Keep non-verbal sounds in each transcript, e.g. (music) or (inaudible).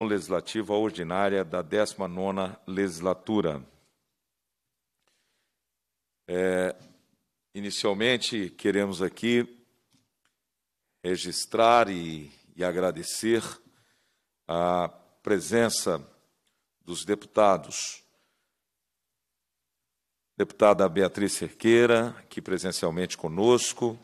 Legislativa Ordinária da 19ª Legislatura. É, inicialmente, queremos aqui registrar e, e agradecer a presença dos deputados. Deputada Beatriz Cerqueira, aqui presencialmente conosco,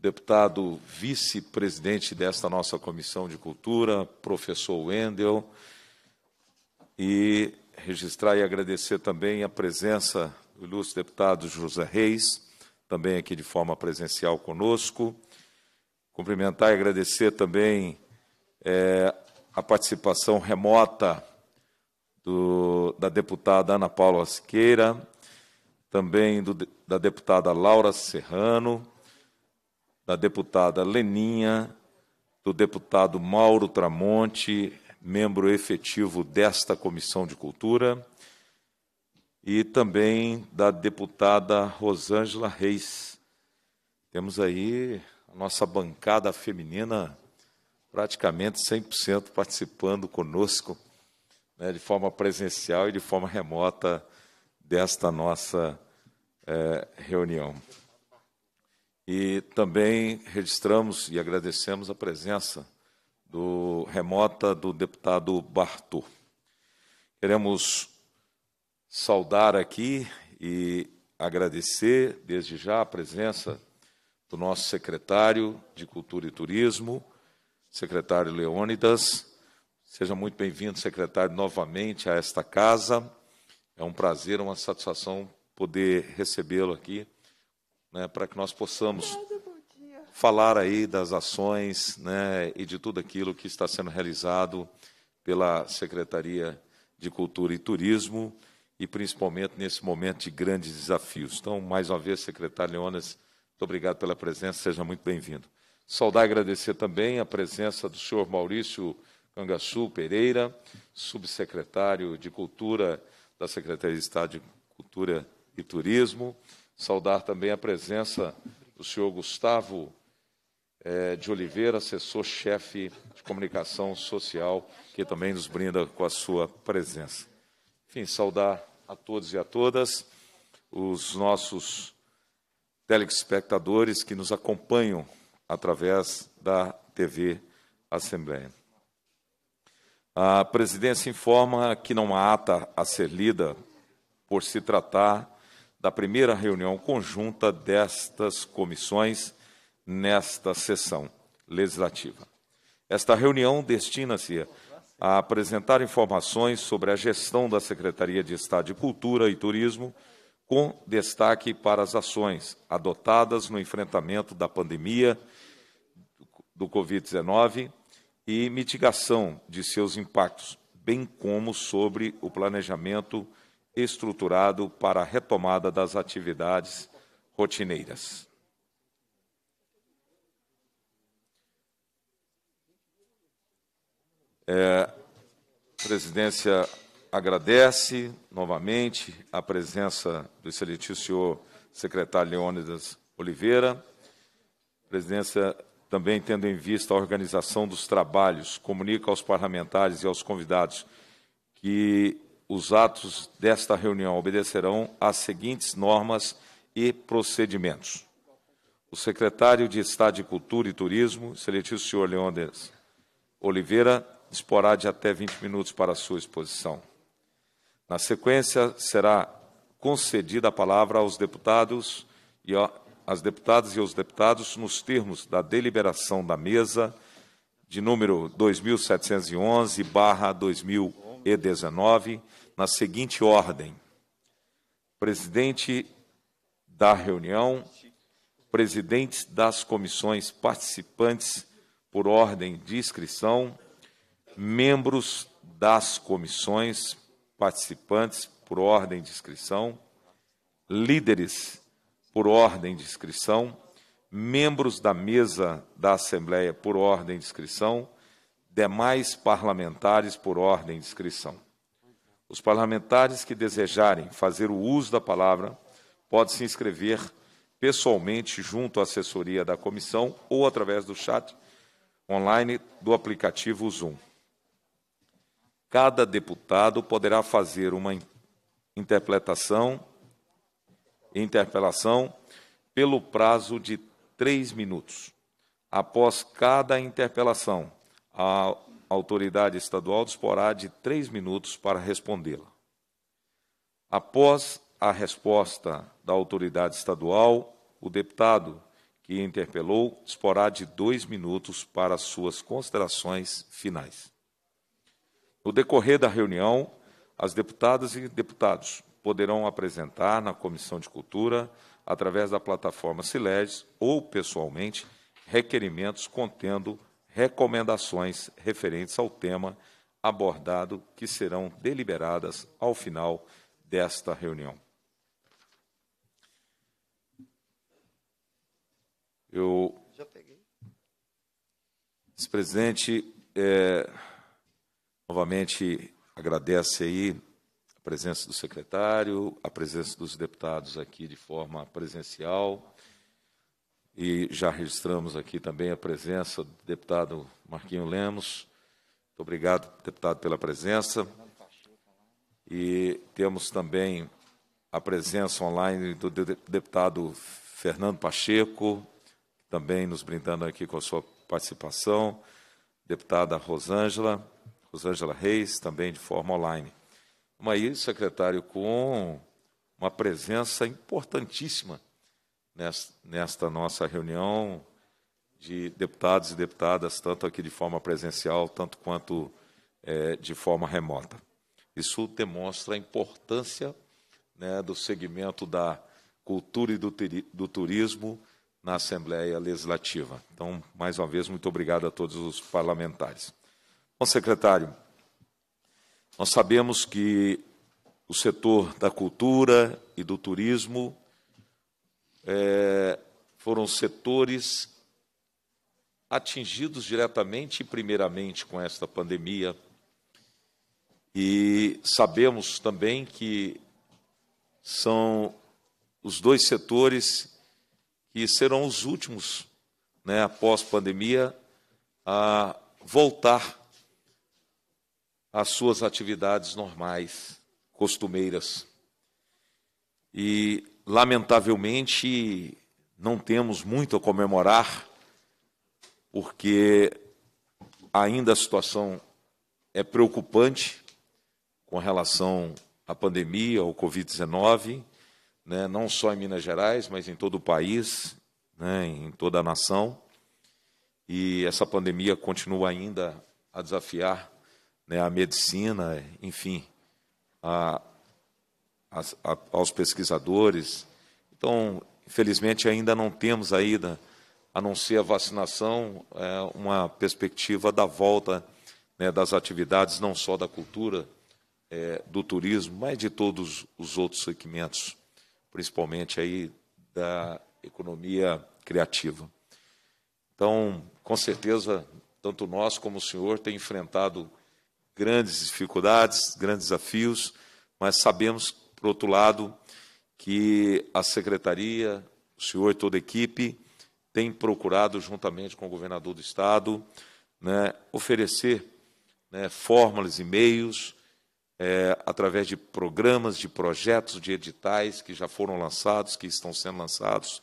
deputado vice-presidente desta nossa Comissão de Cultura, professor Wendel, e registrar e agradecer também a presença do ilustre deputado José Reis, também aqui de forma presencial conosco. Cumprimentar e agradecer também é, a participação remota do, da deputada Ana Paula Siqueira, também do, da deputada Laura Serrano, da deputada Leninha, do deputado Mauro Tramonte, membro efetivo desta Comissão de Cultura, e também da deputada Rosângela Reis. Temos aí a nossa bancada feminina praticamente 100% participando conosco, né, de forma presencial e de forma remota, desta nossa é, reunião. E também registramos e agradecemos a presença do remota do deputado Bartô. Queremos saudar aqui e agradecer desde já a presença do nosso secretário de Cultura e Turismo, secretário Leônidas. Seja muito bem-vindo, secretário, novamente a esta casa. É um prazer, uma satisfação poder recebê-lo aqui né, para que nós possamos falar aí das ações né, e de tudo aquilo que está sendo realizado pela Secretaria de Cultura e Turismo e principalmente nesse momento de grandes desafios. Então, mais uma vez, secretário Leonas, muito obrigado pela presença, seja muito bem-vindo. Saudar e agradecer também a presença do senhor Maurício Cangaçu Pereira, subsecretário de Cultura da Secretaria de Estado de Cultura e Turismo, saudar também a presença do senhor Gustavo eh, de Oliveira, assessor-chefe de comunicação social, que também nos brinda com a sua presença. Enfim, saudar a todos e a todas os nossos telespectadores que nos acompanham através da TV Assembleia. A presidência informa que não há ata a ser lida por se tratar da primeira reunião conjunta destas comissões nesta sessão legislativa. Esta reunião destina-se a apresentar informações sobre a gestão da Secretaria de Estado de Cultura e Turismo, com destaque para as ações adotadas no enfrentamento da pandemia do Covid-19 e mitigação de seus impactos, bem como sobre o planejamento estruturado para a retomada das atividades rotineiras. É, a presidência agradece novamente a presença do excelentíssimo senhor secretário Leônidas Oliveira. A presidência também tendo em vista a organização dos trabalhos, comunica aos parlamentares e aos convidados que os atos desta reunião obedecerão às seguintes normas e procedimentos. O secretário de Estado de Cultura e Turismo, seletivo senhor Leondes Oliveira, disporá de até 20 minutos para a sua exposição. Na sequência, será concedida a palavra aos deputados e às deputadas e aos deputados nos termos da deliberação da mesa de número 2711/2019 na seguinte ordem: presidente da reunião, presidentes das comissões participantes por ordem de inscrição, membros das comissões participantes por ordem de inscrição, líderes por ordem de inscrição, membros da mesa da Assembleia por ordem de inscrição, demais parlamentares por ordem de inscrição. Os parlamentares que desejarem fazer o uso da palavra podem se inscrever pessoalmente junto à assessoria da comissão ou através do chat online do aplicativo Zoom. Cada deputado poderá fazer uma interpretação, interpelação pelo prazo de três minutos. Após cada interpelação, a a autoridade estadual disporá de três minutos para respondê-la. Após a resposta da autoridade estadual, o deputado que interpelou disporá de dois minutos para suas considerações finais. No decorrer da reunião, as deputadas e deputados poderão apresentar na Comissão de Cultura, através da plataforma Sileges ou pessoalmente, requerimentos contendo recomendações referentes ao tema abordado que serão deliberadas ao final desta reunião. Eu, Já peguei. Presidente, é, novamente agradece aí a presença do secretário, a presença dos deputados aqui de forma presencial. E já registramos aqui também a presença do deputado Marquinho Lemos. Muito obrigado, deputado, pela presença. E temos também a presença online do deputado Fernando Pacheco, também nos brindando aqui com a sua participação. Deputada Rosângela, Rosângela Reis, também de forma online. Mas aí, secretário, com uma presença importantíssima nesta nossa reunião de deputados e deputadas, tanto aqui de forma presencial, tanto quanto é, de forma remota. Isso demonstra a importância né, do segmento da cultura e do, do turismo na Assembleia Legislativa. Então, mais uma vez, muito obrigado a todos os parlamentares. Bom, secretário, nós sabemos que o setor da cultura e do turismo é, foram setores atingidos diretamente e primeiramente com esta pandemia. E sabemos também que são os dois setores que serão os últimos, né, após pandemia, a voltar às suas atividades normais, costumeiras. E Lamentavelmente, não temos muito a comemorar, porque ainda a situação é preocupante com relação à pandemia, ao Covid-19, né, não só em Minas Gerais, mas em todo o país, né, em toda a nação. E essa pandemia continua ainda a desafiar né, a medicina, enfim, a, as, a, aos pesquisadores. Então, infelizmente, ainda não temos ainda, a não ser a vacinação, é, uma perspectiva da volta né, das atividades, não só da cultura, é, do turismo, mas de todos os outros segmentos, principalmente aí da economia criativa. Então, com certeza, tanto nós como o senhor tem enfrentado grandes dificuldades, grandes desafios, mas sabemos por outro lado, que a secretaria, o senhor e toda a equipe tem procurado, juntamente com o governador do estado, né, oferecer né, fórmulas e meios é, através de programas, de projetos, de editais que já foram lançados, que estão sendo lançados,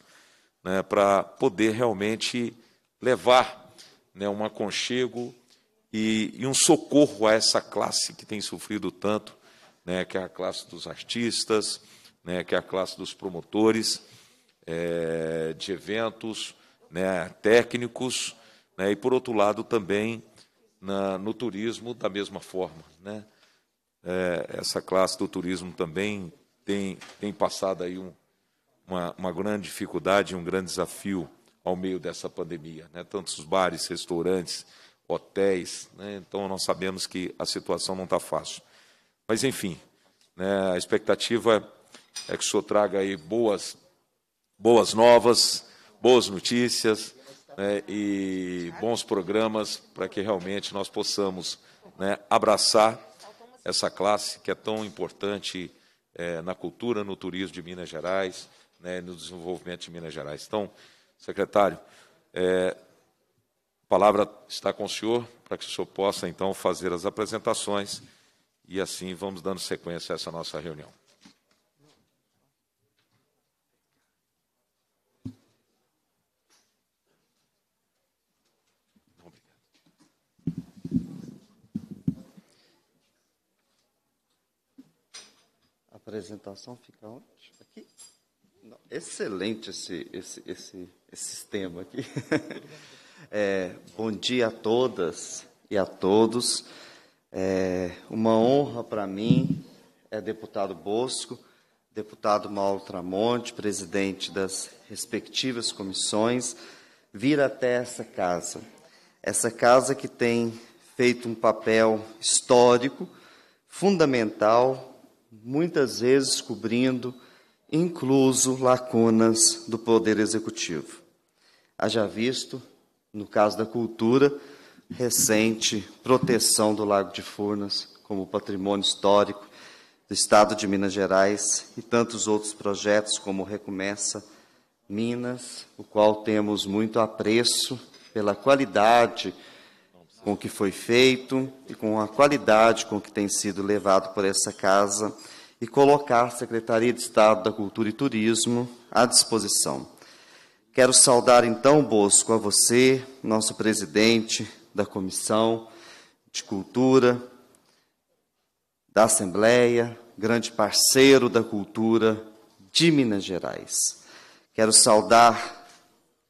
né, para poder realmente levar né, um aconchego e, e um socorro a essa classe que tem sofrido tanto né, que é a classe dos artistas, né, que é a classe dos promotores é, de eventos, né, técnicos, né, e por outro lado também na, no turismo da mesma forma. Né? É, essa classe do turismo também tem, tem passado aí um, uma, uma grande dificuldade, um grande desafio ao meio dessa pandemia. Né? Tantos bares, restaurantes, hotéis. Né? Então, nós sabemos que a situação não está fácil. Mas, enfim, né, a expectativa é que o senhor traga aí boas, boas novas, boas notícias né, e bons programas para que realmente nós possamos né, abraçar essa classe que é tão importante é, na cultura, no turismo de Minas Gerais, né, no desenvolvimento de Minas Gerais. Então, secretário, é, a palavra está com o senhor para que o senhor possa, então, fazer as apresentações. E assim vamos dando sequência a essa nossa reunião. A apresentação fica onde? Aqui? Não. Excelente esse, esse, esse, esse sistema aqui. (laughs) É, bom dia a todas e a todos. É uma honra para mim, é deputado Bosco, deputado Mauro Tramonte, presidente das respectivas comissões, vir até essa casa. Essa casa que tem feito um papel histórico, fundamental, muitas vezes cobrindo, incluso, lacunas do Poder Executivo. Haja visto, no caso da cultura, recente proteção do Lago de Furnas como patrimônio histórico do Estado de Minas Gerais e tantos outros projetos como Recomeça Minas, o qual temos muito apreço pela qualidade com que foi feito e com a qualidade com que tem sido levado por essa casa e colocar a Secretaria de Estado da Cultura e Turismo à disposição. Quero saudar então, Bosco, a você, nosso presidente, da Comissão de Cultura, da Assembleia, grande parceiro da cultura de Minas Gerais. Quero saudar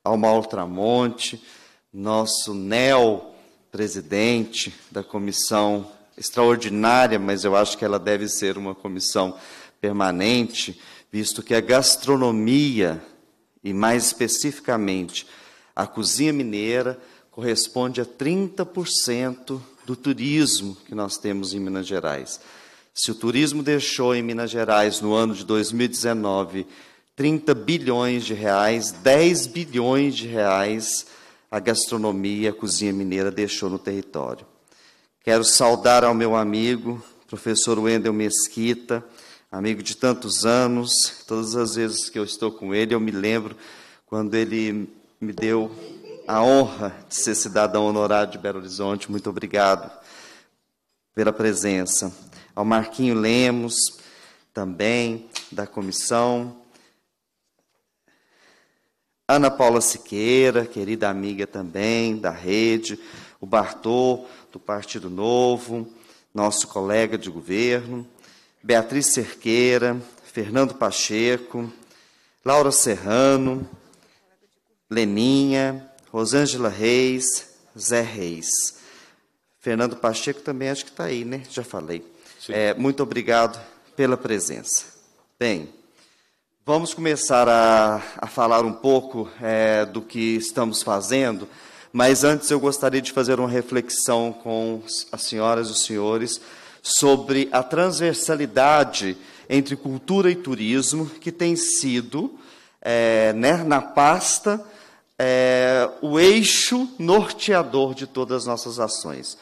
Alma Ultramonte, nosso neo-presidente da comissão extraordinária, mas eu acho que ela deve ser uma comissão permanente, visto que a gastronomia, e mais especificamente a cozinha mineira, corresponde a 30% do turismo que nós temos em Minas Gerais. Se o turismo deixou em Minas Gerais no ano de 2019 30 bilhões de reais, 10 bilhões de reais a gastronomia, a cozinha mineira deixou no território. Quero saudar ao meu amigo, professor Wendel Mesquita, amigo de tantos anos. Todas as vezes que eu estou com ele, eu me lembro quando ele me deu a honra de ser cidadão honorário de Belo Horizonte. Muito obrigado pela presença. Ao Marquinho Lemos, também, da comissão. Ana Paula Siqueira, querida amiga também da rede. O Bartô, do Partido Novo, nosso colega de governo. Beatriz Cerqueira, Fernando Pacheco, Laura Serrano, Leninha, Rosângela Reis, Zé Reis. Fernando Pacheco também acho que está aí, né? Já falei. É, muito obrigado pela presença. Bem, vamos começar a, a falar um pouco é, do que estamos fazendo, mas antes eu gostaria de fazer uma reflexão com as senhoras e os senhores sobre a transversalidade entre cultura e turismo que tem sido, é, né, na pasta, é, o eixo norteador de todas as nossas ações.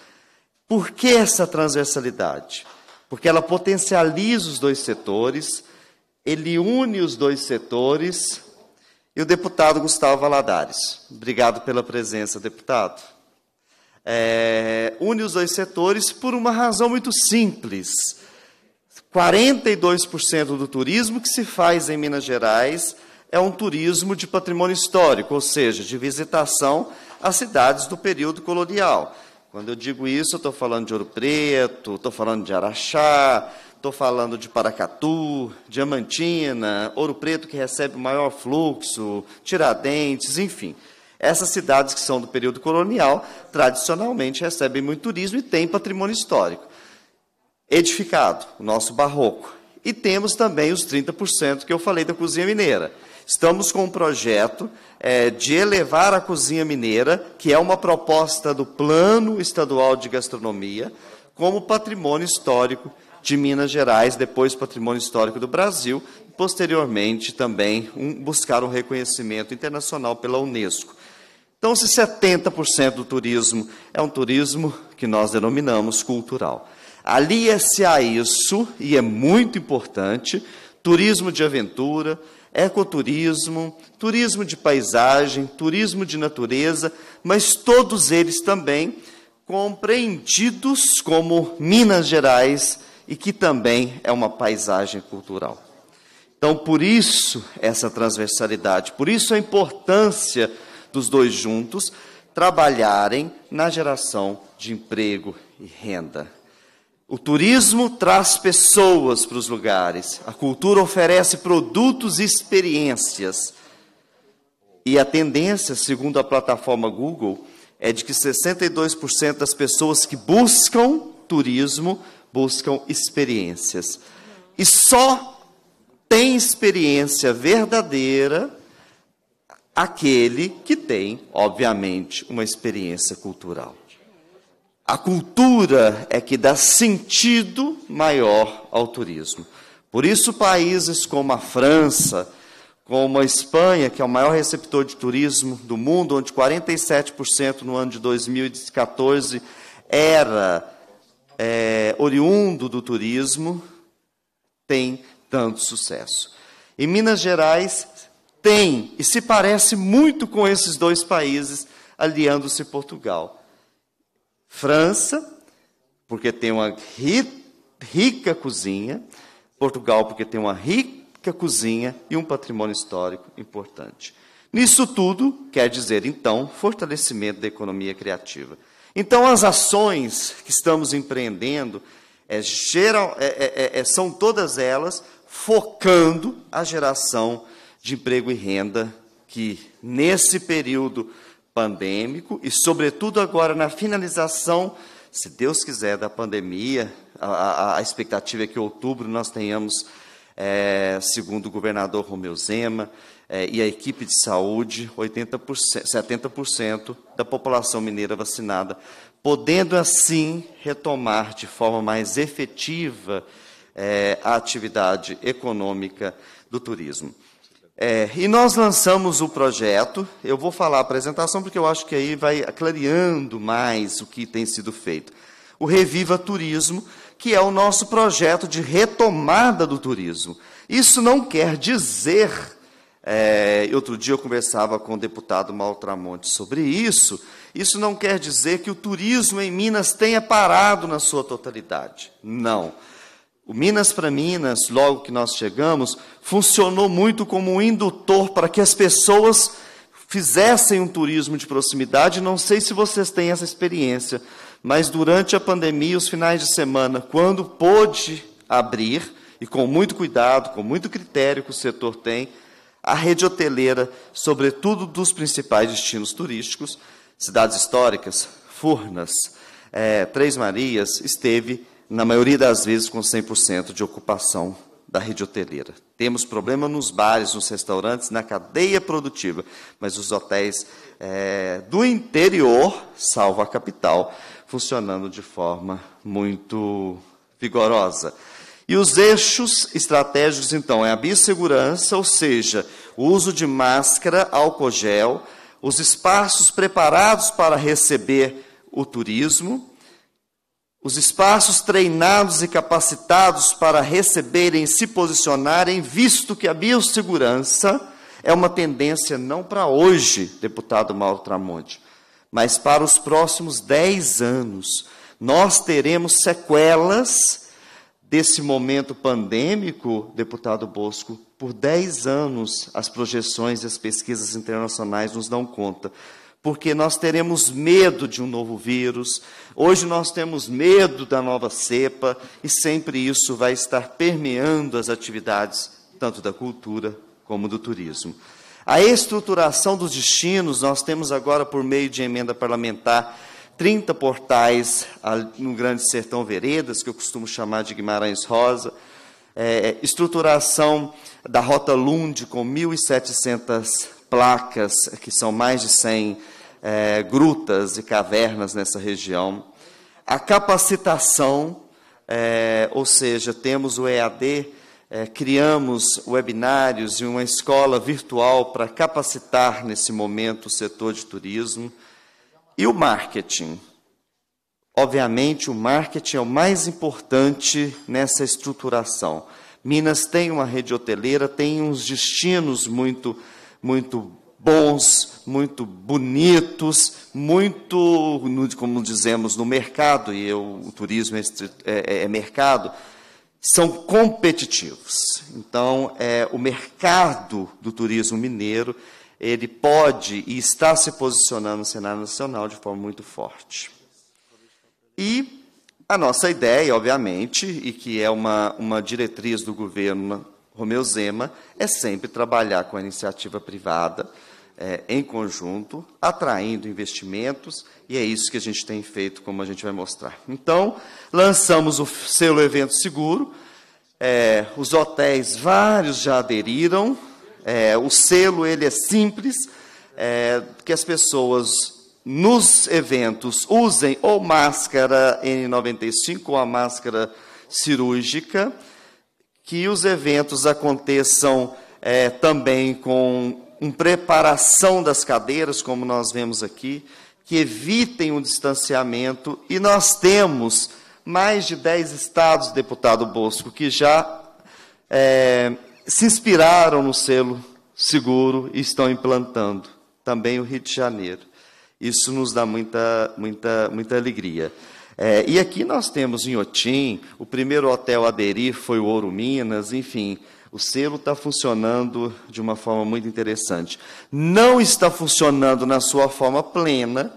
Por que essa transversalidade? Porque ela potencializa os dois setores, ele une os dois setores. E o deputado Gustavo Valadares, obrigado pela presença, deputado. É, une os dois setores por uma razão muito simples. 42% do turismo que se faz em Minas Gerais é um turismo de patrimônio histórico, ou seja, de visitação às cidades do período colonial. Quando eu digo isso, eu estou falando de Ouro Preto, estou falando de Araxá, estou falando de Paracatu, Diamantina, Ouro Preto, que recebe o maior fluxo, Tiradentes, enfim. Essas cidades que são do período colonial, tradicionalmente recebem muito turismo e têm patrimônio histórico. Edificado, o nosso barroco. E temos também os 30% que eu falei da cozinha mineira. Estamos com um projeto é, de elevar a cozinha mineira, que é uma proposta do Plano Estadual de Gastronomia, como patrimônio histórico de Minas Gerais, depois patrimônio histórico do Brasil, e posteriormente também um, buscar um reconhecimento internacional pela Unesco. Então, se 70% do turismo é um turismo que nós denominamos cultural. Alia-se é a isso, e é muito importante, turismo de aventura, ecoturismo, turismo de paisagem, turismo de natureza, mas todos eles também compreendidos como Minas Gerais e que também é uma paisagem cultural. Então, por isso essa transversalidade, por isso a importância dos dois juntos trabalharem na geração de emprego e renda. O turismo traz pessoas para os lugares, a cultura oferece produtos e experiências. E a tendência, segundo a plataforma Google, é de que 62% das pessoas que buscam turismo buscam experiências. E só tem experiência verdadeira aquele que tem, obviamente, uma experiência cultural. A cultura é que dá sentido maior ao turismo. Por isso, países como a França, como a Espanha, que é o maior receptor de turismo do mundo, onde 47% no ano de 2014 era é, oriundo do turismo, tem tanto sucesso. E Minas Gerais tem, e se parece muito com esses dois países, aliando-se Portugal. França, porque tem uma rica cozinha, Portugal, porque tem uma rica cozinha e um patrimônio histórico importante. Nisso tudo quer dizer, então, fortalecimento da economia criativa. Então, as ações que estamos empreendendo é, geral, é, é, é, é são todas elas focando a geração de emprego e renda que, nesse período pandêmico e, sobretudo, agora na finalização, se Deus quiser, da pandemia. A, a, a expectativa é que em outubro nós tenhamos, é, segundo o governador Romeu Zema é, e a equipe de saúde, 80%, 70% da população mineira vacinada, podendo assim retomar de forma mais efetiva é, a atividade econômica do turismo. É, e nós lançamos o projeto. Eu vou falar a apresentação porque eu acho que aí vai clareando mais o que tem sido feito. O Reviva Turismo, que é o nosso projeto de retomada do turismo. Isso não quer dizer. É, outro dia eu conversava com o deputado Maltramonte sobre isso. Isso não quer dizer que o turismo em Minas tenha parado na sua totalidade. Não. Não. O Minas para Minas, logo que nós chegamos, funcionou muito como um indutor para que as pessoas fizessem um turismo de proximidade. Não sei se vocês têm essa experiência, mas durante a pandemia, os finais de semana, quando pôde abrir, e com muito cuidado, com muito critério que o setor tem, a rede hoteleira, sobretudo dos principais destinos turísticos, cidades históricas, Furnas, é, Três Marias, esteve na maioria das vezes com 100% de ocupação da rede hoteleira. Temos problema nos bares, nos restaurantes, na cadeia produtiva, mas os hotéis é, do interior, salvo a capital, funcionando de forma muito vigorosa. E os eixos estratégicos, então, é a biossegurança, ou seja, o uso de máscara, álcool gel, os espaços preparados para receber o turismo, os espaços treinados e capacitados para receberem e se posicionarem, visto que a biossegurança é uma tendência não para hoje, deputado Mauro Tramonte, mas para os próximos 10 anos. Nós teremos sequelas desse momento pandêmico, deputado Bosco, por 10 anos as projeções e as pesquisas internacionais nos dão conta porque nós teremos medo de um novo vírus, hoje nós temos medo da nova cepa, e sempre isso vai estar permeando as atividades, tanto da cultura como do turismo. A estruturação dos destinos, nós temos agora, por meio de emenda parlamentar, 30 portais no Grande Sertão Veredas, que eu costumo chamar de Guimarães Rosa, é, estruturação da Rota Lund com 1.700 placas, que são mais de 100 é, grutas e cavernas nessa região. A capacitação, é, ou seja, temos o EAD, é, criamos webinários e uma escola virtual para capacitar nesse momento o setor de turismo. E o marketing. Obviamente, o marketing é o mais importante nessa estruturação. Minas tem uma rede hoteleira, tem uns destinos muito, muito bons, muito bonitos, muito, como dizemos, no mercado, e eu, o turismo é, é, é, é mercado, são competitivos. Então, é, o mercado do turismo mineiro, ele pode e está se posicionando no cenário nacional de forma muito forte. E a nossa ideia, obviamente, e que é uma, uma diretriz do governo Romeu Zema, é sempre trabalhar com a iniciativa privada, é, em conjunto, atraindo investimentos, e é isso que a gente tem feito, como a gente vai mostrar. Então, lançamos o selo Evento Seguro, é, os hotéis, vários já aderiram, é, o selo ele é simples, é, que as pessoas nos eventos usem ou máscara N95 ou a máscara cirúrgica, que os eventos aconteçam é, também com em preparação das cadeiras, como nós vemos aqui, que evitem o distanciamento, e nós temos mais de 10 estados, deputado Bosco, que já é, se inspiraram no selo seguro e estão implantando, também o Rio de Janeiro. Isso nos dá muita, muita, muita alegria. É, e aqui nós temos em Otim, o primeiro hotel a aderir foi o Ouro Minas, enfim, o selo está funcionando de uma forma muito interessante. Não está funcionando na sua forma plena,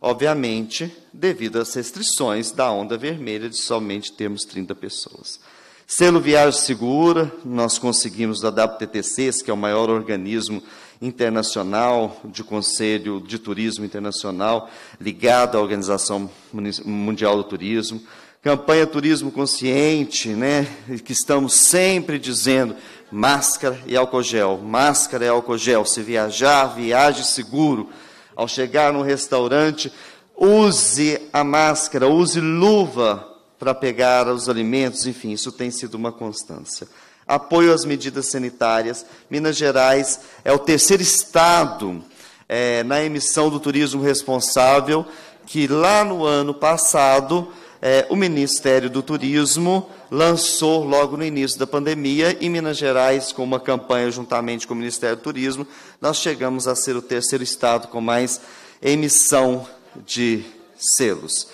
obviamente, devido às restrições da onda vermelha de somente termos 30 pessoas. Selo Viagem Segura, nós conseguimos da WTTCs, que é o maior organismo internacional de Conselho de Turismo Internacional, ligado à Organização Mundial do Turismo campanha Turismo Consciente, né, que estamos sempre dizendo, máscara e álcool gel, máscara e álcool gel, se viajar, viaje seguro. Ao chegar num restaurante, use a máscara, use luva para pegar os alimentos, enfim, isso tem sido uma constância. Apoio às medidas sanitárias. Minas Gerais é o terceiro estado é, na emissão do turismo responsável, que lá no ano passado é, o Ministério do Turismo lançou logo no início da pandemia, em Minas Gerais, com uma campanha juntamente com o Ministério do Turismo, nós chegamos a ser o terceiro estado com mais emissão de selos.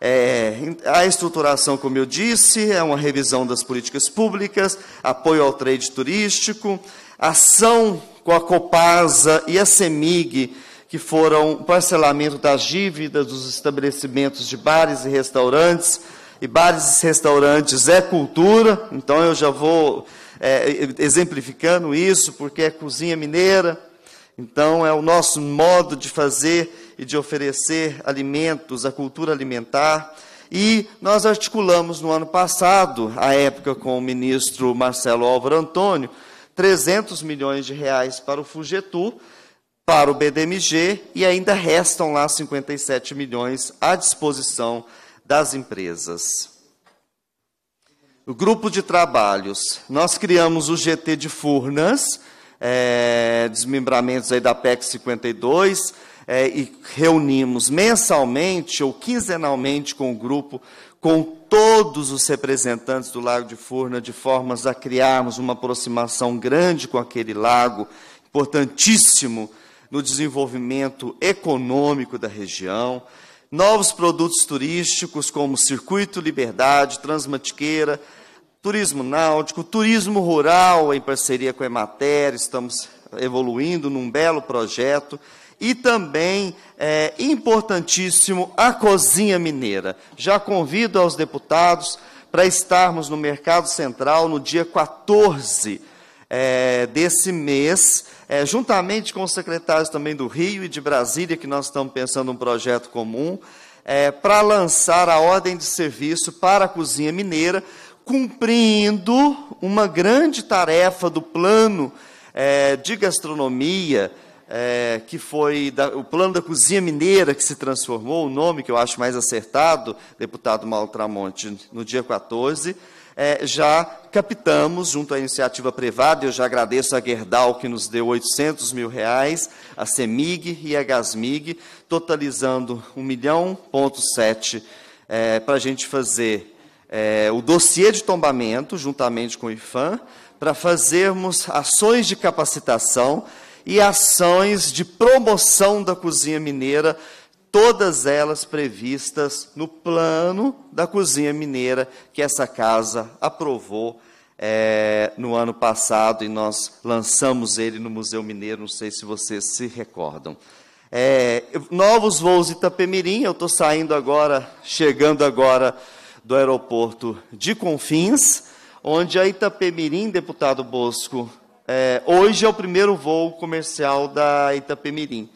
É, a estruturação, como eu disse, é uma revisão das políticas públicas, apoio ao trade turístico, ação com a Copasa e a CEMIG que foram parcelamento das dívidas dos estabelecimentos de bares e restaurantes, e bares e restaurantes é cultura, então eu já vou é, exemplificando isso, porque é cozinha mineira, então é o nosso modo de fazer e de oferecer alimentos, a cultura alimentar. E nós articulamos no ano passado, à época com o ministro Marcelo Álvaro Antônio, 300 milhões de reais para o Fugetur, para o BDMG e ainda restam lá 57 milhões à disposição das empresas. O grupo de trabalhos. Nós criamos o GT de Furnas, é, desmembramentos aí da PEC 52, é, e reunimos mensalmente ou quinzenalmente com o grupo, com todos os representantes do Lago de Furna, de formas a criarmos uma aproximação grande com aquele lago, importantíssimo no desenvolvimento econômico da região, novos produtos turísticos como Circuito Liberdade, Transmantiqueira, turismo náutico, turismo rural em parceria com a Emater, estamos evoluindo num belo projeto. E também é importantíssimo a cozinha mineira. Já convido aos deputados para estarmos no Mercado Central no dia 14 é, desse mês, é, juntamente com os secretários também do Rio e de Brasília, que nós estamos pensando um projeto comum, é, para lançar a ordem de serviço para a cozinha mineira, cumprindo uma grande tarefa do plano é, de gastronomia, é, que foi da, o plano da cozinha mineira que se transformou, o nome que eu acho mais acertado, deputado Maltramonte, no dia 14 é, já captamos, junto à iniciativa privada, eu já agradeço a Gerdau, que nos deu 800 mil reais, a CEMIG e a GASMIG, totalizando 1 milhão ponto 7 é, para a gente fazer é, o dossiê de tombamento, juntamente com o IFAM, para fazermos ações de capacitação e ações de promoção da cozinha mineira, todas elas previstas no plano da cozinha mineira que essa casa aprovou é, no ano passado e nós lançamos ele no Museu Mineiro, não sei se vocês se recordam. É, novos voos Itapemirim, eu estou saindo agora, chegando agora do aeroporto de Confins, onde a Itapemirim, deputado Bosco, é, hoje é o primeiro voo comercial da Itapemirim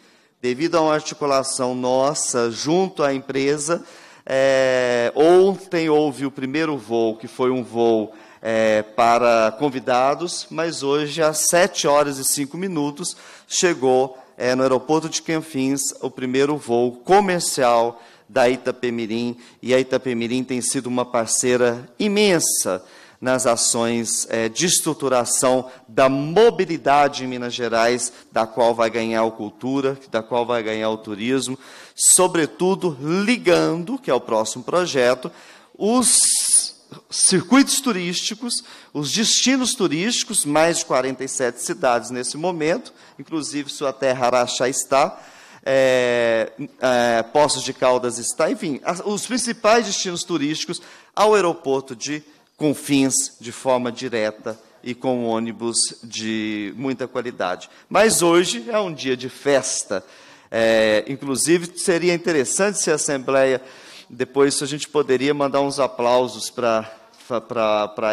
devido a uma articulação nossa junto à empresa, é, ontem houve o primeiro voo, que foi um voo é, para convidados, mas hoje, às 7 horas e 5 minutos, chegou é, no aeroporto de Canfins o primeiro voo comercial da Itapemirim, e a Itapemirim tem sido uma parceira imensa nas ações é, de estruturação da mobilidade em Minas Gerais, da qual vai ganhar o cultura, da qual vai ganhar o turismo, sobretudo ligando, que é o próximo projeto, os circuitos turísticos, os destinos turísticos, mais de 47 cidades nesse momento, inclusive sua terra Araxá está, é, é, Poços de Caldas está, enfim, as, os principais destinos turísticos ao aeroporto de com fins de forma direta e com ônibus de muita qualidade. Mas hoje é um dia de festa. É, inclusive, seria interessante se a Assembleia, depois a gente poderia mandar uns aplausos para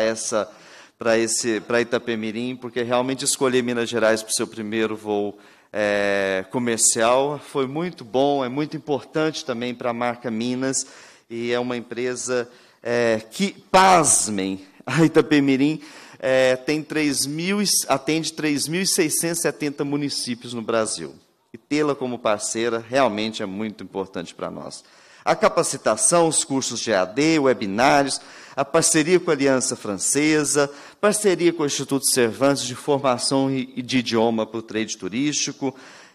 essa para esse para Itapemirim, porque realmente escolher Minas Gerais para o seu primeiro voo é, comercial foi muito bom, é muito importante também para a marca Minas e é uma empresa é, que, pasmem, a Itapemirim é, tem 3 mil, atende 3.670 municípios no Brasil. E tê-la como parceira realmente é muito importante para nós. A capacitação, os cursos de AD, webinários, a parceria com a Aliança Francesa, parceria com o Instituto Cervantes de Formação e de Idioma para o Trade Turístico,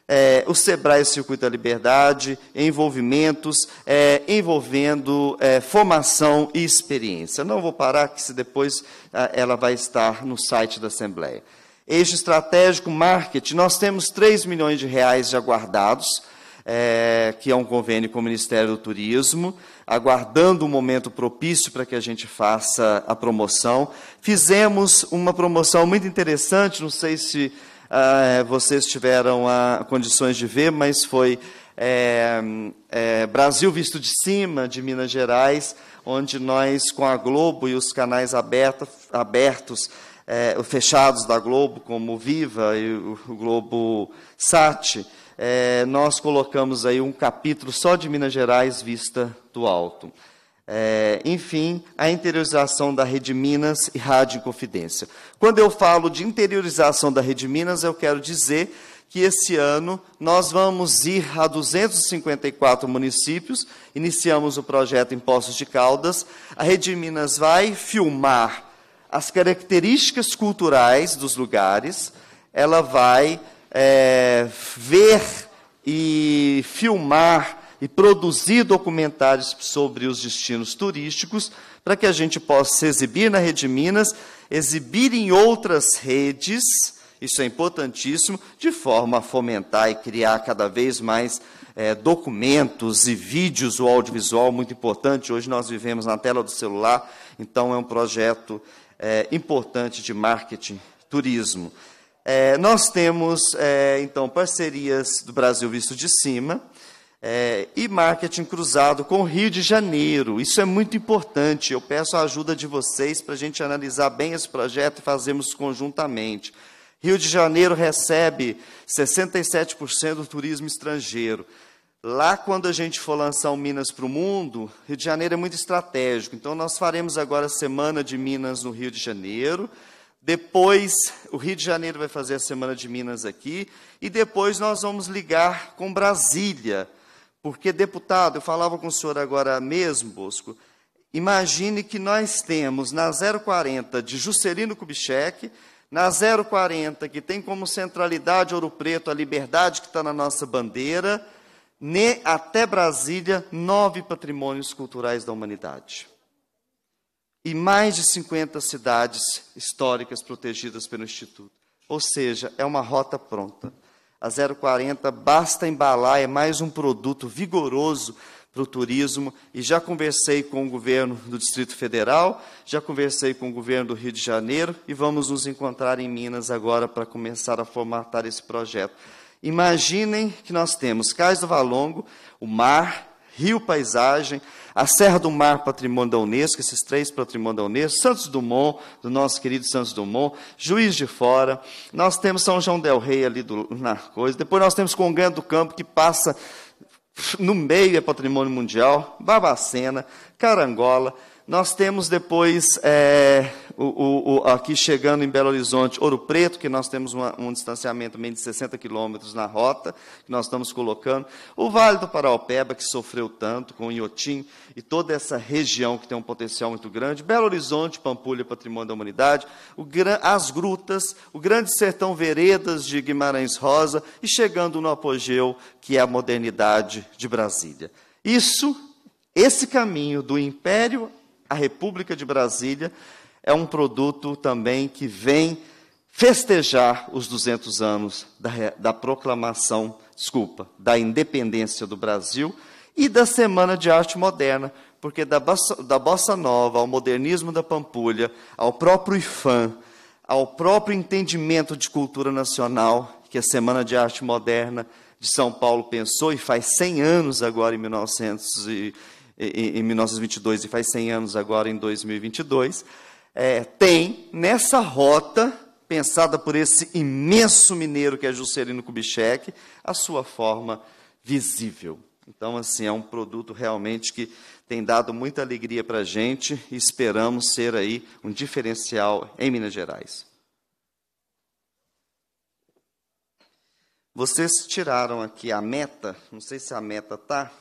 é, o SEBRAE o Circuito da Liberdade, envolvimentos, é, envolvendo é, formação e experiência. Não vou parar, que se depois é, ela vai estar no site da Assembleia. Eixo estratégico marketing, nós temos 3 milhões de reais já guardados, é, que é um convênio com o Ministério do Turismo, aguardando um momento propício para que a gente faça a promoção. Fizemos uma promoção muito interessante, não sei se uh, vocês tiveram uh, condições de ver, mas foi é, é, Brasil Visto de Cima, de Minas Gerais, onde nós, com a Globo e os canais aberta, abertos, é, fechados da Globo, como o Viva e o, o Globo Sat, é, nós colocamos aí um capítulo só de Minas Gerais vista do alto. É, enfim, a interiorização da Rede Minas e Rádio Confidência. Quando eu falo de interiorização da Rede Minas, eu quero dizer que esse ano nós vamos ir a 254 municípios, iniciamos o projeto em Poços de Caldas, a Rede Minas vai filmar as características culturais dos lugares, ela vai é, ver e filmar e produzir documentários sobre os destinos turísticos, para que a gente possa exibir na Rede Minas, exibir em outras redes, isso é importantíssimo, de forma a fomentar e criar cada vez mais é, documentos e vídeos, o audiovisual muito importante. Hoje nós vivemos na tela do celular, então é um projeto é, importante de marketing turismo. É, nós temos, é, então, parcerias do Brasil Visto de Cima, é, e marketing cruzado com o Rio de Janeiro. Isso é muito importante. Eu peço a ajuda de vocês para a gente analisar bem esse projeto e fazermos conjuntamente. Rio de Janeiro recebe 67% do turismo estrangeiro. Lá, quando a gente for lançar o Minas para o mundo, Rio de Janeiro é muito estratégico. Então, nós faremos agora a Semana de Minas no Rio de Janeiro. Depois, o Rio de Janeiro vai fazer a Semana de Minas aqui. E depois, nós vamos ligar com Brasília porque, deputado, eu falava com o senhor agora mesmo, Bosco, imagine que nós temos na 040 de Juscelino Kubitschek, na 040, que tem como centralidade Ouro Preto, a liberdade que está na nossa bandeira, ne, até Brasília, nove patrimônios culturais da humanidade. E mais de 50 cidades históricas protegidas pelo Instituto. Ou seja, é uma rota pronta. A 040 basta embalar, é mais um produto vigoroso para o turismo. E já conversei com o governo do Distrito Federal, já conversei com o governo do Rio de Janeiro e vamos nos encontrar em Minas agora para começar a formatar esse projeto. Imaginem que nós temos Cais do Valongo, o mar, rio paisagem, a Serra do Mar, patrimônio da Unesco, esses três patrimônio da Unesco, Santos Dumont, do nosso querido Santos Dumont, Juiz de Fora, nós temos São João del Rei ali do, na coisa, depois nós temos Conganha do Campo, que passa no meio, é patrimônio mundial, Barbacena, Carangola, nós temos depois é, o, o, aqui chegando em Belo Horizonte, Ouro Preto, que nós temos uma, um distanciamento também de 60 quilômetros na rota, que nós estamos colocando, o Vale do Paraopeba, que sofreu tanto com o Inhotim, e toda essa região que tem um potencial muito grande, Belo Horizonte, Pampulha, Patrimônio da Humanidade, o, as Grutas, o Grande Sertão Veredas de Guimarães Rosa, e chegando no apogeu, que é a modernidade de Brasília. Isso, esse caminho do Império à República de Brasília, é um produto também que vem festejar os 200 anos da, da proclamação, desculpa, da independência do Brasil e da Semana de Arte Moderna, porque da, da Bossa Nova ao modernismo da Pampulha, ao próprio IFAM, ao próprio entendimento de cultura nacional, que a Semana de Arte Moderna de São Paulo pensou, e faz 100 anos agora, em, 1900 e, em 1922, e faz 100 anos agora, em 2022, é, tem nessa rota, pensada por esse imenso mineiro que é Juscelino Kubitschek, a sua forma visível. Então, assim, é um produto realmente que tem dado muita alegria para a gente e esperamos ser aí um diferencial em Minas Gerais. Vocês tiraram aqui a meta, não sei se a meta está.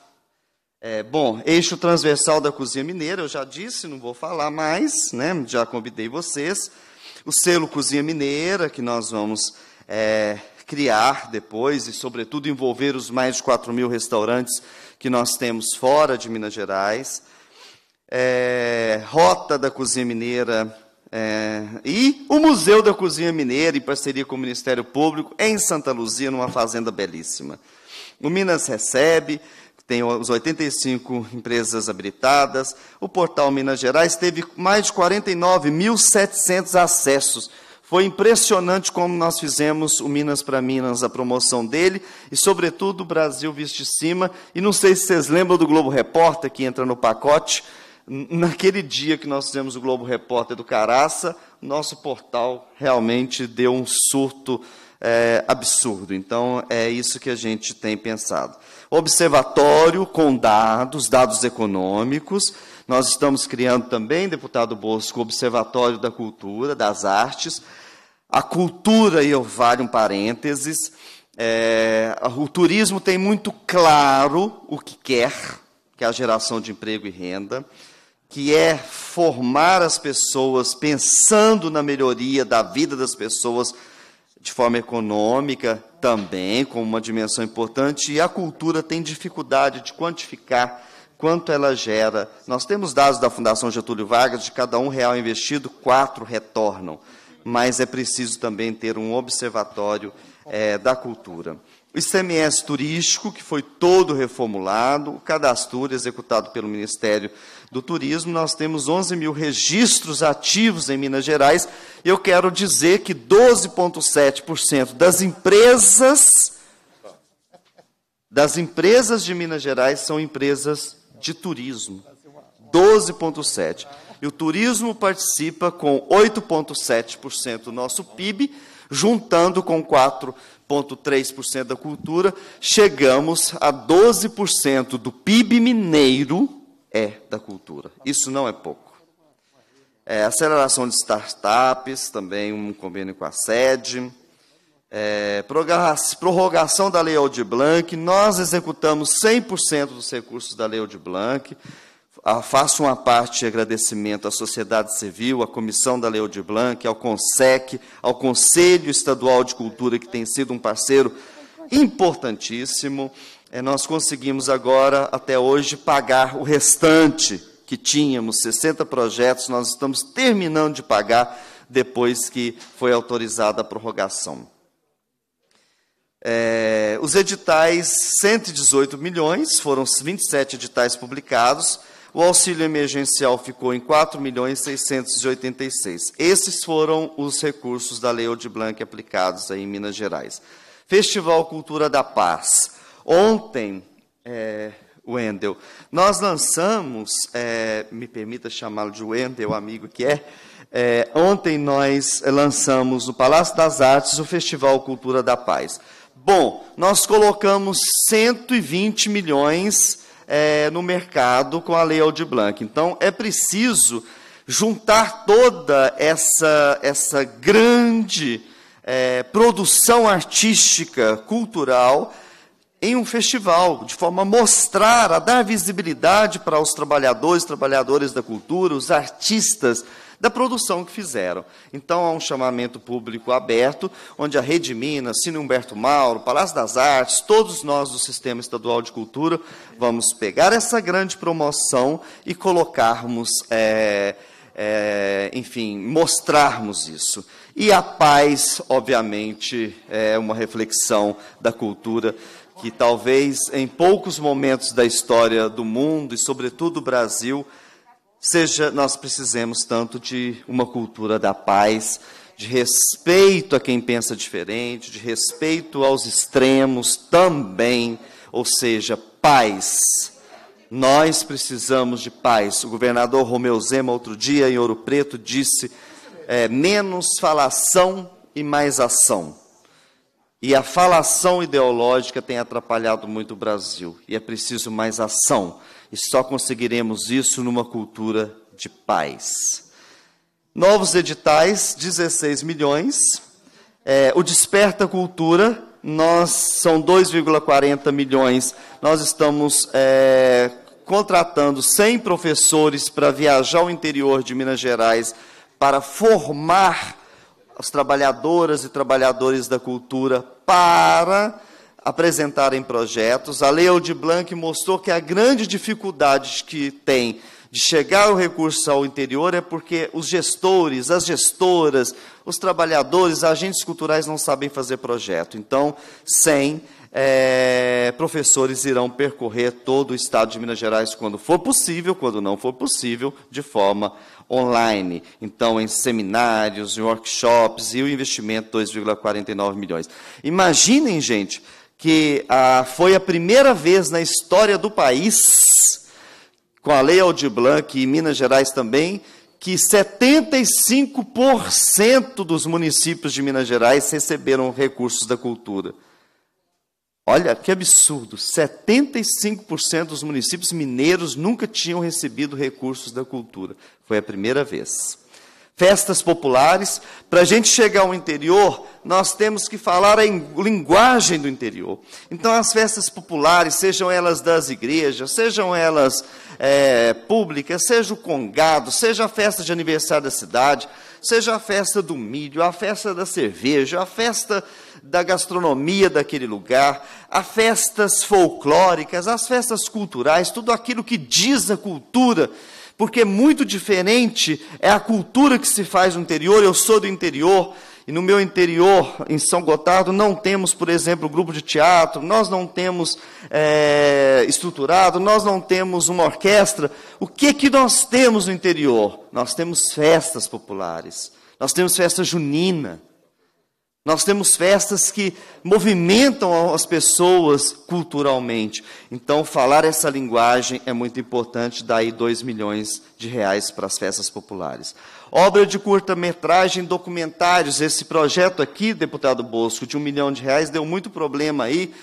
É, bom, eixo transversal da cozinha mineira, eu já disse, não vou falar mais, né? já convidei vocês. O selo Cozinha Mineira, que nós vamos é, criar depois e, sobretudo, envolver os mais de 4 mil restaurantes que nós temos fora de Minas Gerais. É, Rota da Cozinha Mineira é, e o Museu da Cozinha Mineira, em parceria com o Ministério Público, em Santa Luzia, numa fazenda belíssima. O Minas recebe, tem os 85 empresas habilitadas. O portal Minas Gerais teve mais de 49.700 acessos. Foi impressionante como nós fizemos o Minas para Minas, a promoção dele, e sobretudo o Brasil visto de cima. E não sei se vocês lembram do Globo Repórter, que entra no pacote. Naquele dia que nós fizemos o Globo Repórter do Caraça, nosso portal realmente deu um surto é, absurdo. Então, é isso que a gente tem pensado observatório com dados, dados econômicos. Nós estamos criando também, deputado Bosco, o Observatório da Cultura, das Artes. A cultura, e eu vale um parênteses, é, o turismo tem muito claro o que quer, que é a geração de emprego e renda, que é formar as pessoas pensando na melhoria da vida das pessoas, de forma econômica também, com uma dimensão importante, e a cultura tem dificuldade de quantificar quanto ela gera. Nós temos dados da Fundação Getúlio Vargas, de cada um real investido, quatro retornam. Mas é preciso também ter um observatório é, da cultura. O ICMS turístico, que foi todo reformulado, o cadastro executado pelo Ministério do turismo, nós temos 11 mil registros ativos em Minas Gerais. Eu quero dizer que 12,7% das empresas das empresas de Minas Gerais são empresas de turismo. 12,7%. E o turismo participa com 8,7% do nosso PIB, juntando com 4,3% da cultura, chegamos a 12% do PIB mineiro é da cultura. Isso não é pouco. É, aceleração de startups, também um convênio com a sede. É, prorrogação da Lei Aldir Blanc, nós executamos 100% dos recursos da Lei Aldir Blanc. Ah, faço uma parte de agradecimento à sociedade civil, à comissão da Lei Aldir Blanc, ao CONSEC, ao Conselho Estadual de Cultura, que tem sido um parceiro importantíssimo é, nós conseguimos agora, até hoje, pagar o restante que tínhamos, 60 projetos, nós estamos terminando de pagar depois que foi autorizada a prorrogação. É, os editais, 118 milhões, foram 27 editais publicados, o auxílio emergencial ficou em 4 milhões 686. Esses foram os recursos da Lei Aldir Blanc aplicados aí em Minas Gerais. Festival Cultura da Paz. Ontem, é, Wendel, nós lançamos, é, me permita chamá-lo de Wendel, amigo que é, é, ontem nós lançamos no Palácio das Artes o Festival Cultura da Paz. Bom, nós colocamos 120 milhões é, no mercado com a Lei Aldir Blanc. Então, é preciso juntar toda essa, essa grande é, produção artística, cultural, em um festival, de forma a mostrar, a dar visibilidade para os trabalhadores, trabalhadoras da cultura, os artistas da produção que fizeram. Então há um chamamento público aberto, onde a Rede Minas, Cine Humberto Mauro, Palácio das Artes, todos nós do Sistema Estadual de Cultura, vamos pegar essa grande promoção e colocarmos, é, é, enfim, mostrarmos isso. E a paz, obviamente, é uma reflexão da cultura que talvez em poucos momentos da história do mundo e sobretudo do Brasil seja nós precisemos tanto de uma cultura da paz, de respeito a quem pensa diferente, de respeito aos extremos também, ou seja, paz. Nós precisamos de paz. O governador Romeu Zema outro dia em Ouro Preto disse é, menos falação e mais ação. E a falação ideológica tem atrapalhado muito o Brasil. E é preciso mais ação. E só conseguiremos isso numa cultura de paz. Novos editais, 16 milhões. É, o Desperta Cultura, nós são 2,40 milhões. Nós estamos é, contratando 100 professores para viajar ao interior de Minas Gerais para formar as trabalhadoras e trabalhadores da cultura para apresentarem projetos. A Lei Aldir Blanc mostrou que a grande dificuldade que tem de chegar o recurso ao interior é porque os gestores, as gestoras, os trabalhadores, agentes culturais não sabem fazer projeto. Então, sem é, professores irão percorrer todo o estado de Minas Gerais quando for possível, quando não for possível, de forma online, então em seminários, em workshops e o investimento 2,49 milhões. Imaginem, gente, que ah, foi a primeira vez na história do país, com a Lei Aldir Blanc e Minas Gerais também, que 75% dos municípios de Minas Gerais receberam recursos da cultura. Olha que absurdo, 75% dos municípios mineiros nunca tinham recebido recursos da cultura. Foi a primeira vez. Festas populares, para a gente chegar ao interior, nós temos que falar a linguagem do interior. Então, as festas populares, sejam elas das igrejas, sejam elas é, públicas, seja o congado, seja a festa de aniversário da cidade, seja a festa do milho, a festa da cerveja, a festa da gastronomia daquele lugar, as festas folclóricas, as festas culturais, tudo aquilo que diz a cultura, porque é muito diferente é a cultura que se faz no interior. Eu sou do interior, e no meu interior, em São Gotardo, não temos, por exemplo, grupo de teatro, nós não temos é, estruturado, nós não temos uma orquestra. O que que nós temos no interior? Nós temos festas populares, nós temos festa junina, nós temos festas que movimentam as pessoas culturalmente. Então, falar essa linguagem é muito importante, daí 2 milhões de reais para as festas populares. Obra de curta-metragem, documentários. Esse projeto aqui, deputado Bosco, de um milhão de reais, deu muito problema aí,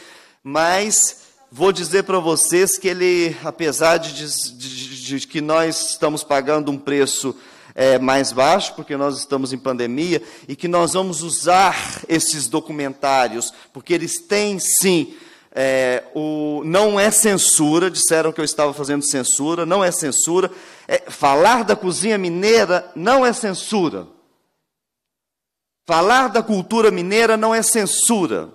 mas vou dizer para vocês que ele, apesar de, de, de, que nós estamos pagando um preço é, mais baixo, porque nós estamos em pandemia, e que nós vamos usar esses documentários, porque eles têm sim é, o, não é censura, disseram que eu estava fazendo censura, não é censura. É, falar da cozinha mineira não é censura. Falar da cultura mineira não é censura.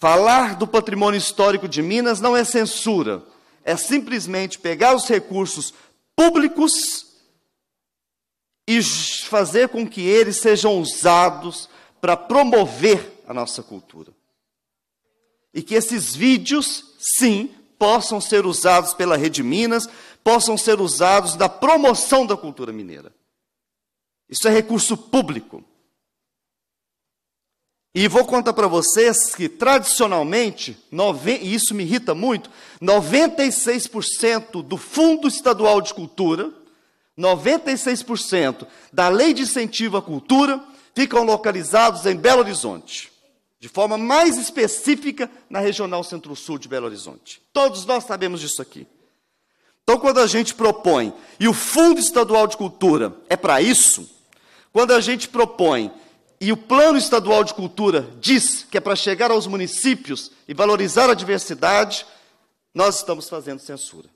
Falar do patrimônio histórico de Minas não é censura. É simplesmente pegar os recursos públicos e fazer com que eles sejam usados para promover a nossa cultura. E que esses vídeos, sim, possam ser usados pela Rede Minas, possam ser usados na promoção da cultura mineira. Isso é recurso público. E vou contar para vocês que, tradicionalmente, e isso me irrita muito, 96% do Fundo Estadual de Cultura, 96% da Lei de Incentivo à Cultura, ficam localizados em Belo Horizonte de forma mais específica na regional Centro-Sul de Belo Horizonte. Todos nós sabemos disso aqui. Então, quando a gente propõe, e o Fundo Estadual de Cultura é para isso, quando a gente propõe, e o Plano Estadual de Cultura diz que é para chegar aos municípios e valorizar a diversidade, nós estamos fazendo censura.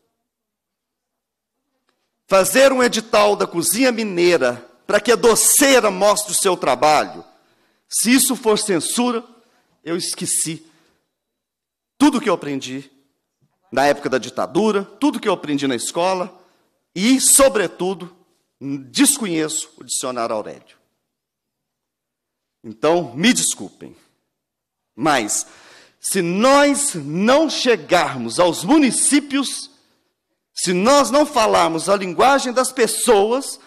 Fazer um edital da cozinha mineira para que a doceira mostre o seu trabalho, se isso for censura, eu esqueci tudo que eu aprendi na época da ditadura, tudo que eu aprendi na escola e, sobretudo, desconheço o dicionário Aurélio. Então, me desculpem, mas se nós não chegarmos aos municípios, se nós não falarmos a linguagem das pessoas,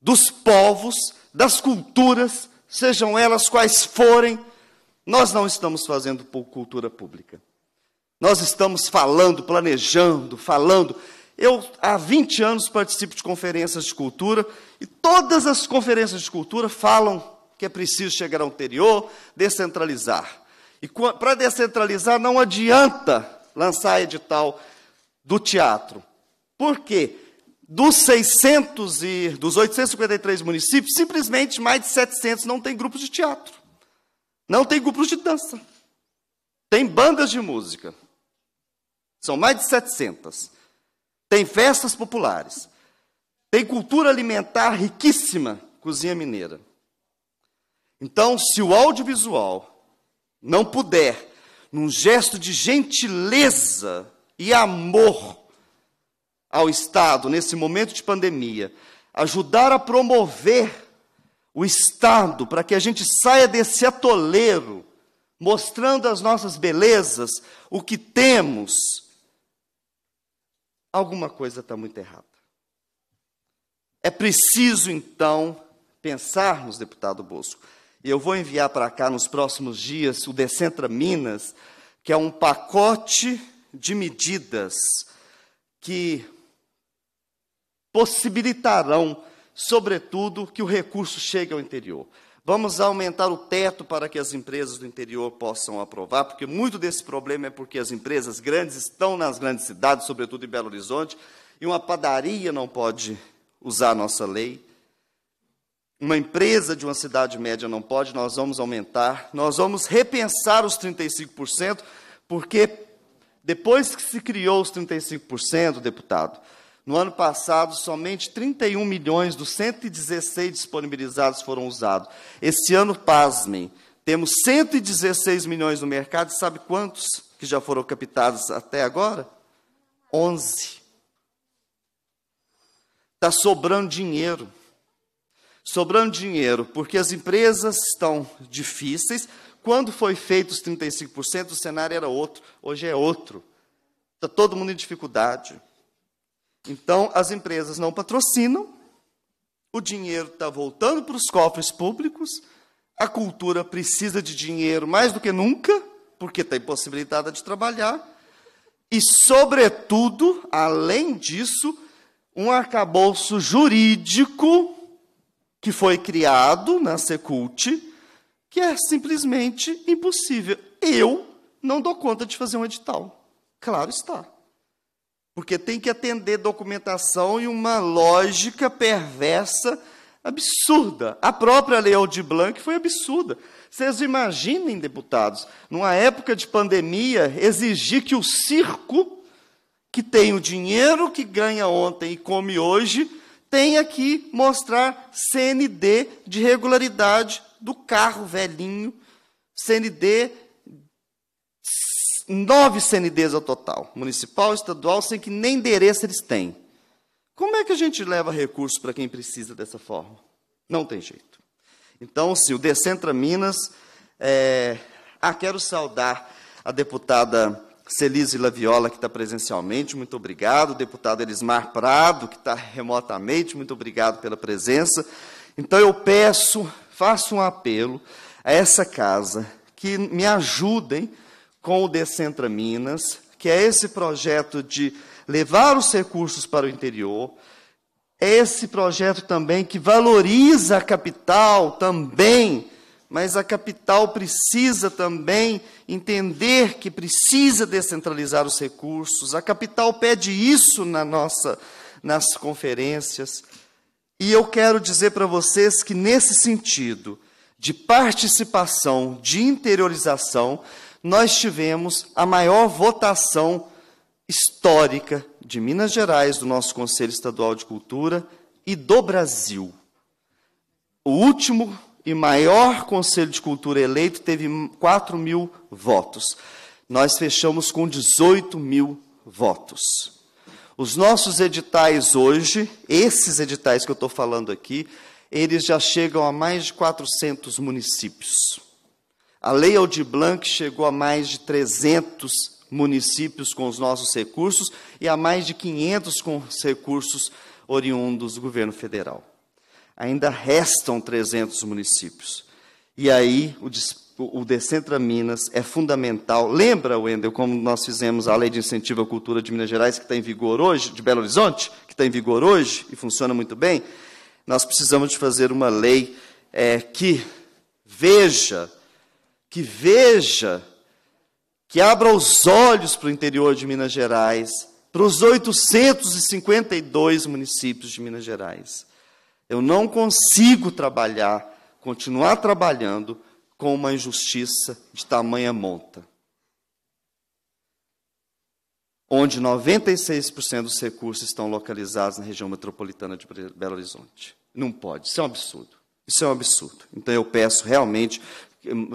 dos povos, das culturas, sejam elas quais forem, nós não estamos fazendo cultura pública. Nós estamos falando, planejando, falando. Eu, há 20 anos, participo de conferências de cultura e todas as conferências de cultura falam que é preciso chegar ao interior, descentralizar. E para descentralizar, não adianta lançar edital do teatro. Por quê? Dos 600 e dos 853 municípios, simplesmente mais de 700 não tem grupos de teatro. Não tem grupos de dança. Tem bandas de música. São mais de 700. Tem festas populares. Tem cultura alimentar riquíssima, cozinha mineira. Então, se o audiovisual não puder, num gesto de gentileza e amor ao Estado, nesse momento de pandemia, ajudar a promover o Estado para que a gente saia desse atoleiro, mostrando as nossas belezas, o que temos, alguma coisa está muito errada. É preciso, então, pensarmos, deputado Bosco, e eu vou enviar para cá nos próximos dias o Decentra Minas, que é um pacote de medidas que possibilitarão sobretudo, que o recurso chegue ao interior. Vamos aumentar o teto para que as empresas do interior possam aprovar, porque muito desse problema é porque as empresas grandes estão nas grandes cidades, sobretudo em Belo Horizonte, e uma padaria não pode usar a nossa lei. Uma empresa de uma cidade média não pode, nós vamos aumentar, nós vamos repensar os 35%, porque depois que se criou os 35%, deputado, no ano passado, somente 31 milhões dos 116 disponibilizados foram usados. Esse ano, pasmem, temos 116 milhões no mercado, e sabe quantos que já foram captados até agora? 11. Está sobrando dinheiro. Sobrando dinheiro, porque as empresas estão difíceis. Quando foi feito os 35%, o cenário era outro, hoje é outro. Está todo mundo em dificuldade. Então, as empresas não patrocinam, o dinheiro está voltando para os cofres públicos, a cultura precisa de dinheiro mais do que nunca, porque está impossibilitada de trabalhar, e, sobretudo, além disso, um arcabouço jurídico que foi criado na Secult, que é simplesmente impossível. Eu não dou conta de fazer um edital. Claro está. Porque tem que atender documentação e uma lógica perversa absurda. A própria Lei Aldir Blanc foi absurda. Vocês imaginem, deputados, numa época de pandemia, exigir que o circo, que tem o dinheiro que ganha ontem e come hoje, tenha que mostrar CND de regularidade do carro velhinho, CND nove CNDs ao total, municipal, estadual, sem que nem endereço eles têm. Como é que a gente leva recursos para quem precisa dessa forma? Não tem jeito. Então, se o Decentra Minas. É... Ah, quero saudar a deputada Celise Laviola, que está presencialmente, muito obrigado. O deputado Elismar Prado, que está remotamente, muito obrigado pela presença. Então, eu peço, faço um apelo a essa casa que me ajudem com o Decentra Minas, que é esse projeto de levar os recursos para o interior, é esse projeto também que valoriza a capital também, mas a capital precisa também entender que precisa descentralizar os recursos. A capital pede isso na nossa nas conferências. E eu quero dizer para vocês que nesse sentido de participação, de interiorização, nós tivemos a maior votação histórica de Minas Gerais, do nosso Conselho Estadual de Cultura e do Brasil. O último e maior Conselho de Cultura eleito teve 4 mil votos. Nós fechamos com 18 mil votos. Os nossos editais hoje, esses editais que eu estou falando aqui, eles já chegam a mais de 400 municípios. A Lei Aldir Blanc chegou a mais de 300 municípios com os nossos recursos e a mais de 500 com os recursos oriundos do governo federal. Ainda restam 300 municípios. E aí o, o Decentra Minas é fundamental. Lembra, Wendel, como nós fizemos a Lei de Incentivo à Cultura de Minas Gerais, que está em vigor hoje, de Belo Horizonte, que está em vigor hoje e funciona muito bem? Nós precisamos de fazer uma lei é, que veja que veja, que abra os olhos para o interior de Minas Gerais, para os 852 municípios de Minas Gerais. Eu não consigo trabalhar, continuar trabalhando com uma injustiça de tamanha monta. Onde 96% dos recursos estão localizados na região metropolitana de Belo Horizonte. Não pode, isso é um absurdo. Isso é um absurdo. Então eu peço realmente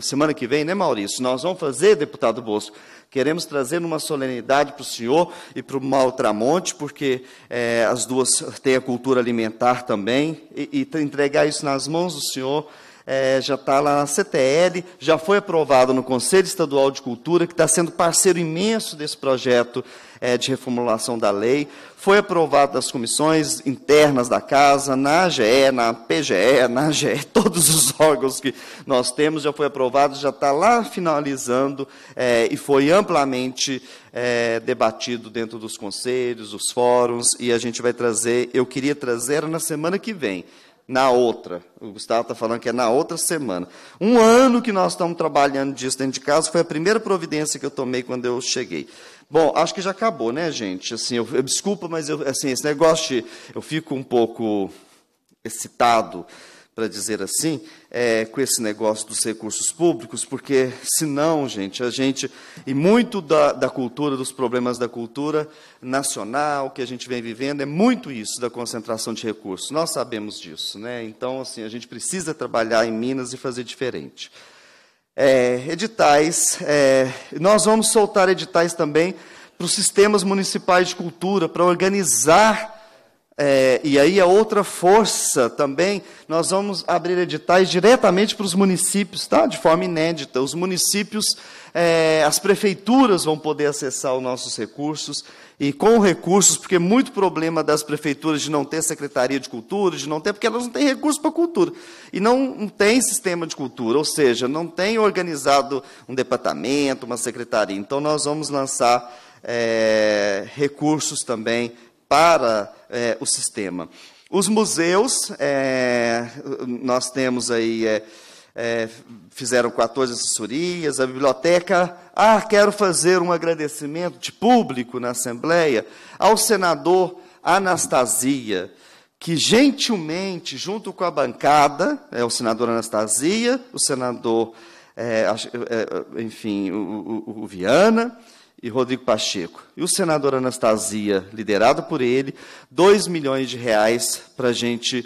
semana que vem, né, Maurício? Nós vamos fazer, deputado Bosco. Queremos trazer uma solenidade para o senhor e para o Maltramonte, porque é, as duas têm a cultura alimentar também, e, e entregar isso nas mãos do senhor. É, já está lá na CTL, já foi aprovado no Conselho Estadual de Cultura, que está sendo parceiro imenso desse projeto é, de reformulação da lei foi aprovado nas comissões internas da casa, na AGE, na PGE, na AGE, (laughs) todos os órgãos que nós temos, já foi aprovado, já está lá finalizando é, e foi amplamente é, debatido dentro dos conselhos, os fóruns, e a gente vai trazer, eu queria trazer na semana que vem, na outra. O Gustavo está falando que é na outra semana. Um ano que nós estamos trabalhando disso dentro de casa, foi a primeira providência que eu tomei quando eu cheguei. Bom, acho que já acabou, né, gente? Assim, eu, eu desculpa, mas eu, assim, esse negócio, de, eu fico um pouco excitado, para dizer assim, é, com esse negócio dos recursos públicos, porque senão, gente, a gente e muito da, da cultura, dos problemas da cultura nacional que a gente vem vivendo é muito isso da concentração de recursos. Nós sabemos disso, né? Então, assim, a gente precisa trabalhar em Minas e fazer diferente é, editais. É, nós vamos soltar editais também para os sistemas municipais de cultura, para organizar. É, e aí a outra força também, nós vamos abrir editais diretamente para os municípios, tá? de forma inédita. Os municípios, é, as prefeituras vão poder acessar os nossos recursos e com recursos, porque muito problema das prefeituras de não ter secretaria de cultura, de não ter, porque elas não têm recursos para cultura. E não tem sistema de cultura, ou seja, não tem organizado um departamento, uma secretaria. Então, nós vamos lançar é, recursos também para é, o sistema. Os museus, é, nós temos aí é, fizeram 14 assessorias, a biblioteca. Ah, quero fazer um agradecimento de público na Assembleia ao senador Anastasia, que gentilmente, junto com a bancada, é o senador Anastasia, o senador, é, é, é, enfim, o, o, o Viana, e Rodrigo Pacheco. E o senador Anastasia, liderado por ele, 2 milhões de reais para a gente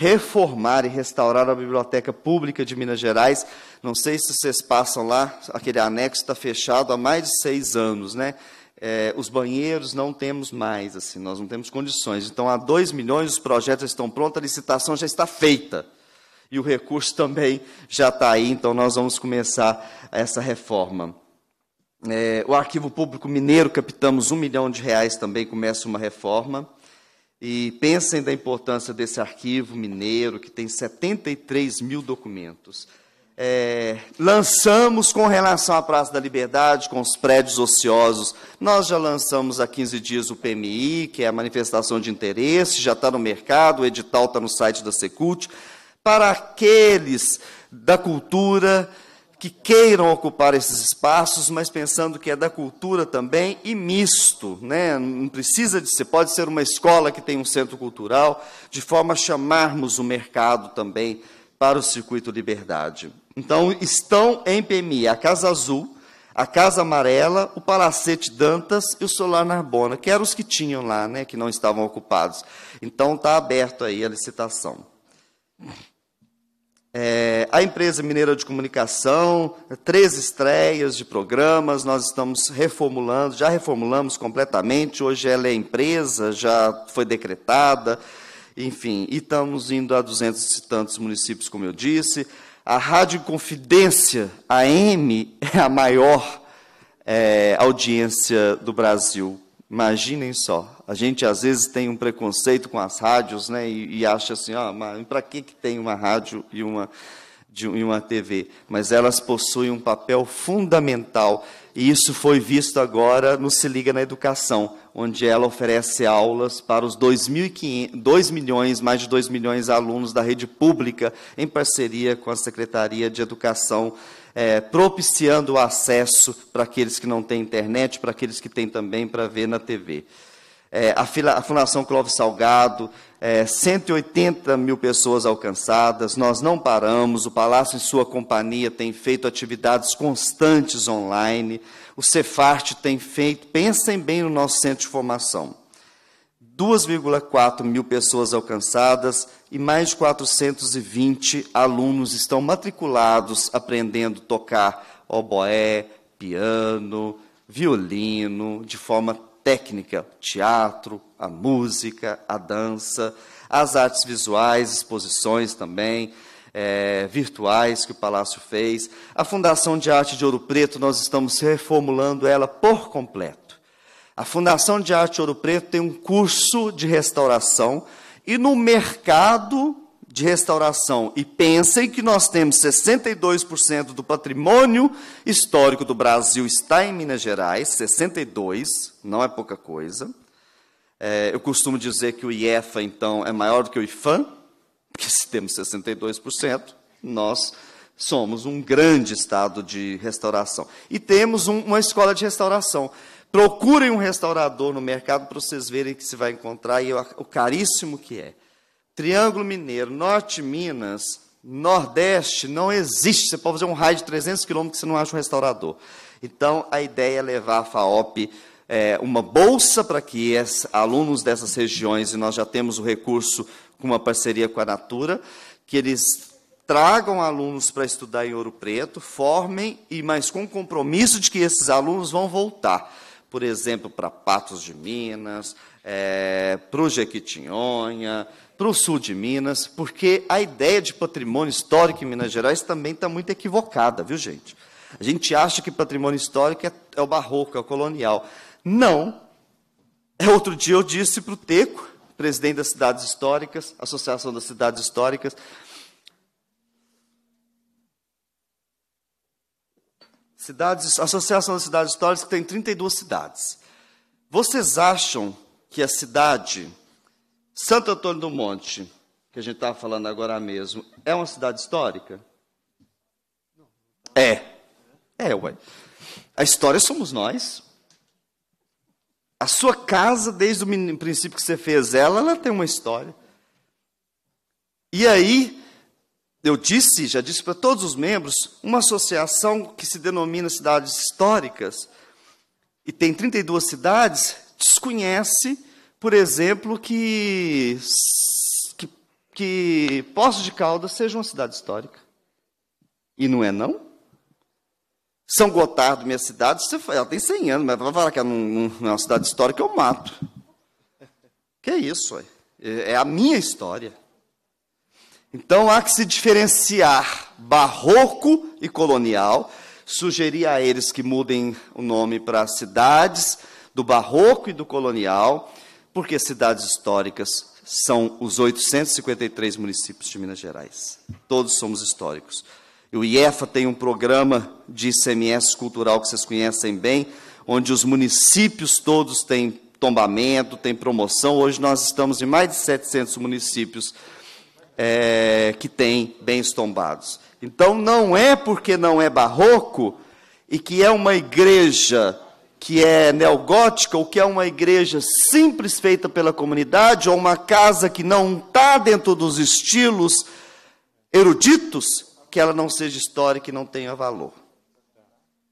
reformar e restaurar a Biblioteca Pública de Minas Gerais. Não sei se vocês passam lá, aquele anexo está fechado há mais de seis anos, né? É, os banheiros não temos mais, assim, nós não temos condições. Então, há 2 milhões, os projetos já estão prontos, a licitação já está feita. E o recurso também já está aí, então nós vamos começar essa reforma. É, o Arquivo Público Mineiro, captamos um milhão de reais também, começa uma reforma. E pensem da importância desse arquivo mineiro, que tem 73 mil documentos. É, lançamos com relação à Praça da Liberdade, com os prédios ociosos. Nós já lançamos há 15 dias o PMI, que é a manifestação de interesse, já está no mercado, o edital está no site da Secult. Para aqueles da cultura, que queiram ocupar esses espaços, mas pensando que é da cultura também e misto, né? Não precisa de ser, pode ser uma escola que tem um centro cultural, de forma a chamarmos o mercado também para o circuito Liberdade. Então, estão em PMI a Casa Azul, a Casa Amarela, o Palacete Dantas e o Solar Narbona, que eram os que tinham lá, né, que não estavam ocupados. Então, está aberto aí a licitação. É, a empresa mineira de comunicação, três estreias de programas, nós estamos reformulando, já reformulamos completamente, hoje ela é empresa, já foi decretada, enfim, e estamos indo a duzentos e tantos municípios, como eu disse. A Rádio Confidência, a M, é a maior é, audiência do Brasil Imaginem só, a gente às vezes tem um preconceito com as rádios, né? E, e acha assim, ó, ah, para que, que tem uma rádio e uma, de, e uma TV? Mas elas possuem um papel fundamental. E isso foi visto agora no Se Liga na Educação, onde ela oferece aulas para os 2 milhões, mais de 2 milhões de alunos da rede pública, em parceria com a Secretaria de Educação é, propiciando o acesso para aqueles que não têm internet, para aqueles que têm também para ver na TV. É, a, fila, a, Fundação Clóvis Salgado, é, 180 mil pessoas alcançadas, nós não paramos, o Palácio em sua companhia tem feito atividades constantes online, o Cefarte tem feito, pensem bem no nosso centro de formação, 2,4 mil pessoas alcançadas, e mais de 420 alunos estão matriculados aprendendo a tocar oboé, piano, violino, de forma técnica, teatro, a música, a dança, as artes visuais, exposições também, é, virtuais que o Palácio fez. A Fundação de Arte de Ouro Preto, nós estamos reformulando ela por completo. A Fundação de Arte de Ouro Preto tem um curso de restauração e no mercado de restauração. E pensem que nós temos 62% do patrimônio histórico do Brasil está em Minas Gerais, 62, não é pouca coisa. É, eu costumo dizer que o IEFA, então, é maior do que o IFAM, porque se temos 62%, nós somos um grande estado de restauração. E temos um, uma escola de restauração. Procurem um restaurador no mercado para vocês verem que se vai encontrar e o caríssimo que é. Triângulo Mineiro, Norte Minas, Nordeste, não existe. Você pode fazer um raio de 300 quilômetros que você não acha um restaurador. Então, a ideia é levar a FAOP é, uma bolsa para que alunos dessas regiões, e nós já temos o recurso com uma parceria com a Natura, que eles tragam alunos para estudar em Ouro Preto, formem, e mas com compromisso de que esses alunos vão voltar por exemplo, para Patos de Minas, é, para o Jequitinhonha, para o sul de Minas, porque a ideia de patrimônio histórico em Minas Gerais também está muito equivocada, viu, gente? A gente acha que patrimônio histórico é, é o barroco, é o colonial. Não. É outro dia eu disse para o Teco, presidente das cidades históricas, Associação das Cidades Históricas, Cidades, Associação das Cidades Históricas tem 32 cidades. Vocês acham que a cidade Santo Antônio do Monte, que a gente estava falando agora mesmo, é uma cidade histórica? É. É, ué. A história somos nós. A sua casa, desde o princípio que você fez ela, ela tem uma história. E aí, eu disse, já disse para todos os membros, uma associação que se denomina Cidades Históricas e tem 32 cidades, desconhece, por exemplo, que, que, que de Caldas seja uma cidade histórica. E não é, não? São Gotardo, minha cidade, ela tem 100 anos, mas vai falar que ela não, não é uma cidade histórica, eu mato. Que é isso, é, é a minha história. Então há que se diferenciar barroco e colonial. Sugerir a eles que mudem o nome para cidades do barroco e do colonial, porque cidades históricas são os 853 municípios de Minas Gerais. Todos somos históricos. O IEFA tem um programa de ICMS cultural que vocês conhecem bem, onde os municípios todos têm tombamento, têm promoção. Hoje nós estamos em mais de 700 municípios é, que tem bens tombados. Então, não é porque não é barroco e que é uma igreja que é neogótica, ou que é uma igreja simples feita pela comunidade, ou uma casa que não está dentro dos estilos eruditos, que ela não seja histórica e não tenha valor.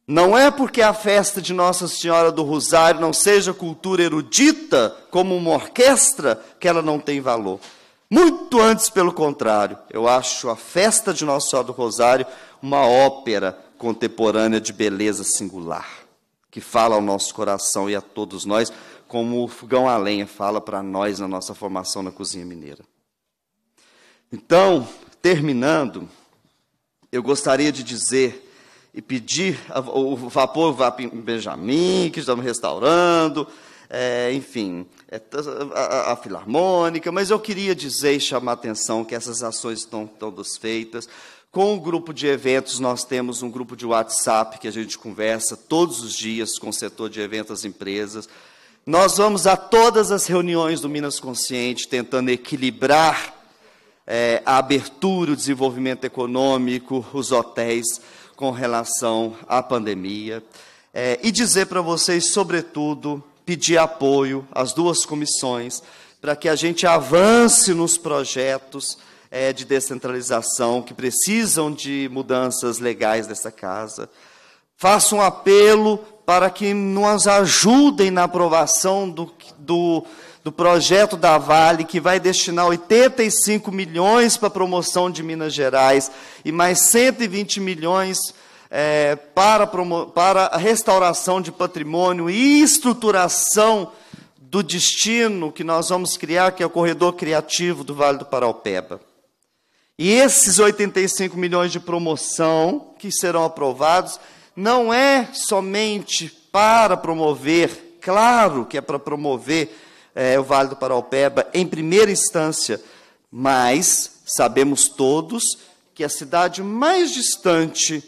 Não é porque a festa de Nossa Senhora do Rosário não seja cultura erudita, como uma orquestra, que ela não tem valor. Muito antes, pelo contrário, eu acho a festa de Nossa Senhora do Rosário uma ópera contemporânea de beleza singular, que fala ao nosso coração e a todos nós, como o fogão a lenha fala para nós na nossa formação na cozinha mineira. Então, terminando, eu gostaria de dizer e pedir o vapor Benjamin, que estamos restaurando, é, enfim, é, a, a, Filarmônica, mas eu queria dizer e chamar a atenção que essas ações estão todas feitas. Com o grupo de eventos, nós temos um grupo de WhatsApp que a gente conversa todos os dias com o setor de eventos empresas. Nós vamos a todas as reuniões do Minas Consciente tentando equilibrar é, a abertura, o desenvolvimento econômico, os hotéis com relação à pandemia. É, e dizer para vocês, sobretudo, pedir apoio às duas comissões para que a gente avance nos projetos é, de descentralização que precisam de mudanças legais dessa casa. Faça um apelo para que nos ajudem na aprovação do, do, do projeto da Vale, que vai destinar 85 milhões para a promoção de Minas Gerais e mais 120 milhões para é, para, para a restauração de patrimônio e estruturação do destino que nós vamos criar, que é o corredor criativo do Vale do Paraupeba. E esses 85 milhões de promoção que serão aprovados não é somente para promover, claro que é para promover é, o Vale do Paraupeba em primeira instância, mas sabemos todos que a cidade mais distante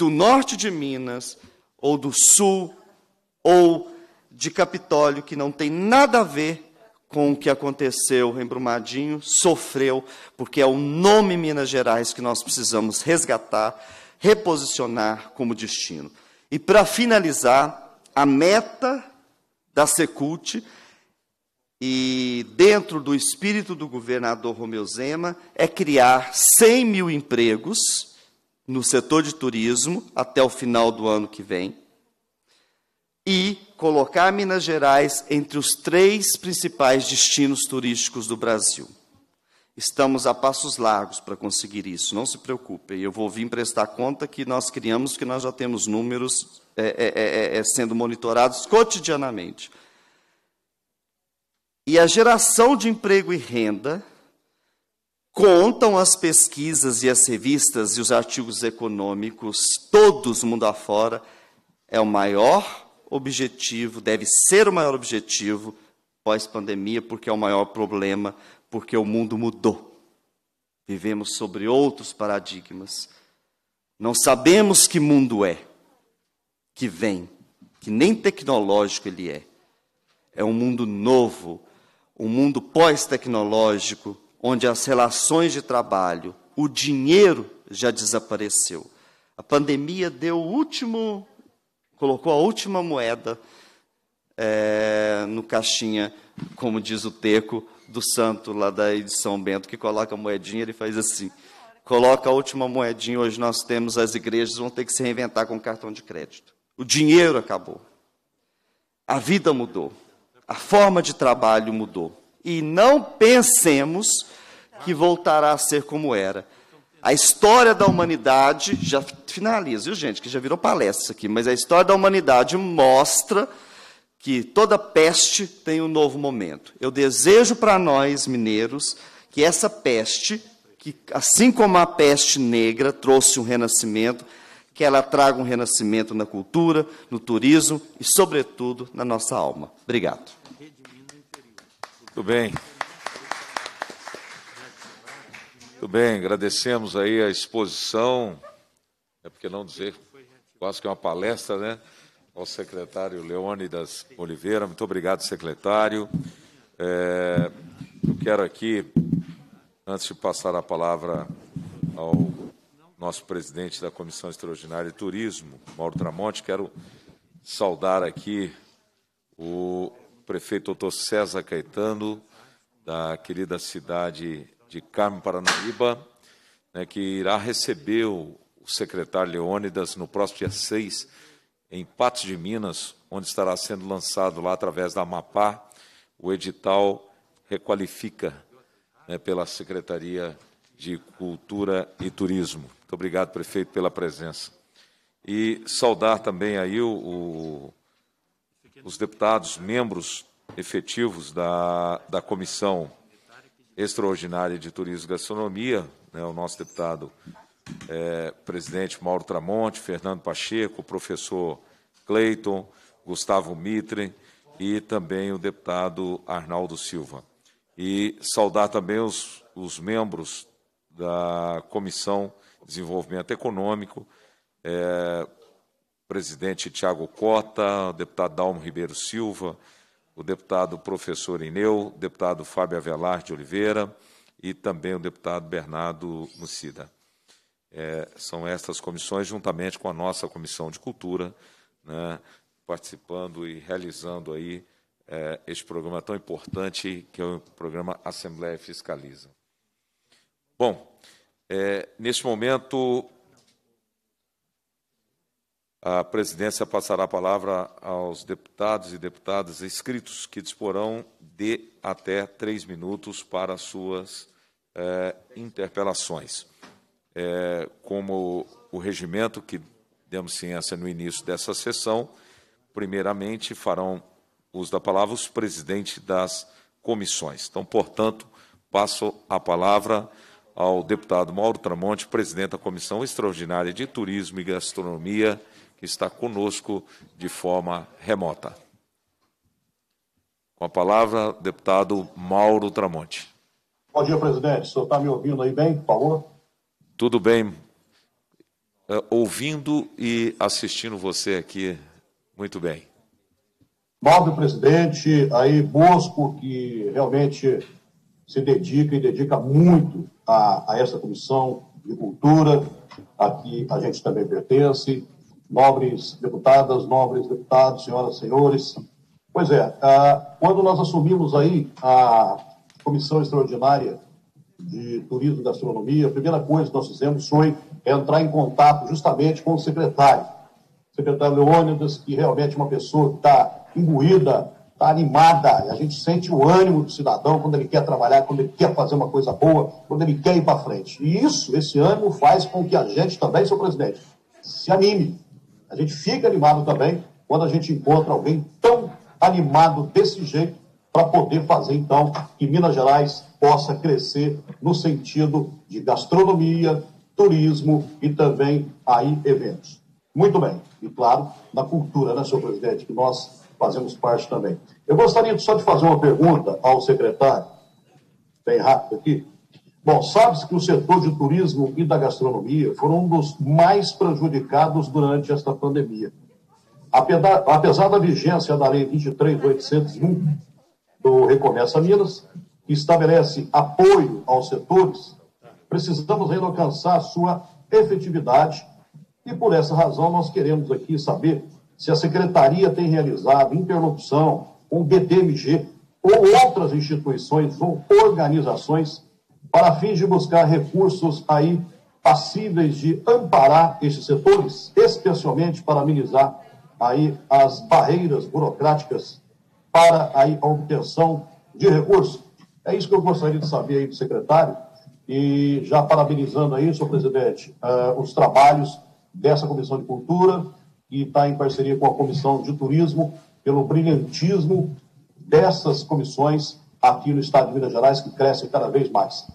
do norte de Minas, ou do sul, ou de Capitólio, que não tem nada a ver com o que aconteceu em Brumadinho, sofreu, porque é o nome Minas Gerais que nós precisamos resgatar, reposicionar como destino. E para finalizar, a meta da Secult e dentro do espírito do governador Romeu Zema é criar 100 mil empregos no setor de turismo até o final do ano que vem e colocar Minas Gerais entre os três principais destinos turísticos do Brasil. Estamos a passos largos para conseguir isso, não se preocupem. Eu vou vir prestar conta que nós criamos, que nós já temos números é, é, é, é, é sendo monitorados cotidianamente. E a geração de emprego e renda Contam as pesquisas e as revistas e os artigos econômicos, todos mundo afora, é o maior objetivo, deve ser o maior objetivo pós-pandemia, porque é o maior problema, porque o mundo mudou. Vivemos sobre outros paradigmas. Não sabemos que mundo é, que vem, que nem tecnológico ele é. É um mundo novo, um mundo pós-tecnológico, onde as relações de trabalho, o dinheiro já desapareceu. A pandemia deu o último, colocou a última moeda é, no caixinha, como diz o teco do santo lá da edição Bento, que coloca a moedinha, ele faz assim, coloca a última moedinha, hoje nós temos as igrejas, vão ter que se reinventar com cartão de crédito. O dinheiro acabou. A vida mudou. A forma de trabalho mudou e não pensemos que voltará a ser como era. A história da humanidade, já finaliza, viu gente, que já virou palestra isso aqui, mas a história da humanidade mostra que toda peste tem um novo momento. Eu desejo para nós, mineiros, que essa peste, que assim como a peste negra trouxe um renascimento, que ela traga um renascimento na cultura, no turismo e, sobretudo, na nossa alma. Obrigado. Muito bem. Muito bem, agradecemos aí a exposição, é porque não dizer, quase que é uma palestra, né? Ao secretário Leônidas Oliveira. Muito obrigado, secretário. É, eu quero aqui, antes de passar a palavra ao nosso presidente da Comissão Extraordinária de Turismo, Mauro Tramonte, quero saudar aqui o prefeito doutor César Caetano, da querida cidade de Carmo, Paranaíba, né, que irá receber o, secretário Leônidas no próximo dia 6, em Patos de Minas, onde estará sendo lançado lá através da Amapá, o edital Requalifica, né, pela Secretaria de Cultura e Turismo. Muito obrigado, prefeito, pela presença. E saudar também aí o, o os deputados, membros efetivos da, da Comissão Extraordinária de Turismo e Gastronomia, né, o nosso deputado é, presidente Mauro Tramonte, Fernando Pacheco, o professor Cleiton, Gustavo Mitre e também o deputado Arnaldo Silva. E saudar também os, os membros da Comissão de Desenvolvimento Econômico, é, presidente Tiago Cota, o deputado Dalmo Ribeiro Silva, o deputado professor Ineu, o deputado Fábio Avelar de Oliveira e também o deputado Bernardo Mucida. É, são estas comissões, juntamente com a nossa Comissão de Cultura, né, participando e realizando aí é, este programa tão importante que é o programa Assembleia Fiscaliza. Bom, é, neste momento a presidência passará a palavra aos deputados e deputadas inscritos, que disporão de até três minutos para suas é, interpelações. É, como o regimento que demos ciência no início dessa sessão, primeiramente farão uso da palavra os presidentes das comissões. Então, portanto, passo a palavra ao deputado Mauro Tramonte, presidente da Comissão Extraordinária de Turismo e Gastronomia que está conosco de forma remota. Com a palavra, deputado Mauro Tramonte. Bom dia, presidente. O senhor está me ouvindo aí bem, por favor? Tudo bem. É, ouvindo e assistindo você aqui, muito bem. Mauro, presidente, aí Bosco, que realmente se dedica e dedica muito a, a essa comissão de cultura, a que a gente também pertence, nobres deputadas, nobres deputados, senhoras e senhores. Pois é, ah, quando nós assumimos aí a Comissão Extraordinária de Turismo e Gastronomia, a primeira coisa que nós fizemos foi entrar em contato justamente com o secretário, o secretário Leônidas, que realmente é uma pessoa que está imbuída, está animada, a gente sente o ânimo do cidadão quando ele quer trabalhar, quando ele quer fazer uma coisa boa, quando ele quer ir para frente. E isso, esse ânimo, faz com que a gente também, seu presidente, se anime a gente fica animado também quando a gente encontra alguém tão animado desse jeito para poder fazer, então, que Minas Gerais possa crescer no sentido de gastronomia, turismo e também aí eventos. Muito bem. E, claro, na cultura, né, senhor presidente, que nós fazemos parte também. Eu gostaria só de fazer uma pergunta ao secretário, bem rápido aqui. Bom, sabe-se que o setor de turismo e da gastronomia foram um dos mais prejudicados durante esta pandemia. Apesar da vigência da Lei 23.801 do Recomeça Minas, que estabelece apoio aos setores, precisamos ainda alcançar sua efetividade e, por essa razão, nós queremos aqui saber se a Secretaria tem realizado interlocução com o BTMG ou outras instituições ou organizações para fins de buscar recursos aí passíveis de amparar esses setores, especialmente para minimizar aí as barreiras burocráticas para aí a obtenção de recursos. É isso que eu gostaria de saber aí do secretário e já parabenizando aí, senhor presidente, uh, os trabalhos dessa Comissão de Cultura e está em parceria com a Comissão de Turismo pelo brilhantismo dessas comissões aqui no Estado de Minas Gerais que crescem cada vez mais.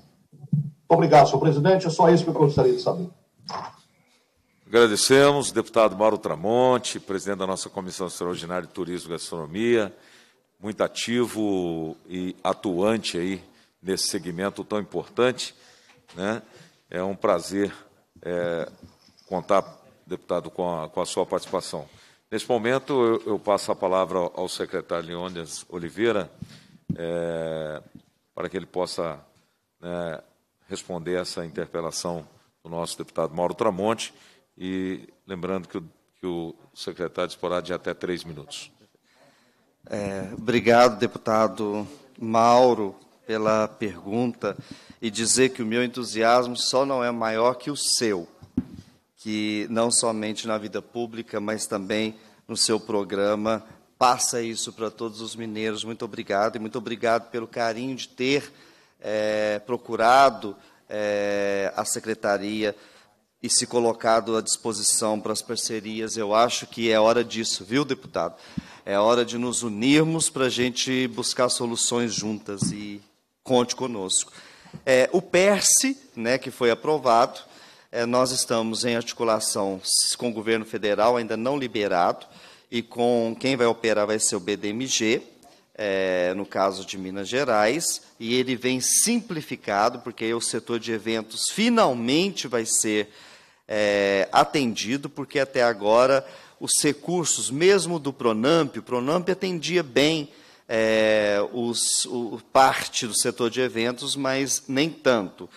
Obrigado, senhor presidente. É só isso que eu gostaria de saber. Agradecemos, deputado Mauro Tramonte, presidente da nossa Comissão Extraordinária de Turismo e Gastronomia, muito ativo e atuante aí nesse segmento tão importante. Né? É um prazer é, contar, deputado, com a, com a, sua participação. Nesse momento, eu, eu passo a palavra ao, secretário Leônidas Oliveira, é, para que ele possa né, responder essa interpelação do nosso deputado Mauro Tramonte. E lembrando que o, que o secretário disporá de até três minutos. É, obrigado, deputado Mauro, pela pergunta e dizer que o meu entusiasmo só não é maior que o seu, que não somente na vida pública, mas também no seu programa passa isso para todos os mineiros. Muito obrigado e muito obrigado pelo carinho de ter é, procurado é, a secretaria e se colocado à disposição para as parcerias. Eu acho que é hora disso, viu, deputado? É hora de nos unirmos para a gente buscar soluções juntas e conte conosco. É, o PERSE, né, que foi aprovado, é, nós estamos em articulação com o governo federal, ainda não liberado, e com quem vai operar vai ser o BDMG é, no caso de Minas Gerais, e ele vem simplificado, porque aí o setor de eventos finalmente vai ser é, atendido, porque até agora os recursos, mesmo do Pronamp, o Pronamp atendia bem é, os, o, parte do setor de eventos, mas nem tanto.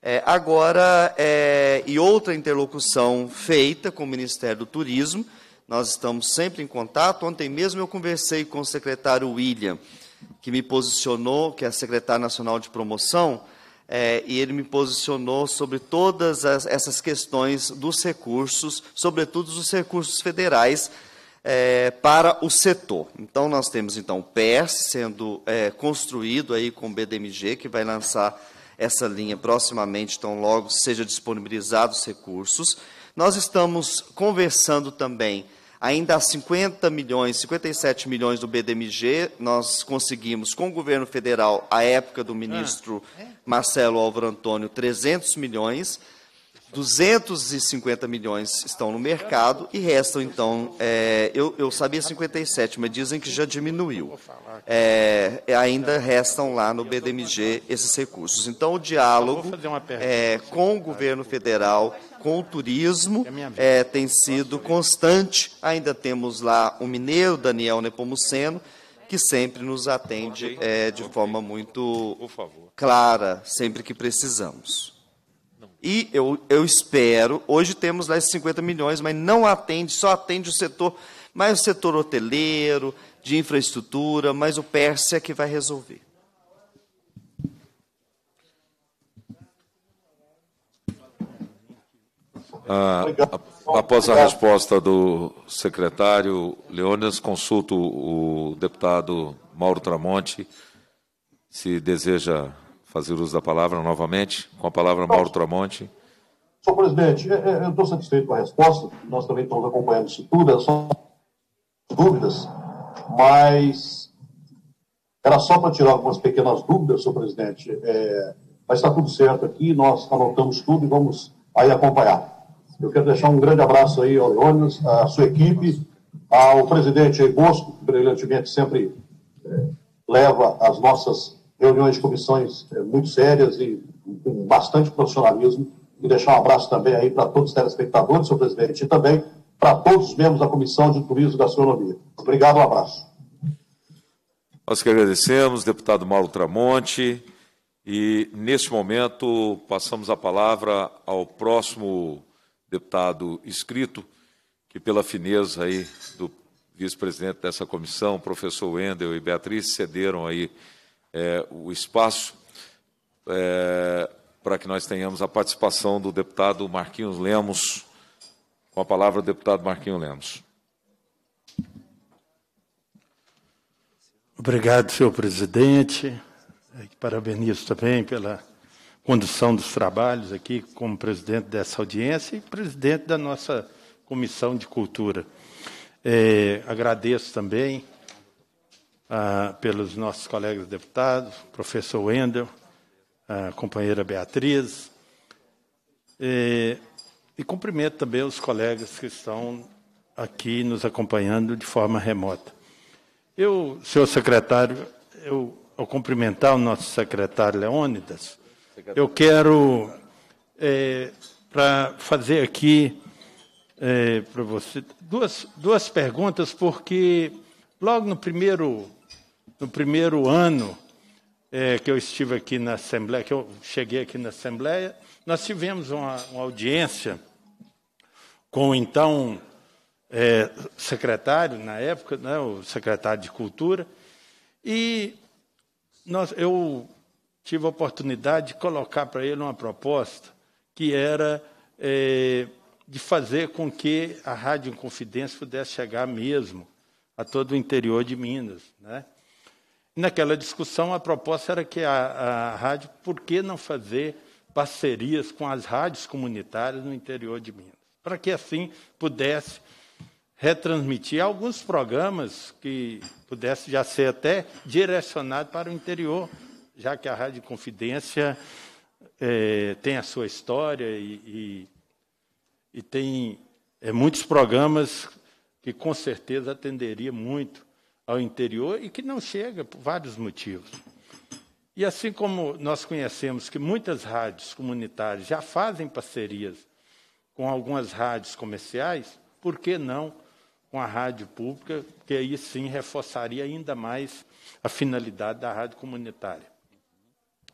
É, agora, é, e outra interlocução feita com o Ministério do Turismo, nós estamos sempre em contato. Ontem mesmo eu conversei com o secretário William, que me posicionou, que é secretário nacional de promoção, é, e ele me posicionou sobre todas as, essas questões dos recursos, sobretudo os recursos federais é, para o setor. Então nós temos então o PES sendo é, construído aí com o BDMG que vai lançar essa linha proximamente, então logo seja disponibilizados os recursos. Nós estamos conversando também Ainda há 50 milhões, 57 milhões do BDMG, nós conseguimos com o governo federal, à época do ministro ah, é? Marcelo Álvaro Antônio, 300 milhões. 250 milhões estão no mercado e restam, então, é, eu, eu, sabia 57, mas dizem que já diminuiu. É, é, ainda restam lá no BDMG esses recursos. Então, o diálogo é, com o governo federal com o turismo é, é, tem sido constante. Ainda temos lá o mineiro Daniel Nepomuceno, que sempre nos atende é, de forma muito clara, sempre que precisamos. E eu, eu espero, hoje temos lá esses 50 milhões, mas não atende, só atende o setor, mais o setor hoteleiro, de infraestrutura, mas o Pérsia que vai resolver. Ah, após a resposta do secretário Leônidas, consulto o deputado Mauro Tramonte, se deseja fazer uso da palavra novamente. Com a palavra, Mauro Tramonte. Senhor presidente, é, é, eu estou satisfeito com a resposta, nós também estamos acompanhando isso tudo, é só dúvidas, mas era só para tirar algumas pequenas dúvidas, senhor presidente. É, mas está tudo certo aqui, nós anotamos tudo e vamos aí acompanhar. Eu quero deixar um grande abraço aí ao Jonas, à sua equipe, ao presidente Bosco, que brilhantemente sempre é, leva as nossas reuniões de comissões é, muito sérias e com bastante profissionalismo. E deixar um abraço também aí para todos os telespectadores, senhor presidente, e também para todos os membros da Comissão de Turismo e Gastronomia. Obrigado, um abraço. Nós que agradecemos, deputado Mauro Tramonte. E, neste momento, passamos a palavra ao próximo deputado inscrito, que pela fineza aí do vice-presidente dessa comissão, professor Wendel e Beatriz, cederam aí é, o espaço é, para que nós tenhamos a participação do deputado Marquinhos Lemos. Com a palavra, o deputado Marquinhos Lemos. Obrigado, senhor presidente. Parabenizo também pela condução dos trabalhos aqui, como presidente dessa audiência e presidente da nossa Comissão de Cultura. É, agradeço também ah, pelos nossos colegas deputados, professor Wendel, a companheira Beatriz, é, e cumprimento também os colegas que estão aqui nos acompanhando de forma remota. Eu, senhor secretário, eu, ao cumprimentar o nosso secretário Leônidas, eu quero, é, para fazer aqui é, para você, duas, duas perguntas, porque logo no primeiro, no primeiro ano é, que eu estive aqui na Assembleia, que eu cheguei aqui na Assembleia, nós tivemos uma, uma audiência com o então é, secretário, na época, né, o secretário de Cultura, e nós, eu tive a oportunidade de colocar para ele uma proposta que era é, de fazer com que a Rádio Confidência pudesse chegar mesmo a todo o interior de Minas. Né? Naquela discussão, a proposta era que a, a rádio, por que não fazer parcerias com as rádios comunitárias no interior de Minas? Para que assim pudesse retransmitir alguns programas que pudesse já ser até direcionado para o interior já que a Rádio Confidência é, tem a sua história e, e, e tem é, muitos programas que com certeza atenderia muito ao interior e que não chega por vários motivos. E assim como nós conhecemos que muitas rádios comunitárias já fazem parcerias com algumas rádios comerciais, por que não com a rádio pública, que aí sim reforçaria ainda mais a finalidade da rádio comunitária?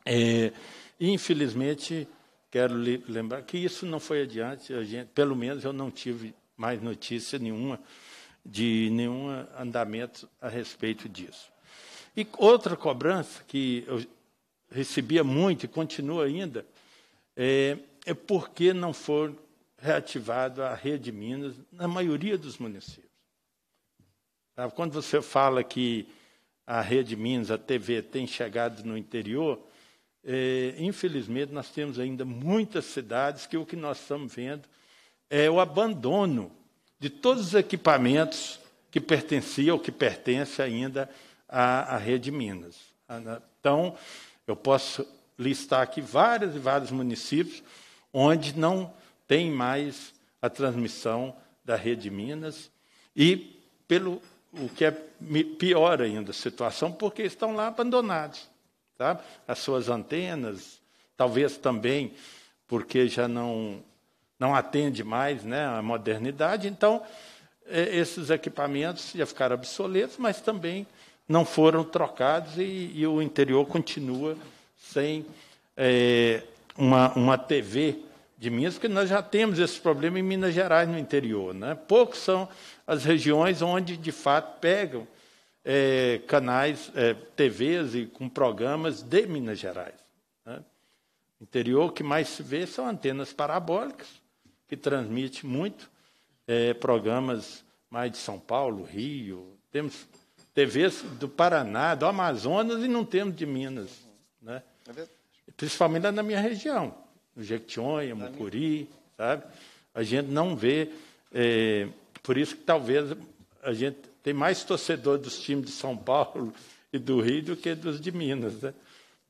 É, infelizmente, quero lembrar que isso não foi adiante, gente, pelo menos eu não tive mais notícia nenhuma de nenhum andamento a respeito disso. E outra cobrança que eu recebia muito e continua ainda é, é porque não foi reativado a rede Minas na maioria dos municípios. Quando você fala que a rede Minas, a TV, tem chegado no interior, é, infelizmente, nós temos ainda muitas cidades que o que nós estamos vendo é o abandono de todos os equipamentos que pertenciam ou que pertencem ainda à, à Rede Minas. Ah, né? Então, eu posso listar aqui vários e vários municípios onde não tem mais a transmissão da Rede Minas e pelo o que é pior ainda a situação, porque estão lá abandonados tá? as suas antenas, talvez também porque já não, não atende mais né, a modernidade. Então, é, esses equipamentos já ficaram obsoletos, mas também não foram trocados e, e o interior continua sem é, uma, uma TV de Minas, porque nós já temos esse problema em Minas Gerais, no interior. Né? Poucos são as regiões onde, de fato, pegam é, canais, é, TVs e com programas de Minas Gerais. Né? Interior que mais se vê são antenas parabólicas que transmite muito é, programas mais de São Paulo, Rio. Temos TVs do Paraná, do Amazonas e não temos de Minas, né? É Principalmente na minha região, no Jequitinhonha, Mucuri, sabe? A gente não vê, é, por isso que talvez a gente tem mais torcedor dos times de São Paulo (laughs) e do Rio do que dos de Minas, né?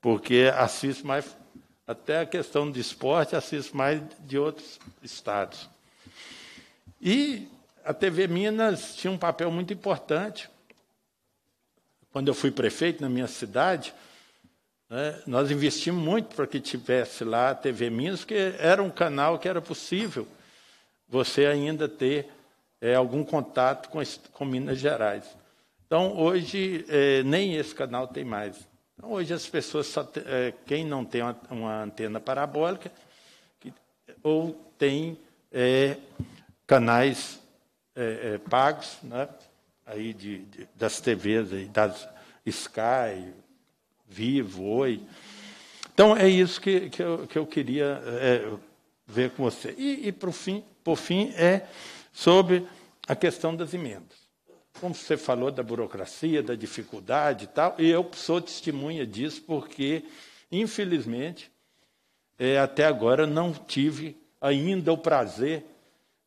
Porque assiste mais, até a questão de esporte, assiste mais de outros estados. E a TV Minas tinha um papel muito importante. Quando eu fui prefeito na minha cidade, né, nós investimos muito para que tivesse lá a TV Minas, porque era um canal que era possível você ainda ter é, algum contato com, com, Minas Gerais. Então, hoje, é, nem esse canal tem mais. Então, hoje, as pessoas, só te, é, quem não tem uma, uma antena parabólica, que, ou tem é, canais é, é, pagos, né, aí de, de, das TVs, aí, das Sky, Vivo, Oi. Então, é isso que, que, eu, que eu queria ver com você. E, e por fim, por fim é sobre a questão das emendas. Como você falou da burocracia, da dificuldade e tal, e eu sou testemunha disso porque, infelizmente, é, até agora não tive ainda o prazer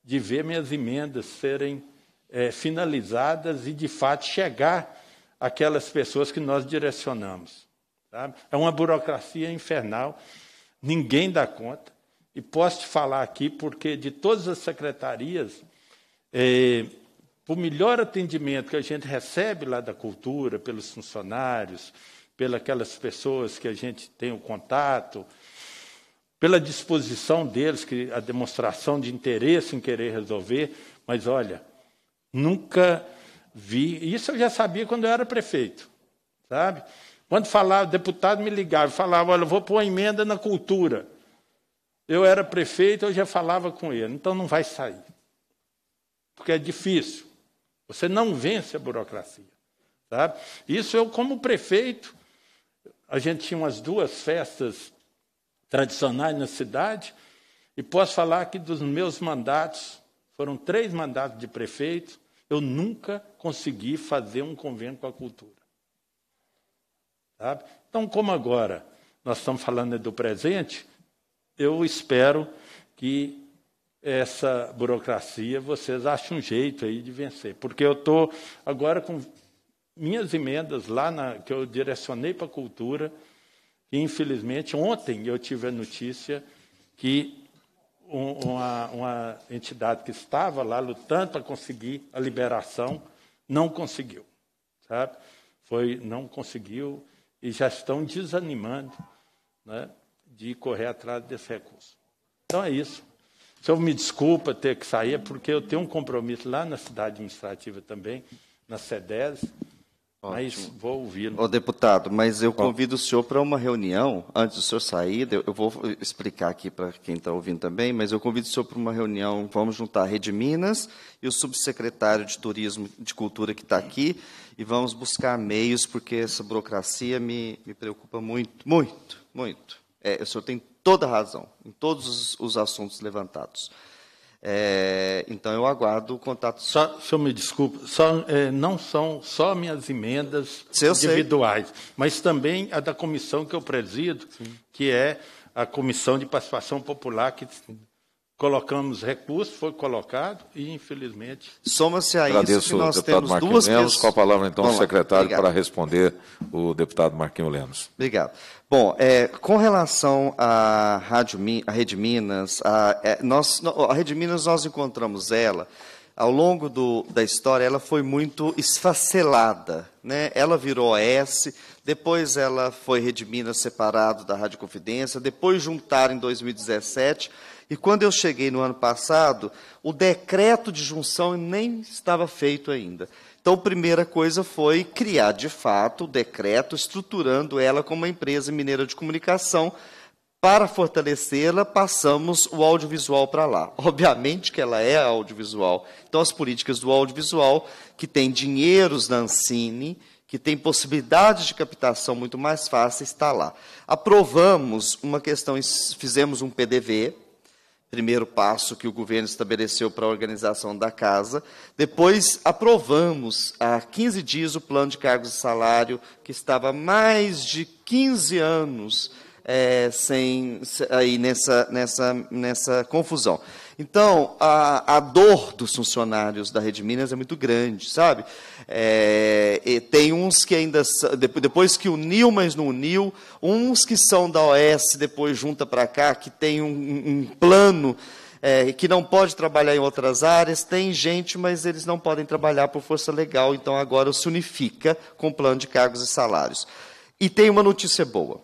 de ver minhas emendas serem é, finalizadas e, de fato, chegar àquelas pessoas que nós direcionamos. Sabe? Tá? É uma burocracia infernal, ninguém dá conta. E posso te falar aqui, porque de todas as secretarias, é, por melhor atendimento que a gente recebe lá da cultura, pelos funcionários, pelas aquelas pessoas que a gente tem o contato, pela disposição deles, que a demonstração de interesse em querer resolver, mas olha, nunca vi, isso eu já sabia quando eu era prefeito, sabe? Quando falava, deputado me ligava, falava, olha, eu vou pôr emenda na cultura. Eu era prefeito, eu já falava com ele, então não vai sair porque é difícil. Você não vence a burocracia. tá? Isso eu, como prefeito, a gente tinha umas duas festas tradicionais na cidade, e posso falar que dos meus mandatos, foram três mandatos de prefeito, eu nunca consegui fazer um convênio com a cultura. tá? Então, como agora nós estamos falando do presente, eu espero que essa burocracia, vocês acham um jeito aí de vencer. Porque eu estou agora com minhas emendas lá na, que eu direcionei para a cultura, e infelizmente ontem eu tive a notícia que um, uma, uma entidade que estava lá lutando para conseguir a liberação não conseguiu, sabe? Foi não conseguiu e já estão desanimando, né, de correr atrás desse recurso. Então é isso. O senhor me desculpa ter que sair, é porque eu tenho um compromisso lá na cidade administrativa também, na CEDES, mas vou ouvi-lo. Ô, deputado, mas eu convido o senhor para uma reunião, antes do senhor sair, eu vou explicar aqui para quem está ouvindo também, mas eu convido o senhor para uma reunião, vamos juntar a Rede Minas e o subsecretário de Turismo de Cultura que está aqui, e vamos buscar meios, porque essa burocracia me, me preocupa muito, muito, muito. É, o senhor tem toda razão, em todos os assuntos levantados. É, então eu aguardo o contato. Só, senhor me desculpe, só, é, não são só minhas emendas Sim, individuais, sei. mas também a da comissão que eu presido, Sim. que é a Comissão de Participação Popular, que colocamos recursos, foi colocado e, infelizmente. Soma-se a Agradeço isso que nós temos Marquinhos duas Lemos, pessoas. Com a palavra, então, Vamos o secretário para responder o deputado Marquinho Lemos. Obrigado. Bom, é, com relação à Rádio à Rede Minas, a, é, nós, a Rede Minas nós encontramos ela. Ao longo do, da história, ela foi muito esfacelada. Né? Ela virou S, depois ela foi Rede Minas separado da Rádio Confidência, depois juntaram em 2017 e quando eu cheguei no ano passado, o decreto de junção nem estava feito ainda. Então, a primeira coisa foi criar, de fato, o decreto, estruturando ela como uma empresa mineira de comunicação. Para fortalecê-la, passamos o audiovisual para lá. (laughs) Obviamente que ela é audiovisual. Então, as políticas do audiovisual, que tem dinheiros na Ancine, que tem possibilidades de captação muito mais fácil, está lá. Aprovamos uma questão, fizemos um PDV, primeiro passo que o governo estabeleceu para a organização da casa. Depois aprovamos há 15 dias o plano de cargos e salário, que estava há mais de 15 anos é, sem, aí nessa, nessa, nessa confusão. Então, a, a, dor dos funcionários da Rede Minas é muito grande, sabe? É, tem uns que ainda, depois que uniu, mas não uniu, uns que são da OS, depois junta para cá, que tem um, um plano é, que não pode trabalhar em outras áreas, tem gente, mas eles não podem trabalhar por força legal, então agora se unifica com o plano de cargos e salários. E tem uma notícia boa.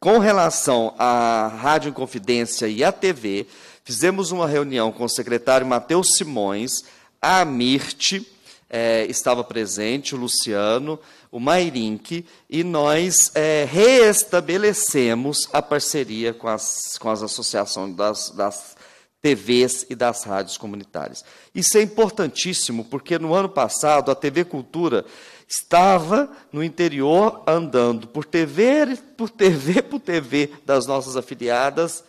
Com relação à Rádio Confidência e à TV, Fizemos uma reunião com o secretário Matheus Simões, a Mirte é, estava presente, o Luciano, o Mairink, e nós eh, reestabelecemos a parceria com as, com as associações das, das TVs e das rádios comunitárias. Isso é importantíssimo, porque no ano passado a TV Cultura estava no interior andando por TV, por TV, por TV das nossas afiliadas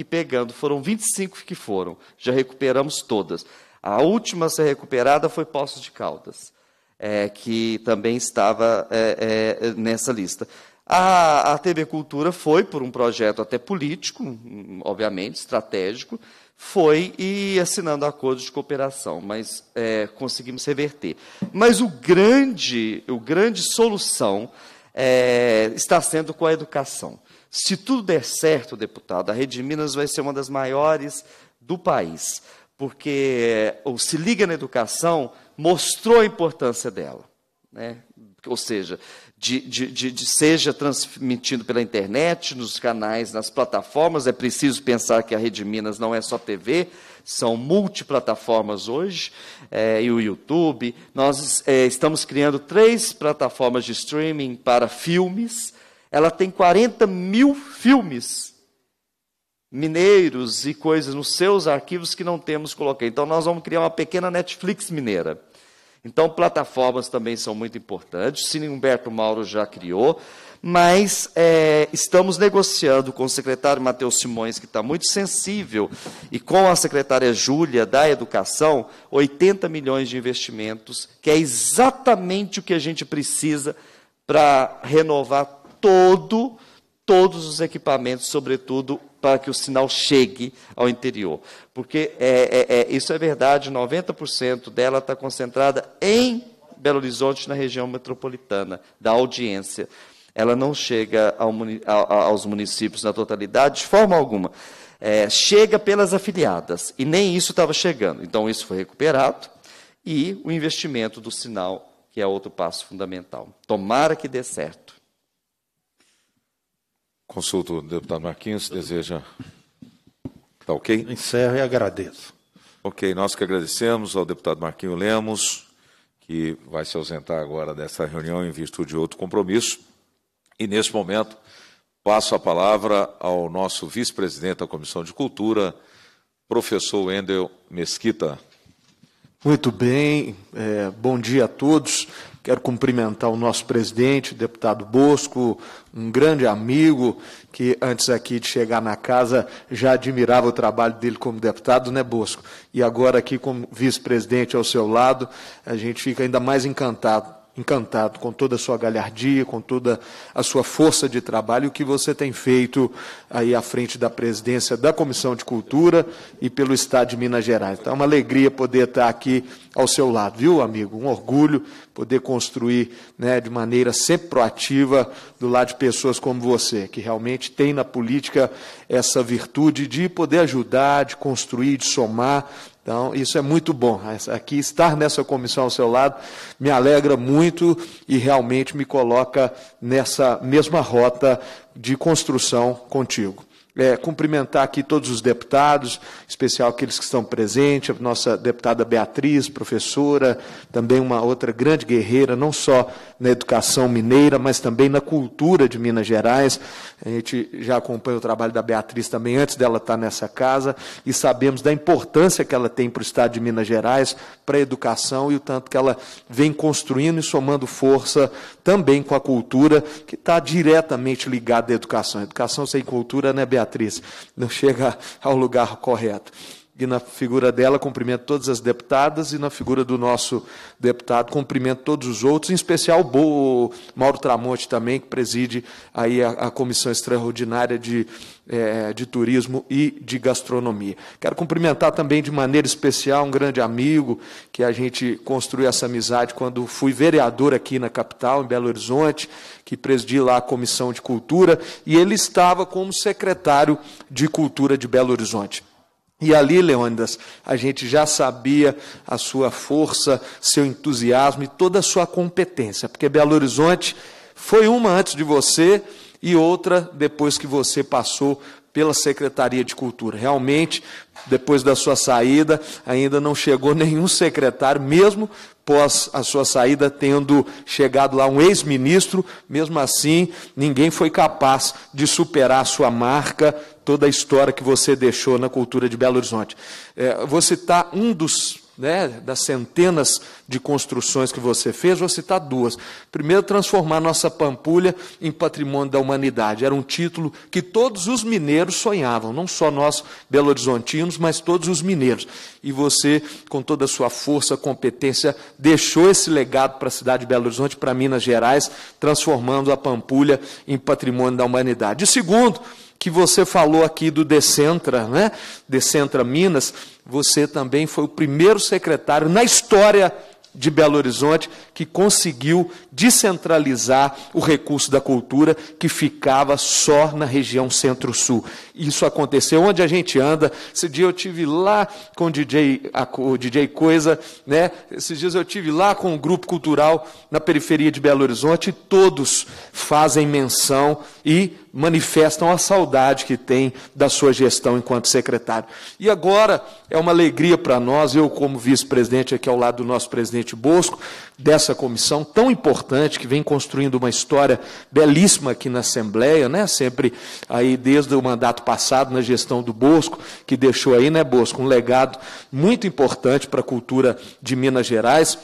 e pegando. Foram 25 que foram, já recuperamos todas. A última a ser recuperada foi Poços de Caldas, é, que também estava é, é, nessa lista. A, a TV Cultura foi por um projeto até político, obviamente, estratégico, foi e assinando acordos de cooperação, mas é, conseguimos reverter. Mas o grande, o grande solução é, está sendo com a educação. Se tudo der certo, deputado, a Rede Minas vai ser uma das maiores do país, porque o Se Liga na Educação mostrou a importância dela. Né? Ou seja, de, de, de, seja transmitindo pela internet, nos canais, nas plataformas, é preciso pensar que a Rede Minas não é só TV, são multiplataformas hoje, é, e o YouTube. Nós é, estamos criando três plataformas de streaming para filmes, ela tem 40 mil filmes mineiros e coisas nos seus arquivos que não temos coloquei. Então nós vamos criar uma pequena Netflix mineira. Então plataformas também são muito importantes. Cine Humberto Mauro já criou, mas é, estamos negociando com o secretário Matheus Simões, que está muito sensível, e com a secretária Júlia da Educação, 80 milhões de investimentos, que é exatamente o que a gente precisa para renovar todo, todos os equipamentos, sobretudo para que o sinal chegue ao interior. Porque é, é, é, isso é verdade, 90% dela está concentrada em Belo Horizonte, na região metropolitana, da audiência. Ela não chega ao, a, aos municípios na totalidade, de forma alguma. É, chega pelas afiliadas, e nem isso estava chegando. Então, isso foi recuperado, e o investimento do sinal, que é outro passo fundamental. Tomara que dê certo. Consulto o deputado Marquinhos, deseja. Está ok? Encerro e agradeço. Ok, nós que agradecemos ao deputado Marquinho Lemos, que vai se ausentar agora dessa reunião em virtude de outro compromisso. E neste momento, passo a palavra ao nosso vice-presidente da Comissão de Cultura, professor Wendel Mesquita. Muito bem, é, bom dia a todos. Quero cumprimentar o nosso presidente, deputado Bosco, um grande amigo que antes aqui de chegar na casa já admirava o trabalho dele como deputado, né, Bosco? E agora aqui como vice-presidente ao seu lado, a gente fica ainda mais encantado encantado com toda a sua galhardia, com toda a sua força de trabalho que você tem feito aí à frente da presidência da Comissão de Cultura e pelo Estado de Minas Gerais. Então é uma alegria poder estar aqui ao seu lado, viu, amigo? Um orgulho poder construir né, de maneira sempre proativa do lado de pessoas como você, que realmente tem na política essa virtude de poder ajudar, de construir, de somar então, isso é muito bom. Aqui estar nessa comissão ao seu lado me alegra muito e realmente me coloca nessa mesma rota de construção contigo é, cumprimentar aqui todos os deputados, em especial aqueles que estão presentes, a nossa deputada Beatriz, professora, também uma outra grande guerreira, não só na educação mineira, mas também na cultura de Minas Gerais. A gente já acompanha o trabalho da Beatriz também antes dela estar nessa casa e sabemos da importância que ela tem para o Estado de Minas Gerais, para a educação e o tanto que ela vem construindo e somando força também com a cultura, que está diretamente ligada à educação. Educação sem cultura, né, Beatriz? Não chega ao lugar correto e na figura dela cumprimento todas as deputadas e na figura do nosso deputado cumprimento todos os outros, em especial o Mauro Tramonte também, que preside aí a, a Comissão Extraordinária de, é, de Turismo e de Gastronomia. Quero cumprimentar também de maneira especial um grande amigo, que a gente construiu essa amizade quando fui vereador aqui na capital, em Belo Horizonte, que presidi lá a Comissão de Cultura, e ele estava como secretário de Cultura de Belo Horizonte. E ali, Leônidas, a gente já sabia a sua força, seu entusiasmo e toda a sua competência, porque Belo Horizonte foi uma antes de você e outra depois que você passou pela Secretaria de Cultura. Realmente, depois da sua saída, ainda não chegou nenhum secretário, mesmo pós a sua saída, tendo chegado lá um ex-ministro, mesmo assim, ninguém foi capaz de superar a sua marca toda a história que você deixou na cultura de Belo Horizonte. É, vou citar um dos né, das centenas de construções que você fez, vou citar duas. Primeiro, transformar nossa Pampulha em patrimônio da humanidade. Era um título que todos os mineiros sonhavam, não só nós belo-horizontinos, mas todos os mineiros. E você, com toda a sua força, competência, deixou esse legado para a cidade de Belo Horizonte, para Minas Gerais, transformando a Pampulha em patrimônio da humanidade. E segundo, que você falou aqui do Decentra, né? Decentra Minas, você também foi o primeiro secretário na história de Belo Horizonte que conseguiu descentralizar o recurso da cultura que ficava só na região Centro-Sul. Isso aconteceu onde a gente anda. Esse dia eu tive lá com o DJ, o DJ Coisa, né? Esses dias eu tive lá com um grupo cultural na periferia de Belo Horizonte e todos fazem menção e manifestam a saudade que têm da sua gestão enquanto secretário. E agora é uma alegria para nós, eu como vice-presidente aqui ao lado do nosso presidente Bosco, dessa comissão tão importante que vem construindo uma história belíssima aqui na Assembleia, né? Sempre aí desde o mandato passado na gestão do Bosco, que deixou aí, né, Bosco, um legado muito importante para a cultura de Minas Gerais.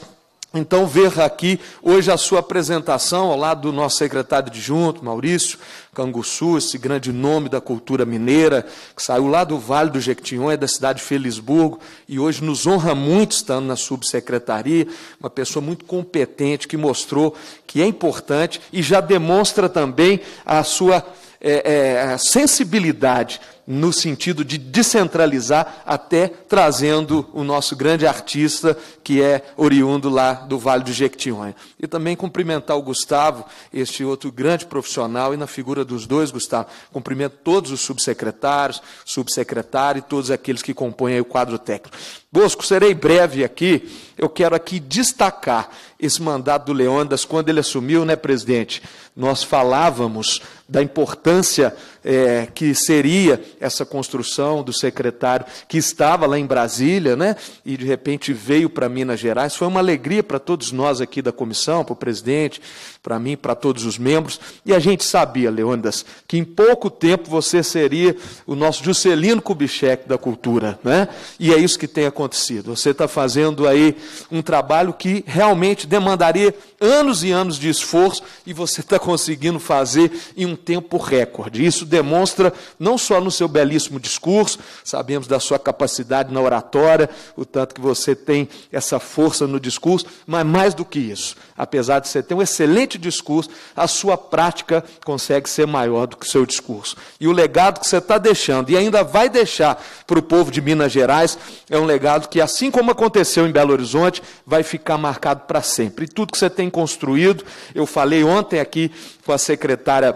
Então, ver aqui hoje a sua apresentação ao lado do nosso secretário adjunto, Maurício Canguçu, esse grande nome da cultura mineira, que saiu lá do Vale do Jequitinhonha, da cidade de Felisburgo, e hoje nos honra muito estando na subsecretaria, uma pessoa muito competente que mostrou que é importante e já demonstra também a sua é, é, sensibilidade no sentido de descentralizar, até trazendo o nosso grande artista, que é oriundo lá do Vale do Jequitinhonha. E também cumprimentar o Gustavo, este outro grande profissional, e na figura dos dois, Gustavo, cumprimento todos os subsecretários, subsecretário e todos aqueles que compõem o quadro técnico. Bosco, serei breve aqui. Eu quero aqui destacar esse mandato do Leônidas quando ele assumiu, né, presidente? Nós falávamos da importância é, que seria essa construção do secretário que estava lá em Brasília, né? E de repente veio para Minas Gerais. Foi uma alegria para todos nós aqui da comissão, para o presidente, para mim, para todos os membros. E a gente sabia, Leônidas, que em pouco tempo você seria o nosso Juscelino Kubitschek da cultura, né? E é isso que tem acontecido. Você está fazendo aí um trabalho que realmente demandaria anos e anos de esforço e você está (laughs) conseguindo fazer em um tempo recorde. Isso demonstra não só no seu belíssimo discurso, sabemos da sua capacidade na oratória, o tanto que você tem essa força no discurso, mas mais do que isso, apesar de você ter um excelente discurso, a sua prática consegue ser maior do que o seu discurso. E o legado que você está deixando, e ainda vai deixar para o povo de Minas Gerais, é um legado que, assim como aconteceu em Belo Horizonte, vai ficar marcado para sempre. E tudo que você tem construído, eu falei ontem aqui com a secretária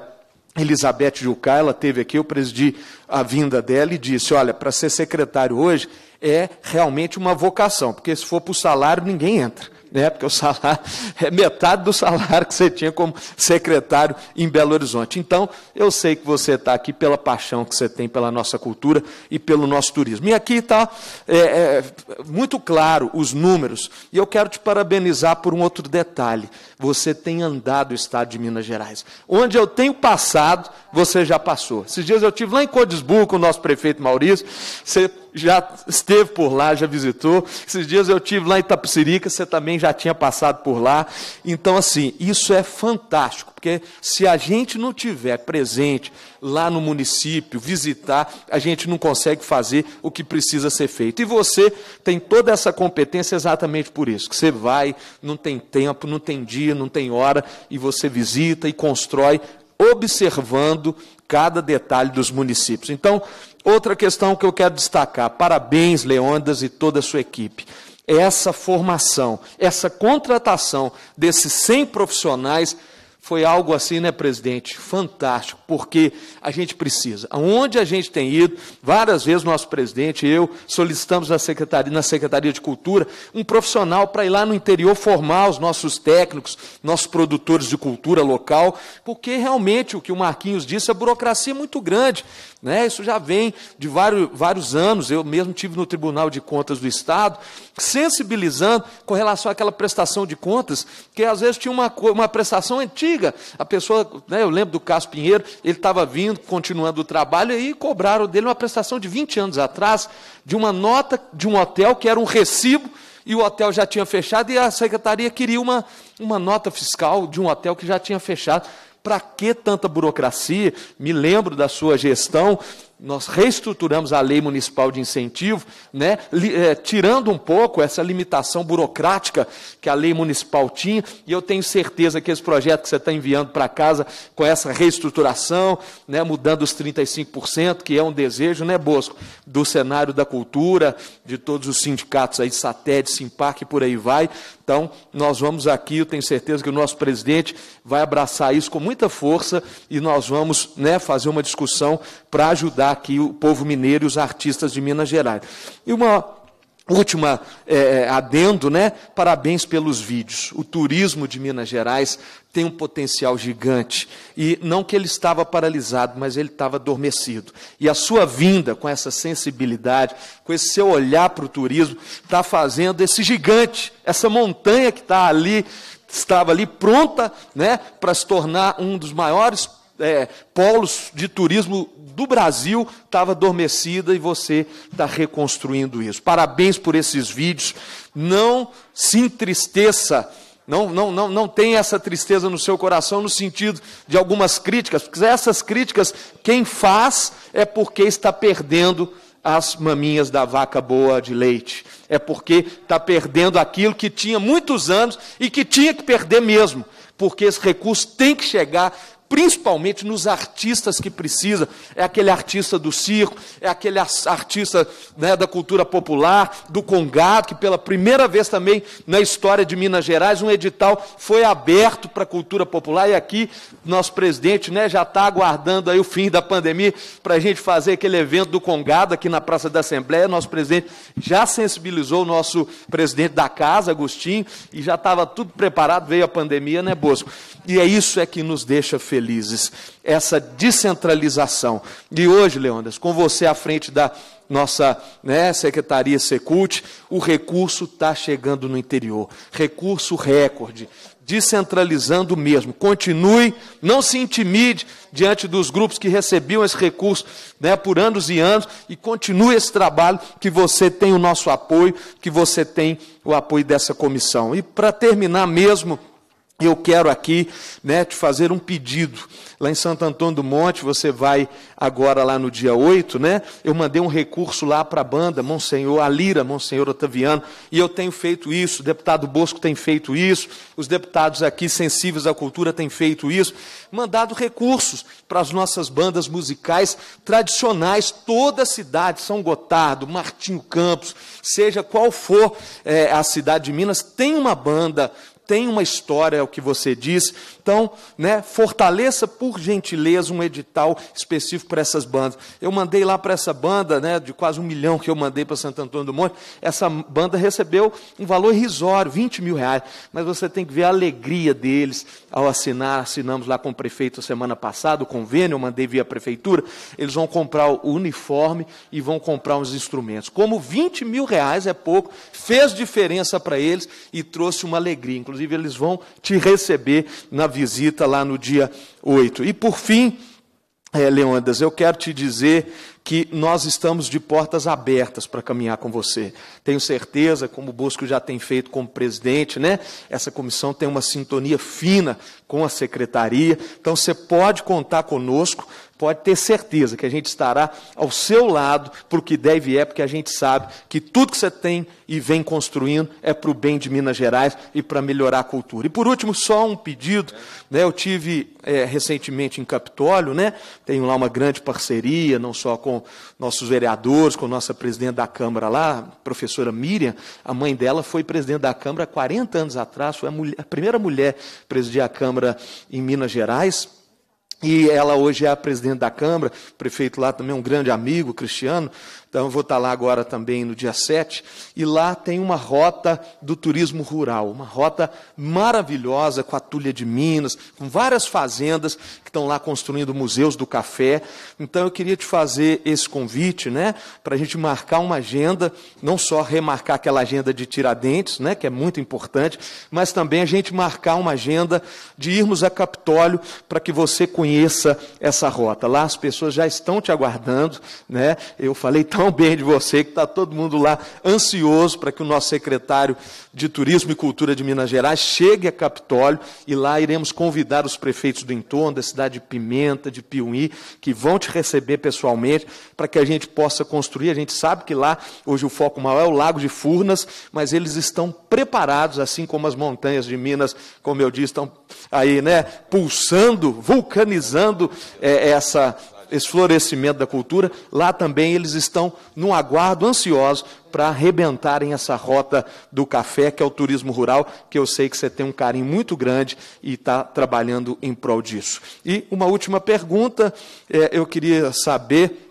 Elizabeth Jucá, ela teve aqui, eu presidi a vinda dela e disse: olha, para ser secretário hoje é realmente uma vocação, porque se for para o salário, ninguém entra né? Porque o salário (laughs) é metade do salário que você tinha como secretário em Belo Horizonte. Então, eu sei que você está aqui pela paixão que você tem pela nossa cultura e pelo nosso turismo. E aqui está é, é, muito claro os números. E eu quero te parabenizar por um outro detalhe. Você tem andado o estado de Minas Gerais. Onde eu tenho passado, você já passou. Esses dias eu tive lá em Codesbu com o nosso prefeito Maurício. Você já esteve por lá, já visitou. Esses dias eu tive lá em Itapsirica, você também já tinha passado por lá. Então, assim, isso é fantástico, porque se a gente não tiver presente lá no município, visitar, a gente não consegue fazer o que precisa ser feito. E você tem toda essa competência exatamente por isso, que você vai, não tem tempo, não tem dia, não tem hora, e você visita e constrói observando cada detalhe dos municípios. Então, Outra questão que eu quero destacar: parabéns, Leondas e toda a sua equipe. Essa formação, essa contratação desses 100 profissionais foi algo assim, né, presidente? Fantástico, porque a gente precisa. Aonde a gente tem ido, várias vezes nosso presidente e eu solicitamos na Secretaria, na Secretaria de Cultura um profissional para ir lá no interior formar os nossos técnicos, nossos produtores de cultura local, porque realmente o que o Marquinhos disse, a burocracia é muito grande. Né? Isso já vem de vários, vários anos. Eu mesmo tive no Tribunal de Contas do Estado, sensibilizando com relação àquela prestação de contas, que às vezes tinha uma, uma prestação antiga. A pessoa, né, eu lembro do caso Pinheiro, ele estava vindo, continuando o trabalho, e cobraram dele uma prestação de 20 anos atrás, de uma nota de um hotel, que era um recibo e o hotel já tinha fechado e a secretaria queria uma, uma nota fiscal de um hotel que já tinha fechado. Para que tanta burocracia? Me lembro da sua gestão, nós reestruturamos a lei municipal de incentivo, né, é, tirando um pouco essa limitação burocrática que a lei municipal tinha, e eu tenho certeza que esse projeto que você está enviando para casa, com essa reestruturação, né, mudando os 35%, que é um desejo, né, Bosco? do cenário da cultura, de todos os sindicatos aí, Satélite, Simpac que por aí vai. Então, nós vamos aqui, eu tenho certeza que o nosso presidente vai abraçar isso com muita força e nós vamos né, fazer uma discussão para ajudar aqui o povo mineiro e os artistas de Minas Gerais. E uma Última é, é, adendo, né? Parabéns pelos vídeos. O turismo de Minas Gerais tem um potencial gigante. E não que ele estava paralisado, mas ele estava adormecido. E a sua vinda com essa sensibilidade, com esse seu olhar para o turismo, está fazendo esse gigante, essa montanha que está ali, estava ali pronta né, para se tornar um dos maiores é, polos de turismo do Brasil estava adormecida e você está reconstruindo isso. Parabéns por esses vídeos. Não se entristeça. Não, não, não, não tem essa tristeza no seu coração no sentido de algumas críticas, porque essas críticas quem faz é porque está perdendo as maminhas da vaca boa de leite. É porque está perdendo aquilo que tinha muitos anos e que tinha que perder mesmo, porque esse recurso tem que chegar principalmente nos artistas que precisa. É aquele artista do circo, é aquele artista né, da cultura popular, do Congado, que pela primeira vez também na história de Minas Gerais, um edital foi aberto para a cultura popular. E aqui, nosso presidente né, já está aguardando aí o fim da pandemia para a gente fazer aquele evento do Congado aqui na Praça da Assembleia. Nosso presidente já sensibilizou o nosso presidente da casa, Agostinho, e já estava tudo preparado, veio a pandemia, né, Bosco? E é isso é que nos deixa felizes felizes, essa descentralização. E hoje, Leandras, com você à frente da nossa né, Secretaria Secult, o recurso está chegando no interior. Recurso recorde, descentralizando mesmo. Continue, não se intimide diante dos grupos que recebiam esse recurso né, por anos e anos e continue esse trabalho que você tem o nosso apoio, que você tem o apoio dessa comissão. E para terminar mesmo, eu quero aqui né, te fazer um pedido. Lá em Santo Antônio do Monte, você vai agora lá no dia 8, né? Eu mandei um recurso lá para a banda, Monsenhor Alira, Monsenhor Otaviano, e eu tenho feito isso, o deputado Bosco tem feito isso, os deputados aqui sensíveis à cultura têm feito isso, mandado recursos para as nossas bandas musicais tradicionais, toda a cidade, São Gotardo, Martinho Campos, seja qual for é, a cidade de Minas, tem uma banda tem uma história, é o que você diz, então, né, fortaleça por gentileza um edital específico para essas bandas. Eu mandei lá para essa banda, né, de quase um milhão que eu mandei para Santo Antônio do Monte, essa banda recebeu um valor irrisório, 20 mil reais. Mas você tem que ver a alegria deles ao assinar. Assinamos lá com o prefeito semana passada o convênio, eu mandei via prefeitura. Eles vão comprar o uniforme e vão comprar uns instrumentos. Como 20 mil reais é pouco, fez diferença para eles e trouxe uma alegria. Inclusive, eles vão te receber na visita lá no dia 8. E por fim, é, eh, Leondas, eu quero te dizer que nós estamos de portas abertas para caminhar com você. Tenho certeza, como o Bosco já tem feito como presidente, né? Essa comissão tem uma sintonia fina com a secretaria. Então você pode contar conosco pode ter certeza que a gente estará ao seu lado para o que deve e é, porque a gente sabe que tudo que você tem e vem construindo é para o bem de Minas Gerais e para melhorar a cultura. E por último, só um pedido, né? eu tive é, recentemente em Capitólio, né? tenho lá uma grande parceria, não só com nossos vereadores, com nossa presidente da Câmara lá, professora Miriam, a mãe dela foi presidente da Câmara 40 anos atrás, foi a, mulher, a primeira mulher a presidir a Câmara em Minas Gerais, e ela hoje é a presidente da Câmara, prefeito lá também um grande amigo, Cristiano. Então eu vou estar lá agora também no dia 7, e lá tem uma rota do turismo rural, uma rota maravilhosa com a Tulha de Minas, com várias fazendas que estão lá construindo museus do café. Então eu queria te fazer esse convite, né, para a gente marcar uma agenda, não só remarcar aquela agenda de Tiradentes, né, que é muito importante, mas também a gente marcar uma agenda de irmos a Capitólio para que você conheça essa rota. Lá as pessoas já estão te aguardando, né? Eu falei tão falam bem de você, que está todo mundo lá ansioso para que o nosso secretário de Turismo e Cultura de Minas Gerais chegue a Capitólio e lá iremos convidar os prefeitos do entorno, da cidade de Pimenta, de Piuí, que vão te receber pessoalmente para que a gente possa construir. A gente sabe que lá hoje o foco maior é o Lago de Furnas, mas eles estão preparados, assim como as montanhas de Minas, como eu disse, estão aí, né, pulsando, vulcanizando é, essa esse florescimento da cultura, lá também eles estão no aguardo ansioso para arrebentarem essa rota do café, que é o turismo rural, que eu sei que você tem um carinho muito grande e está trabalhando em prol disso. E uma última pergunta, é, eu queria saber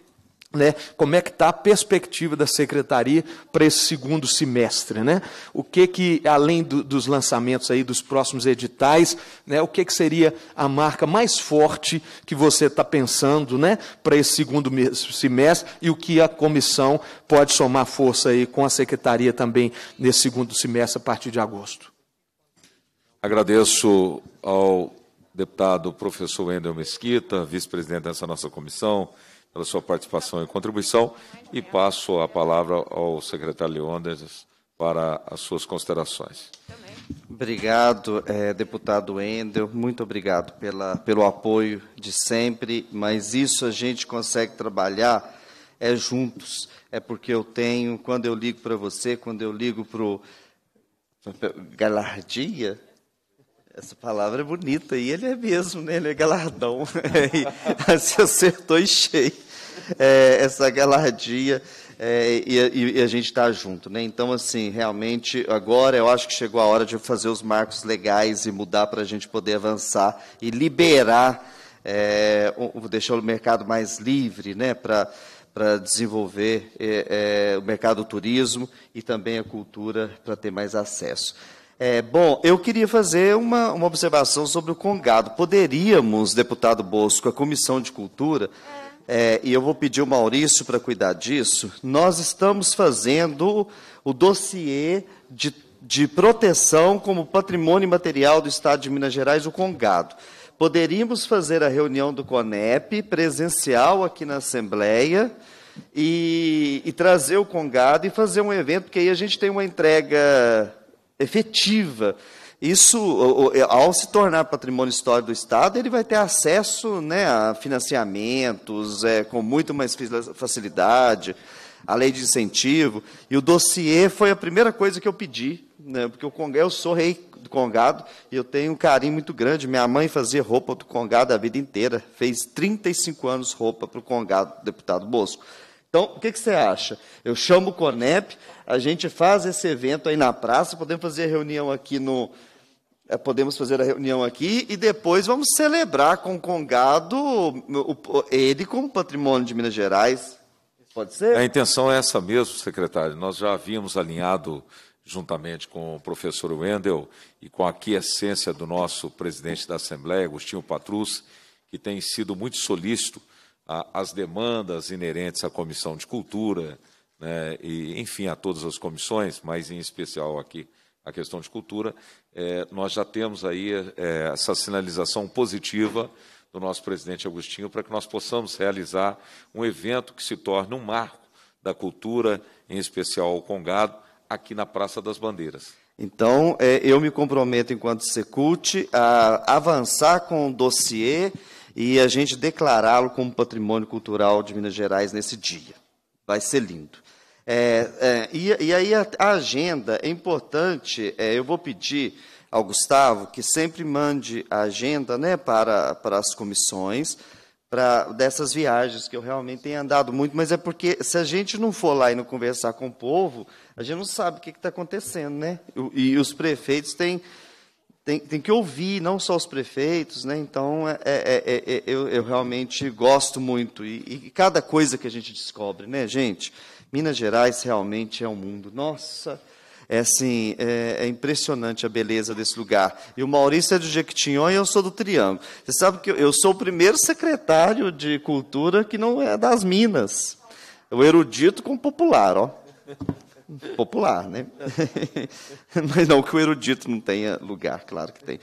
né, como é que está a perspectiva da secretaria para esse segundo semestre, né? O que que além do, dos lançamentos aí dos próximos editais, né? O que que seria a marca mais forte que você está pensando, né? Para esse segundo semestre e o que a comissão pode somar força aí com a secretaria também nesse segundo semestre a partir de agosto. Agradeço ao deputado professor Wendel Mesquita, vice-presidente dessa nossa comissão pela sua participação e contribuição e passo a palavra ao secretário Leônidas para as suas considerações. Obrigado, é, deputado Endel, muito obrigado pela, pelo apoio de sempre, mas isso a gente consegue trabalhar é juntos, é porque eu tenho, quando eu ligo para você, quando eu ligo para o Galardia, essa palavra é bonita, e ele é mesmo, né? ele é galardão. Se (laughs) assim, acertou e cheio. É, essa galardia é, e, e, a gente está junto. Né? Então, assim, realmente, agora eu acho que chegou a hora de fazer os marcos legais e mudar para a gente poder avançar e liberar, é, o, deixar o mercado mais livre né? para para desenvolver é, é, o mercado do turismo e também a cultura para ter mais acesso. É, bom, eu queria fazer uma, uma observação sobre o Congado. Poderíamos, deputado Bosco, a Comissão de Cultura, é. é, e eu vou pedir o Maurício para cuidar disso, nós estamos fazendo o dossiê de, de proteção como patrimônio material do Estado de Minas Gerais, o Congado poderíamos fazer a reunião do CONEP presencial aqui na Assembleia e, e, trazer o Congado e fazer um evento, porque aí a gente tem uma entrega efetiva. Isso, é, ao se tornar patrimônio histórico do Estado, ele vai ter acesso né, a financiamentos é, com muito mais facilidade, a lei de incentivo. E o dossiê foi a primeira coisa que eu pedi, né, porque o Congado, eu sou rei do Congado e eu tenho um carinho muito grande. Minha mãe fazia roupa do Congado a vida inteira, fez 35 anos roupa para o Congado, deputado Bosco. Então, o que, que você acha? Eu chamo o CONEP, a gente faz esse evento aí na praça, podemos fazer a reunião aqui no. É, podemos fazer a reunião aqui e depois vamos celebrar com o Congado ele como patrimônio de Minas Gerais. Pode ser? A intenção é essa mesmo, secretário. Nós já havíamos alinhado juntamente com o professor Wendel e com a quiescência do nosso presidente da Assembleia, Agostinho Patrus, que tem sido muito solícito às demandas inerentes à Comissão de Cultura, né, e, enfim, a todas as comissões, mas em especial aqui a questão de cultura, é, nós já temos aí é, essa sinalização positiva do nosso presidente Agostinho para que nós possamos realizar um evento que se torne um marco da cultura, em especial o Congado, aqui na Praça das Bandeiras. Então, é, eu me comprometo, enquanto Secult, a avançar com o dossiê e a gente declará-lo como patrimônio cultural de Minas Gerais nesse dia. Vai ser lindo. É, é, e, e, aí a, a, agenda é importante, é, eu vou pedir ao Gustavo que sempre mande a agenda né, para, para as comissões para dessas viagens, que eu realmente tenho andado muito, mas é porque se a gente não for lá e não conversar com o povo, a gente não sabe o que está acontecendo, né? E, e os prefeitos têm. têm que ouvir, não só os prefeitos, né? Então, é é, é, é, eu, eu, realmente gosto muito. E, e cada coisa que a gente descobre, né, gente? Minas Gerais realmente é um mundo. Nossa, é assim, é, é, impressionante a beleza desse lugar. E o Maurício é do Jequitinhonha, e eu sou do Triângulo. Você sabe que eu sou o primeiro secretário de cultura que não é das Minas. O erudito com popular, ó. Popular, né? (laughs) Mas não que o erudito não tenha lugar, claro que tem.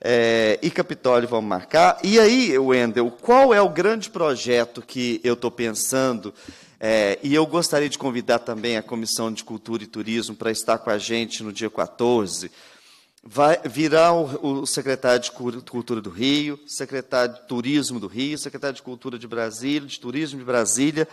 É, e Capitólio vamos marcar. E aí, Wendel, qual é o grande projeto que eu estou pensando é, e eu gostaria de convidar também a Comissão de Cultura e Turismo para estar com a gente no dia 14. Vai, virá o, o, secretário de Cultura do Rio, secretário de Turismo do Rio, secretário de Cultura de Brasília, de Turismo de Brasília.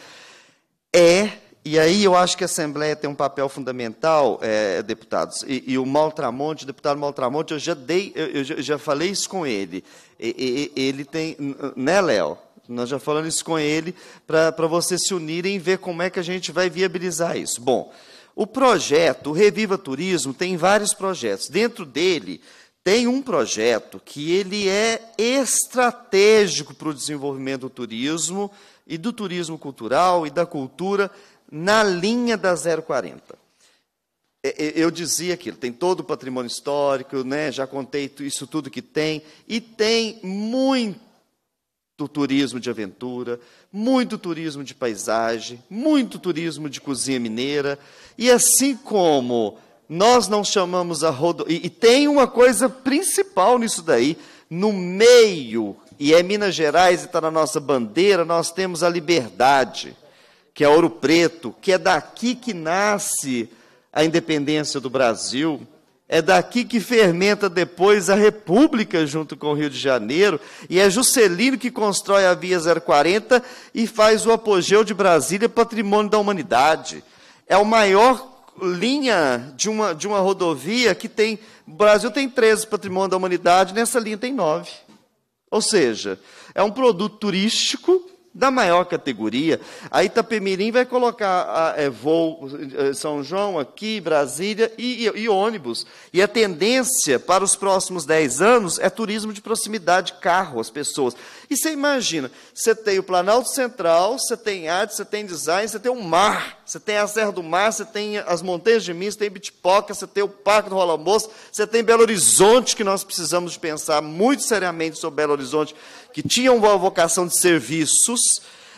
É, e aí eu acho que a Assembleia tem um papel fundamental, é, deputados, e, e, o Maltramonte, o deputado Maltramonte, eu já, dei, eu, eu já falei isso com ele. E, e, ele tem, né, Léo? Nós já falamos isso com ele para vocês se unirem e ver como é que a gente vai viabilizar isso. Bom, o projeto, o Reviva Turismo, tem vários projetos. Dentro dele tem um projeto que ele é estratégico para o desenvolvimento do turismo e do turismo cultural e da cultura na linha da 040. Eu dizia aquilo, tem todo o patrimônio histórico, né? já contei isso tudo que tem, e tem muito do turismo de aventura, muito turismo de paisagem, muito turismo de cozinha mineira. E assim como nós não chamamos a rodovia. E tem uma coisa principal nisso daí: no meio, e é Minas Gerais e está na nossa bandeira, nós temos a liberdade, que é ouro preto, que é daqui que nasce a independência do Brasil. É daqui que fermenta depois a República, junto com o Rio de Janeiro. E é Juscelino que constrói a Via 040 e faz o apogeu de Brasília patrimônio da humanidade. É a maior linha de uma, de uma rodovia que tem. O Brasil tem 13 patrimônio da humanidade, nessa linha tem 9. Ou seja, é um produto turístico da maior categoria. A Itapemirim vai colocar é, voo é, São João aqui, Brasília e, e, e, ônibus. E a tendência para os próximos 10 anos é turismo de proximidade, carro, as pessoas. E você imagina, você tem o Planalto Central, você tem arte, você tem design, você tem o mar, você tem a Serra do Mar, você tem as Montanhas de Minas, você tem Bitipoca, você tem o Parque do Rola Moço, você tem Belo Horizonte, que nós precisamos pensar muito seriamente sobre Belo Horizonte que tinham uma vocação de serviços,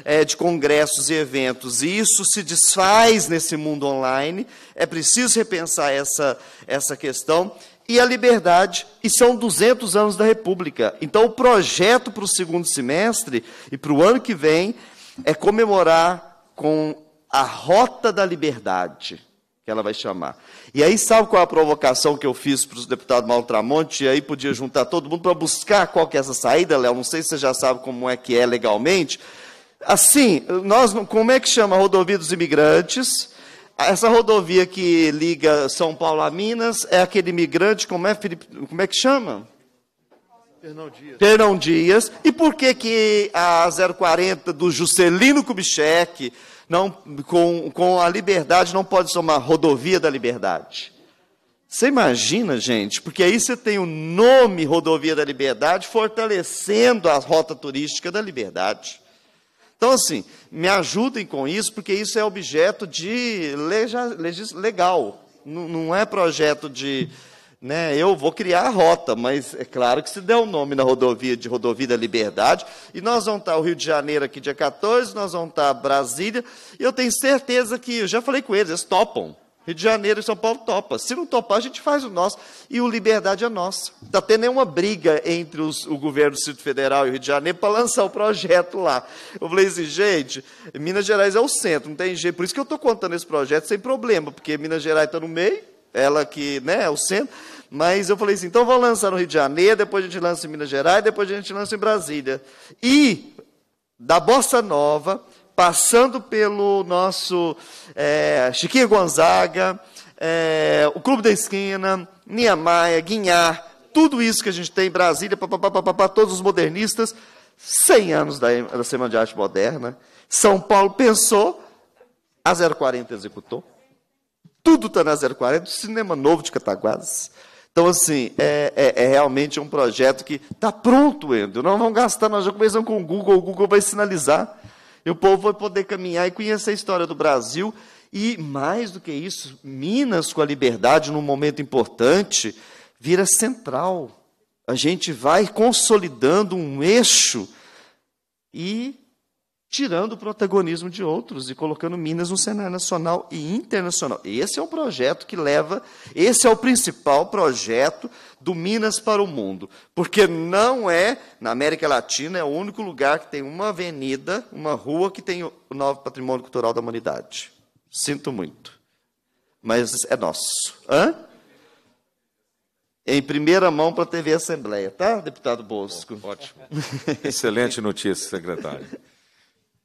é, de congressos e eventos, e isso se desfaz nesse mundo online, é preciso repensar essa, essa questão. E a liberdade, e são 200 anos da República. Então, o projeto para o segundo semestre e para o ano que vem é comemorar com a Rota da Liberdade que ela vai chamar. E aí, sabe qual é a provocação que eu fiz para o deputado Maltramonte, E aí podia juntar todo mundo para buscar qual que é essa saída, Léo. Não sei se você já sabe como é que é legalmente. Assim, nós, como é que chama a rodovia dos imigrantes? Essa rodovia que liga São Paulo a Minas é aquele imigrante, como é, Felipe, como é que chama? Fernão Dias. Fernão Dias. E por que, que a 040 do Juscelino Kubitschek não, com, com a liberdade não pode ser uma rodovia da liberdade. Você imagina, gente, porque aí você tem o nome Rodovia da Liberdade fortalecendo a rota turística da liberdade. Então, assim, me ajudem com isso, porque isso é objeto de legal, não é projeto de, né, eu vou criar a rota, mas é claro que se der o um nome na rodovia de Rodovia da Liberdade, e nós vamos estar o Rio de Janeiro aqui dia 14, nós vamos estar Brasília, e eu tenho certeza que, eu já falei com eles, eles topam. Rio de Janeiro e São Paulo topa. Se não topar, a gente faz o nosso. E o Liberdade é nosso. Não está tendo nenhuma briga entre os, o governo do Distrito Federal e o Rio de Janeiro para lançar o projeto lá. Eu falei assim, gente, Minas Gerais é o centro, não tem jeito. Por isso que eu estou contando esse projeto sem problema, porque Minas Gerais está no meio, ela que né, é o centro. Mas eu falei assim: então vamos lançar no Rio de Janeiro, depois a gente lança em Minas Gerais, depois a gente lança em Brasília. E da Bossa Nova, passando pelo nosso é, Chiquinho Gonzaga, é, o Clube da Esquina, Niemeyer, Guinhar, tudo isso que a gente tem em Brasília, para todos os modernistas, 100 anos da, da Semana de Arte Moderna. São Paulo pensou, a 040 executou. Tudo está na 040, cinema novo de Cataguases. Então, assim, é, é, é, realmente um projeto que está pronto, Endo. Nós vamos gastar, nós já começamos com o Google, o Google vai sinalizar. E o povo vai poder caminhar e conhecer a história do Brasil. E, mais do que isso, Minas com a liberdade, num momento importante, vira central. A gente vai consolidando um eixo e tirando o protagonismo de outros e colocando Minas no cenário nacional e internacional. Esse é o projeto que leva, esse é o principal projeto do Minas para o mundo, porque não é na América Latina é o único lugar que tem uma avenida, uma rua que tem o novo patrimônio cultural da humanidade. Sinto muito, mas é nosso. Hã? em primeira mão para a TV Assembleia, tá, deputado Bosco? Ótimo. Excelente notícia, secretário.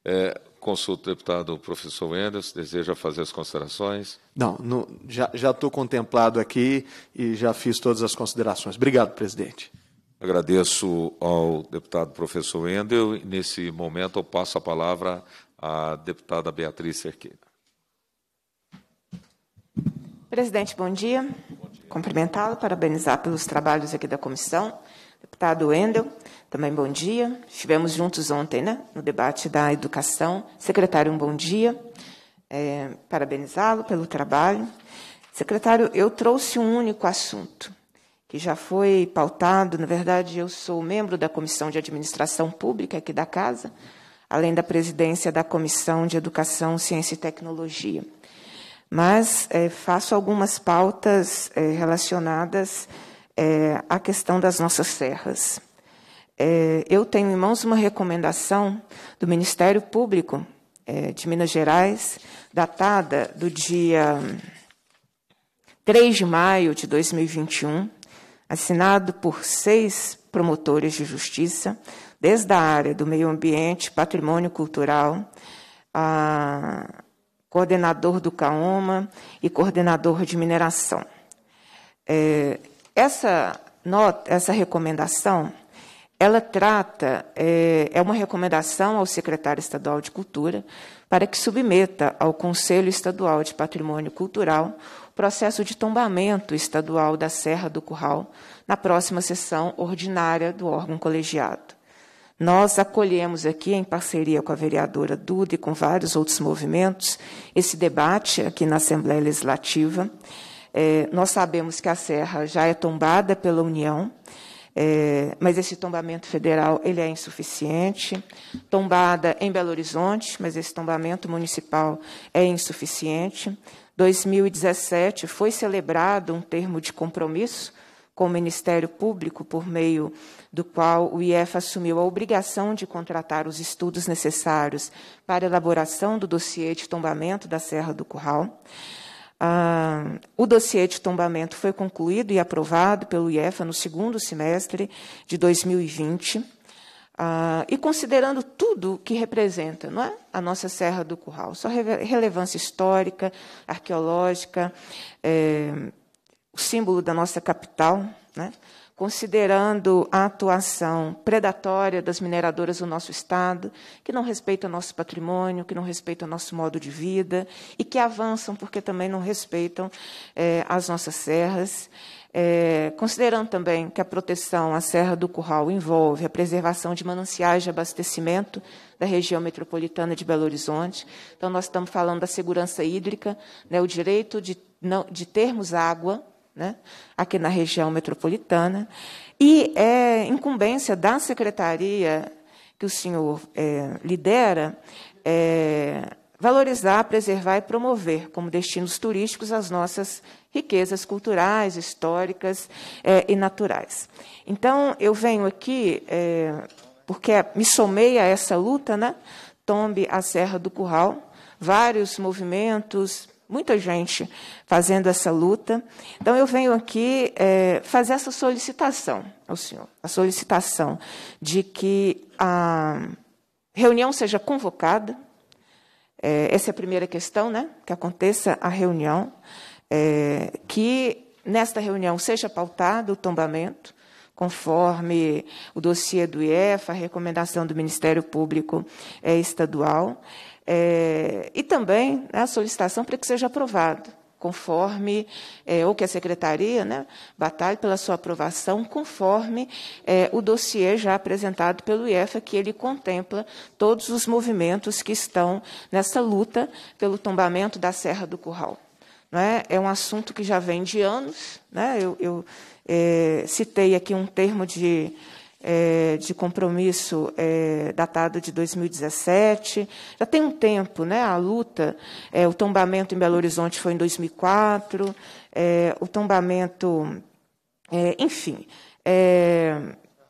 É, consulto o deputado professor Wenders, deseja fazer as considerações? Não, no, já estou contemplado aqui e já fiz todas as considerações. Obrigado, presidente. Agradeço ao deputado professor Wendel e, nesse momento, eu passo a palavra à deputada Beatriz Cerqueira. Presidente, bom dia. dia. Cumprimentá-lo, parabenizar pelos trabalhos aqui da comissão. Deputado Endel, também bom dia. Estivemos juntos ontem, né, no debate da educação. Secretário, um bom dia. É, Parabenizá-lo pelo trabalho. Secretário, eu trouxe um único assunto que já foi pautado. Na verdade, eu sou membro da Comissão de Administração Pública aqui da Casa, além da presidência da Comissão de Educação, Ciência e Tecnologia. Mas é, faço algumas pautas é, relacionadas é, a questão das nossas terras. É, eu tenho em mãos uma recomendação do Ministério Público é, de Minas Gerais, datada do dia 3 de maio de 2021, assinado por seis promotores de justiça, desde a área do meio ambiente, patrimônio cultural, coordenador do CAOMA e coordenador de mineração. É, essa nota, essa recomendação, ela trata, é, é uma recomendação ao secretário estadual de Cultura para que submeta ao Conselho Estadual de Patrimônio Cultural o processo de tombamento estadual da Serra do Curral na próxima sessão ordinária do órgão colegiado. Nós acolhemos aqui, em parceria com a vereadora Duda e com vários outros movimentos, esse debate aqui na Assembleia Legislativa. É, nós sabemos que a Serra já é tombada pela União, é, mas esse tombamento federal ele é insuficiente. Tombada em Belo Horizonte, mas esse tombamento municipal é insuficiente. 2017 foi celebrado um termo de compromisso com o Ministério Público, por meio do qual o IEF assumiu a obrigação de contratar os estudos necessários para a elaboração do dossiê de tombamento da Serra do Curral. Ah, o dossiê de tombamento foi concluído e aprovado pelo IEFA no segundo semestre de 2020. Ah, e considerando tudo que representa não é? a nossa Serra do Curral, sua relevância histórica, arqueológica, é, o símbolo da nossa capital, né? considerando a atuação predatória das mineradoras do nosso Estado, que não respeitam o nosso patrimônio, que não respeitam o nosso modo de vida e que avançam porque também não respeitam é, as nossas serras. É, considerando também que a proteção à Serra do Curral envolve a preservação de mananciais de abastecimento da região metropolitana de Belo Horizonte. Então, nós estamos falando da segurança hídrica, né, o direito de, não, de termos água né, aqui na região metropolitana, e é incumbência da secretaria que o senhor é, lidera é, valorizar, preservar e promover como destinos turísticos as nossas riquezas culturais, históricas é, e naturais. Então, eu venho aqui, é, porque me somei a essa luta, né? Tombe a Serra do Curral, vários movimentos, muita gente fazendo essa luta. Então, eu venho aqui é, fazer essa solicitação ao senhor, a solicitação de que a reunião seja convocada. É, essa é a primeira questão, né? Que aconteça a reunião, é, que nesta reunião seja pautado o tombamento, conforme o dossiê do IEF, a recomendação do Ministério Público é, Estadual. É, e também né, a solicitação para que seja aprovado, conforme, é, ou que a secretaria né, batalhe pela sua aprovação, conforme é, o dossiê já apresentado pelo IEFA, que ele contempla todos os movimentos que estão nessa luta pelo tombamento da Serra do Curral. não né? É um assunto que já vem de anos, né? eu, eu é, citei aqui um termo de é, de compromisso é, datado de 2017. Já tem um tempo, né? A luta, é, o tombamento em Belo Horizonte foi em 2004, é, o tombamento, é, enfim. É,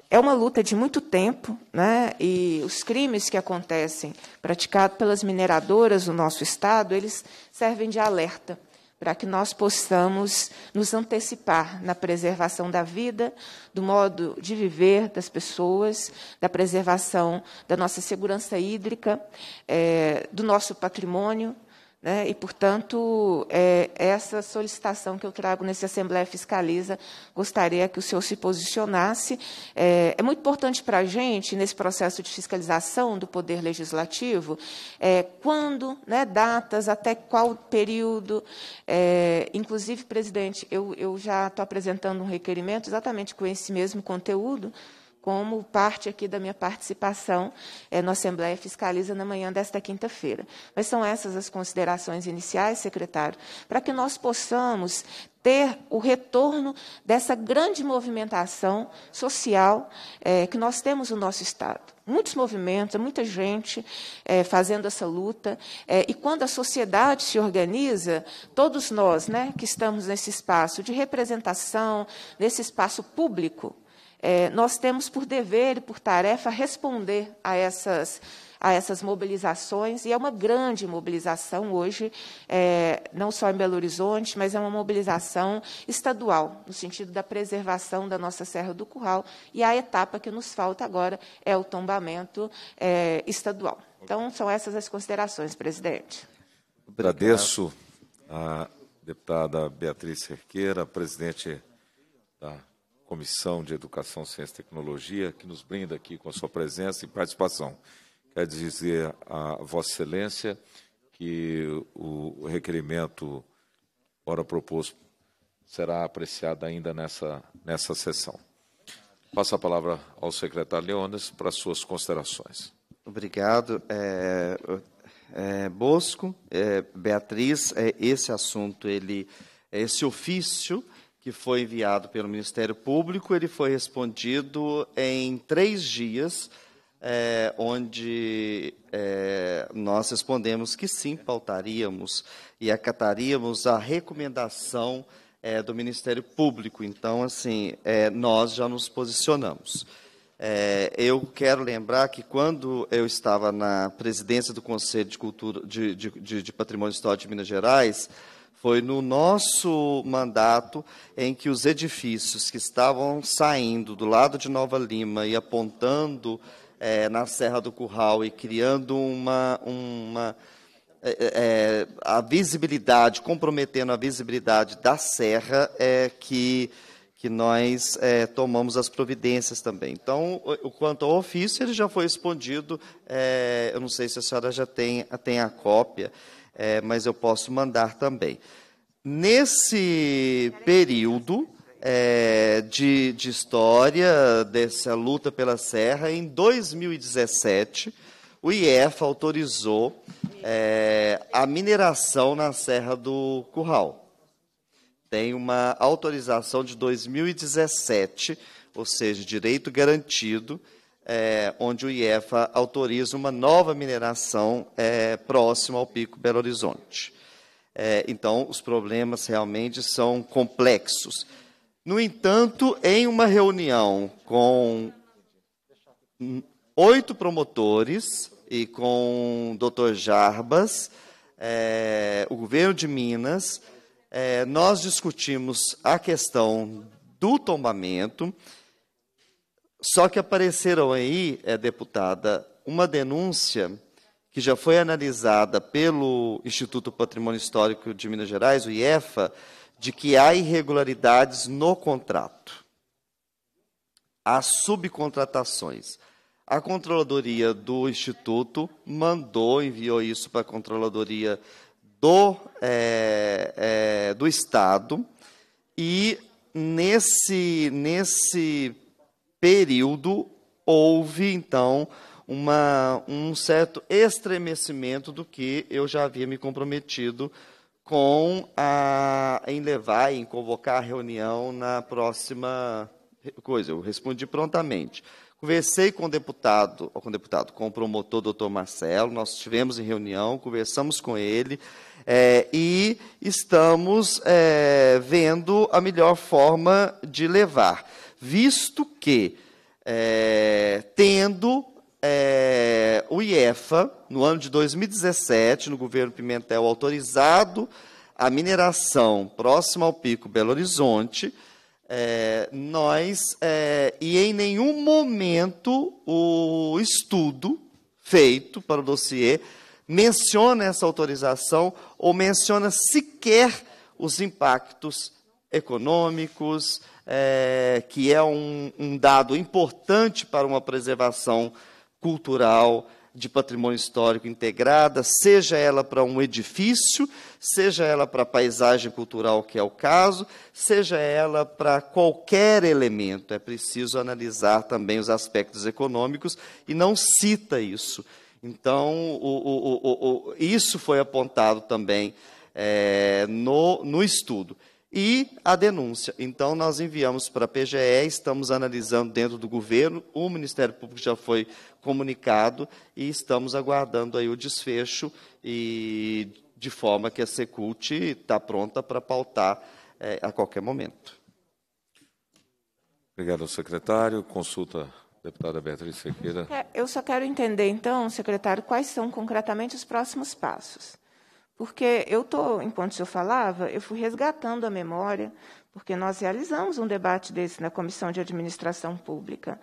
é uma luta de muito tempo, né? e os crimes que acontecem praticados pelas mineradoras no nosso Estado, eles servem de alerta para que nós possamos nos antecipar na preservação da vida, do modo de viver das pessoas, da preservação da nossa segurança hídrica, é, do nosso patrimônio, né? E, portanto, é, essa solicitação que eu trago nesse Assembleia Fiscaliza, gostaria que o senhor se posicionasse. É, é muito importante para a gente, nesse processo de fiscalização do Poder Legislativo, é, quando, né, datas, até qual período. É, inclusive, presidente, eu, eu já estou apresentando um requerimento exatamente com esse mesmo conteúdo, como parte aqui da minha participação é, na Assembleia Fiscaliza na manhã desta quinta-feira. Mas são essas as considerações iniciais, secretário, para que nós possamos ter o retorno dessa grande movimentação social é, que nós temos no nosso Estado. Muitos movimentos, muita gente é, fazendo essa luta. É, e quando a sociedade se organiza, todos nós né, que estamos nesse espaço de representação, nesse espaço público, é, nós temos por dever e por tarefa responder a essas a essas mobilizações, e é uma grande mobilização hoje, é, não só em Belo Horizonte, mas é uma mobilização estadual, no sentido da preservação da nossa Serra do Curral, e a etapa que nos falta agora é o tombamento é, estadual. Então, são essas as considerações, presidente. Agradeço a deputada Beatriz Cerqueira, presidente da Comissão de Educação, Ciência e Tecnologia, que nos brinda aqui com a sua presença e participação. Quer dizer a Vossa Excelência que o requerimento ora proposto será apreciado ainda nessa, nessa sessão. Passo a palavra ao secretário Leones para suas considerações. Obrigado. É, é, é Bosco, é, Beatriz, é, esse assunto, ele, é esse ofício, que foi enviado pelo Ministério Público, ele foi respondido em três dias, é, onde é, nós respondemos que sim, pautaríamos e acataríamos a recomendação é, do Ministério Público. Então, assim, nós já nos posicionamos. eu quero lembrar que quando eu estava na presidência do Conselho de, Cultura, de, de, de Patrimônio Histórico de Minas Gerais, foi no nosso mandato em que os edifícios que estavam saindo do lado de Nova Lima e apontando é, na Serra do Curral e criando uma, uma é, é, a visibilidade, comprometendo a visibilidade da serra, é que que nós é, tomamos as providências também. Então, o, quanto ao ofício, ele já foi respondido. É, eu não sei se a senhora já tem, tem a cópia é, mas eu posso mandar também. Nesse período é, de, de história dessa luta pela serra, em 2017, o IEF autorizou é, a mineração na Serra do Curral. Tem uma autorização de 2017, ou seja, direito garantido é, onde o IEFA autoriza uma nova mineração é, próxima ao Pico Belo Horizonte. É, então, os problemas realmente são complexos. No entanto, em uma reunião com oito promotores e com o doutor Jarbas, é, o governo de Minas, é, nós discutimos a questão do tombamento, só que apareceram aí, é, deputada, uma denúncia que já foi analisada pelo Instituto Patrimônio Histórico de Minas Gerais, o IEFA, de que há irregularidades no contrato. Há subcontratações. A controladoria do Instituto mandou, enviou isso para a controladoria do, é, é, do Estado, e nesse, nesse período houve, então, uma, um certo estremecimento do que eu já havia me comprometido com a, em levar, em convocar a reunião na próxima coisa. Eu respondi prontamente. Conversei com o deputado, com o deputado, com o promotor doutor Marcelo, nós estivemos em reunião, conversamos com ele é, e estamos é, vendo a melhor forma de levar visto que, é, tendo é, o IEFA, no ano de 2017, no governo Pimentel, autorizado a mineração próxima ao Pico Belo Horizonte, é, nós, é, e em nenhum momento o estudo feito para o dossiê menciona essa autorização ou menciona sequer os impactos econômicos, é, que é um, um dado importante para uma preservação cultural de patrimônio histórico integrada, seja ela para um edifício, seja ela para a paisagem cultural, que é o caso, seja ela para qualquer elemento. É preciso analisar também os aspectos econômicos e não cita isso. Então, o, o, o, isso foi apontado também é, no, no estudo e a denúncia. Então, nós enviamos para a PGE, estamos analisando dentro do governo, o Ministério Público já foi comunicado e estamos aguardando aí o desfecho, e de forma que a Secult está pronta para pautar é, a qualquer momento. Obrigado, secretário. Consulta Deputada Beatriz Sequeira. É, eu só quero entender, então, secretário, quais são concretamente os próximos passos. Porque eu estou, enquanto o senhor falava, eu fui resgatando a memória, porque nós realizamos um debate desse na Comissão de Administração Pública.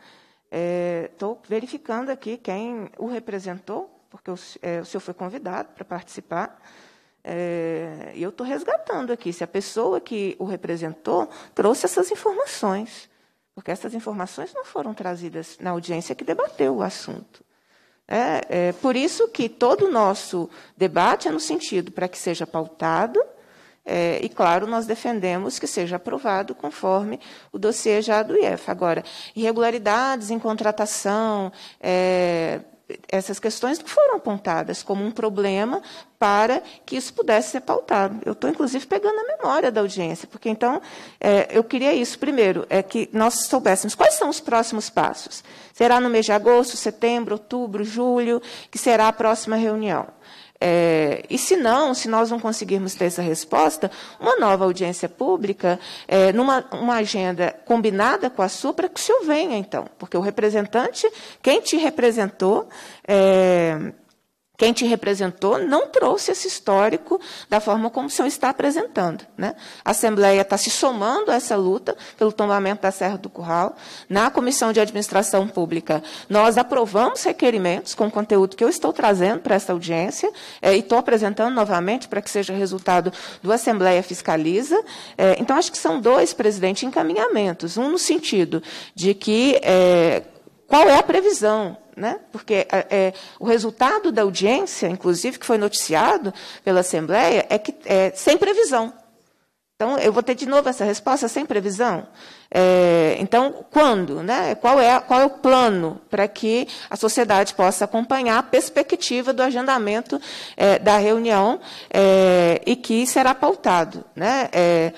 Estou é, verificando aqui quem o representou, porque o, é, o senhor foi convidado para participar. É, eu estou resgatando aqui se a pessoa que o representou trouxe essas informações, porque essas informações não foram trazidas na audiência que debateu o assunto. É, é, por isso que todo o nosso debate é no sentido para que seja pautado, é, e, claro, nós defendemos que seja aprovado conforme o dossiê já do IEF. Agora, irregularidades em contratação, é, essas questões não foram apontadas como um problema para que isso pudesse ser pautado. Eu estou, inclusive, pegando a memória da audiência, porque então é, eu queria isso. Primeiro, é que nós soubéssemos quais são os próximos passos. Será no mês de agosto, setembro, outubro, julho, que será a próxima reunião. É, e se não, se nós não conseguirmos ter essa resposta, uma nova audiência pública, é, numa uma agenda combinada com a sua, para é que o senhor venha, então. Porque o representante, quem te representou, é, quem te representou não trouxe esse histórico da forma como o senhor está apresentando. Né? A Assembleia está se somando a essa luta pelo tombamento da Serra do Curral. Na Comissão de Administração Pública, nós aprovamos requerimentos com o conteúdo que eu estou trazendo para esta audiência é, e estou apresentando novamente para que seja resultado do Assembleia Fiscaliza. É, então, acho que são dois, presidente, encaminhamentos. Um no sentido de que. É, qual é a previsão. Né? Porque é, é, o resultado da audiência, inclusive, que foi noticiado pela Assembleia, é que é sem previsão. Então, eu vou ter de novo essa resposta sem previsão. É, então, quando? Né? Qual, é, qual é o plano para que a sociedade possa acompanhar a perspectiva do agendamento é, da reunião é, e que será pautado? Né? É,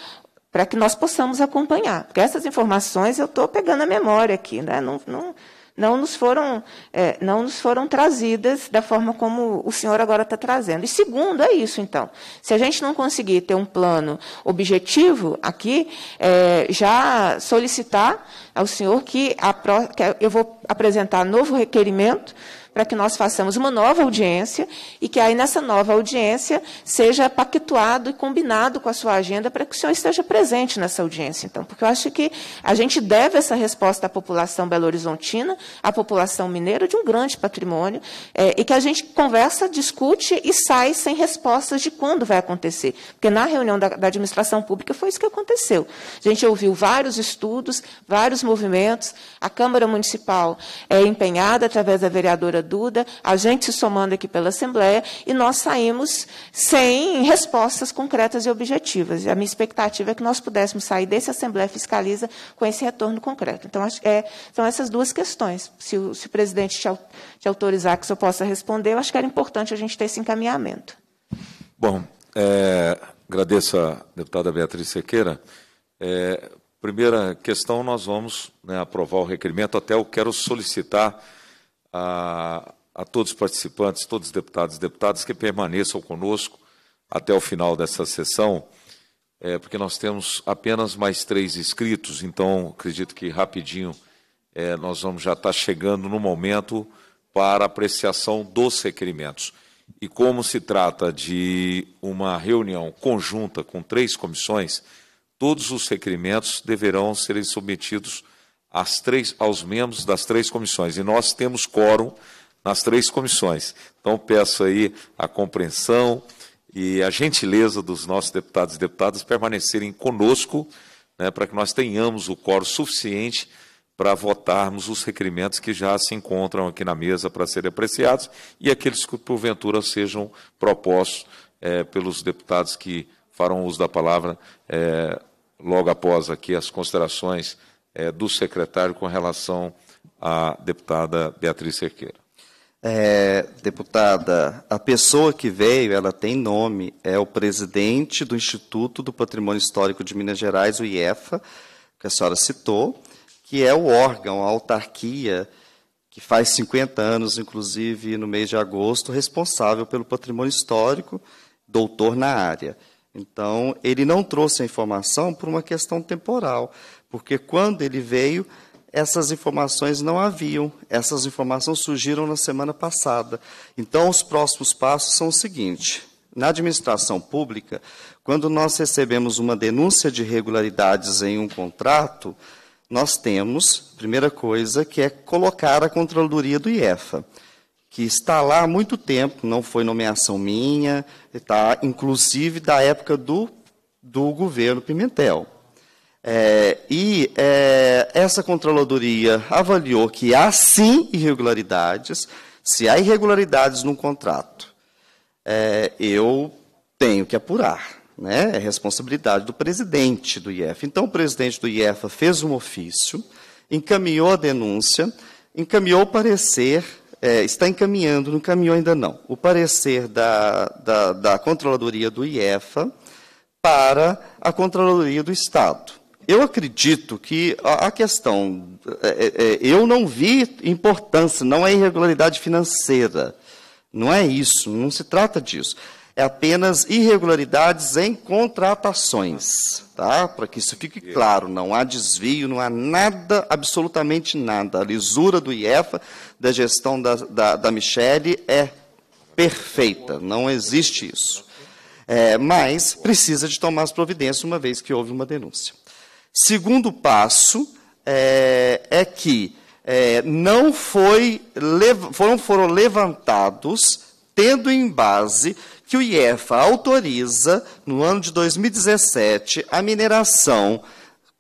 para que nós possamos acompanhar. Porque essas informações eu estou pegando a memória aqui, né? não, não não nos foram, é, não nos foram trazidas da forma como o senhor agora está trazendo. E segundo, é isso, então. Se a gente não conseguir ter um plano objetivo aqui, é, já solicitar ao senhor que, a, que eu vou apresentar novo requerimento para que nós façamos uma nova audiência e que aí nessa nova audiência seja pactuado e combinado com a sua agenda para que o senhor esteja presente nessa audiência, então, porque eu acho que a gente deve essa resposta à população belo-horizontina, à população mineira de um grande patrimônio é, e que a gente conversa, discute e sai sem respostas de quando vai acontecer, porque na reunião da, da administração pública foi isso que aconteceu. A gente ouviu vários estudos, vários movimentos, a Câmara Municipal é empenhada através da vereadora doutora Duda, a gente se somando aqui pela Assembleia, e nós saímos sem respostas concretas e objetivas. A minha expectativa é que nós pudéssemos sair desse Assembleia Fiscaliza com esse retorno concreto. Então, é, são essas duas questões. Se o, se o presidente te, te autorizar que eu possa responder, eu acho que era importante a gente ter esse encaminhamento. Bom, é, agradeço a deputada Beatriz Sequeira. É, primeira questão, nós vamos né, aprovar o requerimento, até eu quero solicitar a, a todos os participantes, todos os deputados e deputadas que permaneçam conosco até o final dessa sessão, é, porque nós temos apenas mais três inscritos, então acredito que rapidinho é, nós vamos já estar chegando no momento para apreciação dos requerimentos. E como se trata de uma reunião conjunta com três comissões, todos os requerimentos deverão ser submetidos às três, aos membros das três comissões. E nós temos quórum nas três comissões. Então peço aí a compreensão e a gentileza dos nossos deputados e deputadas permanecerem conosco, né, para que nós tenhamos o quórum suficiente para votarmos os requerimentos que já se encontram aqui na mesa para serem apreciados e aqueles que porventura sejam propostos é, pelos deputados que farão uso da palavra é, logo após aqui as considerações é, do secretário com relação à deputada Beatriz Cerqueira. É, deputada, a pessoa que veio, ela tem nome, é o presidente do Instituto do Patrimônio Histórico de Minas Gerais, o IEFA, que a senhora citou, que é o órgão, a autarquia, que faz 50 anos, inclusive, no mês de agosto, responsável pelo patrimônio histórico, doutor na área. Então, ele não trouxe a informação por uma questão temporal. Porque quando ele veio, essas informações não haviam, essas informações surgiram na semana passada. Então, os próximos passos são o seguinte: na administração pública, quando nós recebemos uma denúncia de irregularidades em um contrato, nós temos, primeira coisa, que é colocar a Controladoria do IEFA, que está lá há muito tempo, não foi nomeação minha, está inclusive da época do, do governo Pimentel. É, e é, essa controladoria avaliou que há sim irregularidades. Se há irregularidades num contrato, é, eu tenho que apurar. Né? É responsabilidade do presidente do IEF. Então, o presidente do IEF fez um ofício, encaminhou a denúncia, encaminhou o parecer, é, está encaminhando, não encaminhou ainda não, o parecer da, da, da controladoria do IEFA para a controladoria do Estado eu acredito que a questão, é, é, é, eu não vi importância, não é irregularidade financeira. Não é isso, não se trata disso. É apenas irregularidades em contratações, tá? Para que isso fique claro, não há desvio, não há nada, absolutamente nada. A lisura do IEFA, da gestão da, da, da Michele, é perfeita, não existe isso. É, mas precisa de tomar as providências, uma vez que houve uma denúncia. Segundo passo é, é que é, não foi, foram, foram levantados, tendo em base que o IEFA autoriza, no ano de 2017, a mineração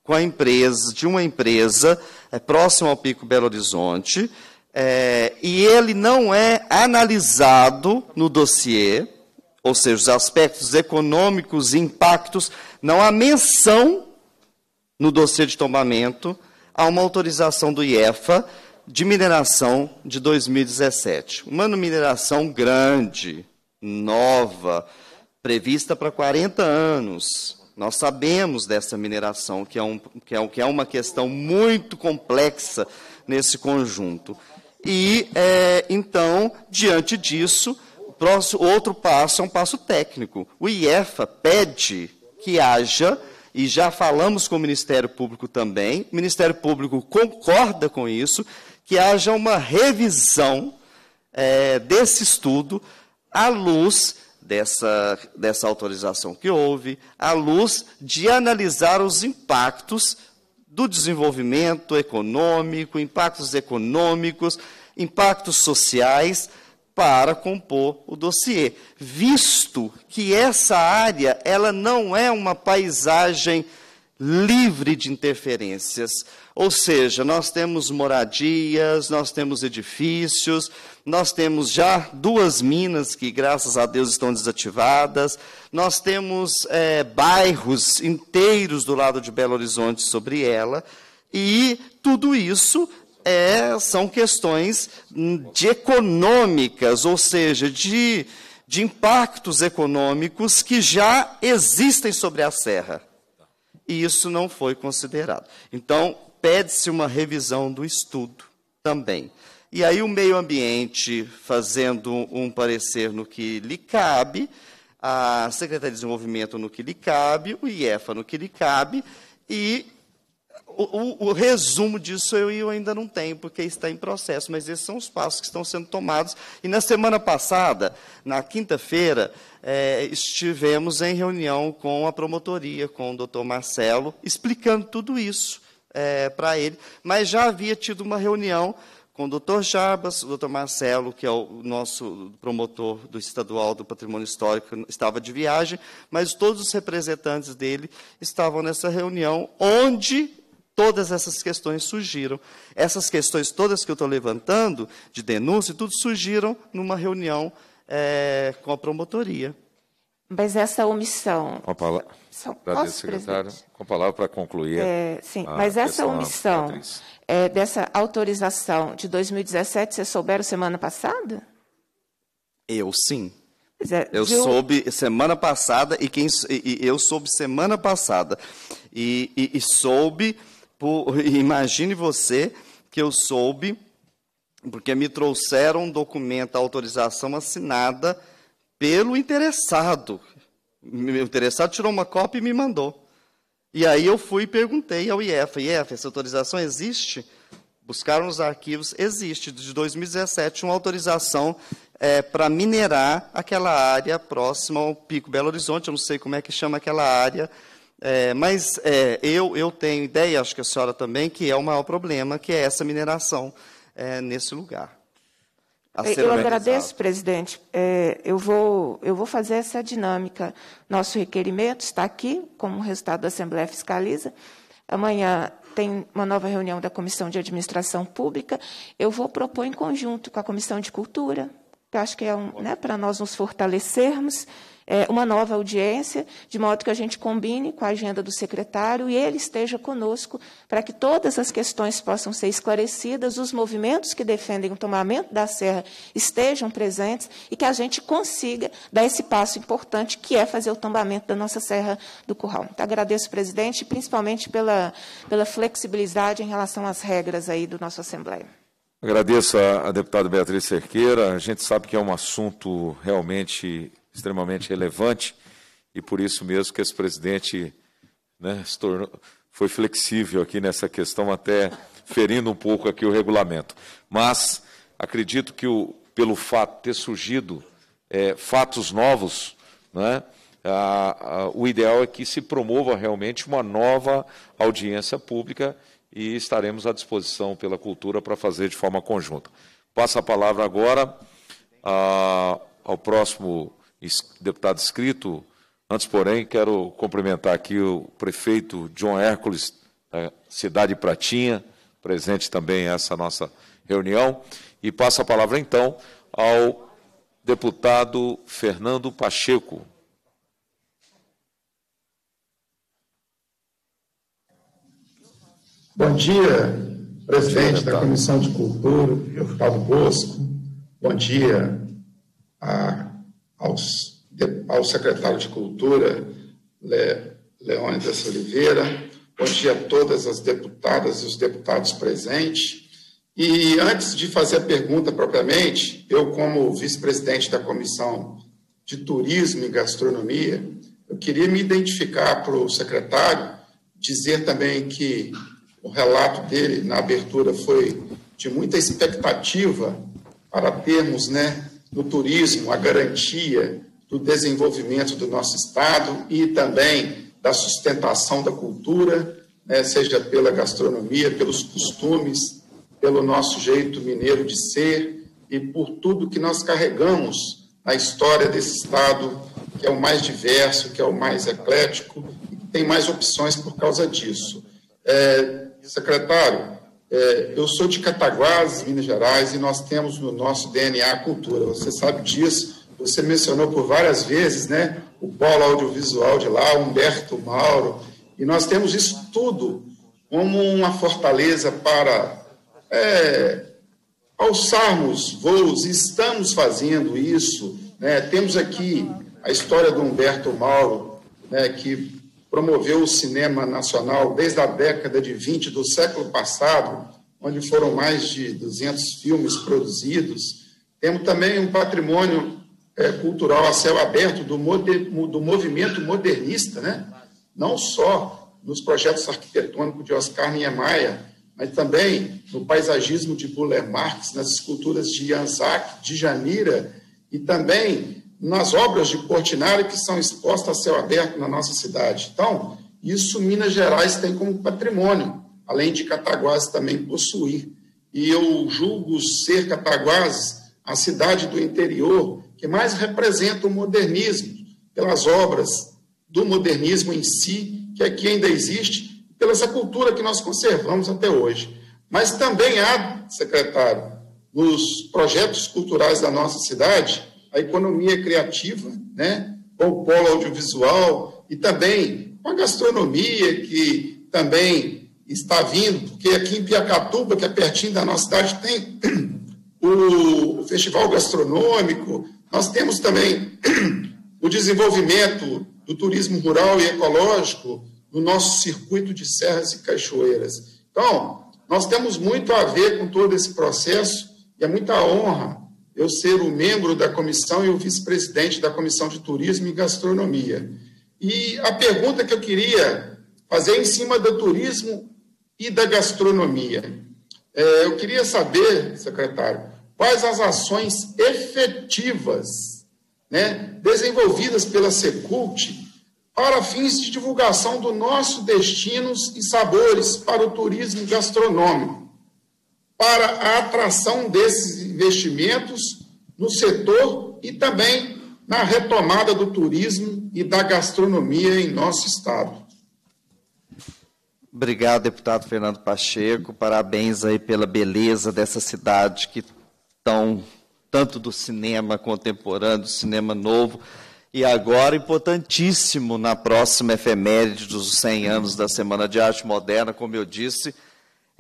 com a empresa, de uma empresa é, próxima ao Pico Belo Horizonte, é, e ele não é analisado no dossiê, ou seja, os aspectos econômicos e impactos, não há menção no dossiê de tombamento a uma autorização do IEFA de mineração de 2017. Uma mineração grande, nova, prevista para 40 anos. Nós sabemos dessa mineração, que é, um, que, é, que é uma questão muito complexa nesse conjunto. E, é, então, diante disso, próximo, outro passo é um passo técnico. O IEFA pede que haja e já falamos com o Ministério Público também, o Ministério Público concorda com isso, que haja uma revisão é, desse estudo à luz dessa, dessa autorização que houve, à luz de analisar os impactos do desenvolvimento econômico, impactos econômicos, impactos sociais para compor o dossiê, visto que essa área ela não é uma paisagem livre de interferências. Ou seja, nós temos moradias, nós temos edifícios, nós temos já duas minas que, graças a Deus, estão desativadas, nós temos é, bairros inteiros do lado de Belo Horizonte sobre ela, e tudo isso é, são questões de econômicas, ou seja, de, de impactos econômicos que já existem sobre a serra. E isso não foi considerado. Então, pede-se uma revisão do estudo também. E aí o meio ambiente, fazendo um parecer no que lhe cabe, a Secretaria de Desenvolvimento no que lhe cabe, o IEFA no que lhe cabe, e o, o, resumo disso eu, eu ainda não tenho, porque está em processo, mas esses são os passos que estão sendo tomados. E na semana passada, na quinta-feira, é, estivemos em reunião com a promotoria, com o doutor Marcelo, explicando tudo isso é, para ele, mas já havia tido uma reunião com o doutor Jabas, o doutor Marcelo, que é o nosso promotor do estadual do patrimônio histórico, estava de viagem, mas todos os representantes dele estavam nessa reunião, onde todas essas questões surgiram. Essas questões todas que eu estou levantando, de denúncia, tudo surgiram numa reunião é, com a promotoria. Mas essa omissão. Com a palavra, são, tá, com a palavra para concluir. É, sim, mas essa omissão é, dessa autorização de 2017, vocês souberam semana passada? Eu sim. É, eu viu? soube semana passada e quem e, e eu soube semana passada e, e, e soube por, (laughs) imagine você que eu soube, porque me trouxeram um documento, autorização assinada pelo interessado. O interessado tirou uma cópia e me mandou. E aí eu fui e perguntei ao IEFA, IEFA, essa autorização existe? Buscaram os arquivos, existe, de 2017, uma autorização é, eh, para minerar aquela área próxima ao Pico Belo Horizonte, eu não sei como é que chama aquela área, é, mas é, eu, eu tenho ideia, acho que a senhora também, que é o maior problema, que é essa mineração é, nesse lugar. É, eu agradeço, presidente. É, eu, vou, eu vou fazer essa dinâmica. Nosso requerimento está aqui, como resultado da Assembleia Fiscaliza. Amanhã tem uma nova reunião da Comissão de Administração Pública. Eu vou propor em conjunto com a Comissão de Cultura, que acho que é um, né, para nós nos fortalecermos é, uma nova audiência, de modo que a gente combine com a agenda do secretário e ele esteja conosco para que todas as questões possam ser esclarecidas, os movimentos que defendem o tomamento da serra estejam presentes e que a gente consiga dar esse passo importante que é fazer o tombamento da nossa serra do Curral. Então, agradeço, presidente, principalmente pela, pela flexibilidade em relação às regras aí do nosso Assembleia. Agradeço a, a, deputada Beatriz Cerqueira. A gente sabe que é um assunto realmente extremamente relevante e por isso mesmo que esse presidente né, tornou, foi flexível aqui nessa questão, até ferindo um pouco aqui o regulamento. Mas acredito que o, pelo fato de ter surgido é, fatos novos, né, a, a, o ideal é que se promova realmente uma nova audiência pública e estaremos à disposição pela cultura para fazer de forma conjunta. Passo a palavra agora a, ao próximo deputado escrito. Antes, porém, quero cumprimentar aqui o prefeito John Hércules, da cidade Pratinha, presente também essa nossa reunião. E passo a palavra, então, ao deputado Fernando Pacheco. Bom dia, presidente da Comissão de Cultura, deputado Bosco. Bom dia a aos, ao secretário de Cultura, Le, Leônidas Oliveira, bom dia a todas as deputadas e os deputados presentes. E antes de fazer a pergunta propriamente, eu, como vice-presidente da Comissão de Turismo e Gastronomia, eu queria me identificar para o secretário, dizer também que o relato dele na abertura foi de muita expectativa para termos né, no turismo a garantia do desenvolvimento do nosso Estado e também da sustentação da cultura, né, seja pela gastronomia, pelos costumes, pelo nosso jeito mineiro de ser e por tudo que nós carregamos na história desse Estado, que é o mais diverso, que é o mais eclético, e que tem mais opções por causa disso. É, secretário, é, eu sou de Cataguases, Minas Gerais, e nós temos no nosso DNA a cultura. Você sabe disso, você mencionou por várias vezes, né? O polo audiovisual de lá, Humberto Mauro, e nós temos isso tudo como uma fortaleza para é, alçarmos voos, e estamos fazendo isso. Né? Temos aqui a história do Humberto Mauro, né, que promoveu o cinema nacional desde a década de 20 do século passado, onde foram mais de 200 filmes produzidos. Temos também um patrimônio é, cultural a céu aberto do, moder, do movimento modernista, né? não só nos projetos arquitetônicos de Oscar Niemeyer, mas também no paisagismo de Buller Marx, nas esculturas de Jansac, de Janira, e também nas obras de Portinari que são expostas a céu aberto na nossa cidade. Então, isso Minas Gerais tem como patrimônio, além de Cataguases também possuir. E eu julgo ser Cataguases a cidade do interior que mais representa o modernismo, pelas obras do modernismo em si, que aqui ainda existe, e pela essa cultura que nós conservamos até hoje. Mas também há, secretário, nos projetos culturais da nossa cidade, a economia criativa, né, com o polo audiovisual e também com a gastronomia que também está vindo, porque aqui em Piacatuba, que é pertinho da nossa cidade, tem (clears throat) o festival gastronômico, nós temos também (clears throat) o desenvolvimento do turismo rural e ecológico no nosso circuito de serras e cachoeiras. Então, nós temos muito a ver com todo esse processo e é muita honra eu ser o membro da comissão e o vice-presidente da Comissão de Turismo e Gastronomia. E a pergunta que eu queria fazer é em cima do turismo e da gastronomia. É, eu queria saber, secretário, quais as ações efetivas né, desenvolvidas pela Secult para fins de divulgação do nosso destinos e sabores para o turismo gastronômico para a atração desses investimentos no setor e também na retomada do turismo e da gastronomia em nosso estado. Obrigado, deputado Fernando Pacheco. Parabéns aí pela beleza dessa cidade que tão tanto do cinema contemporâneo, do cinema novo, e agora importantíssimo na próxima efeméride dos 100 anos da Semana de Arte Moderna, como eu disse,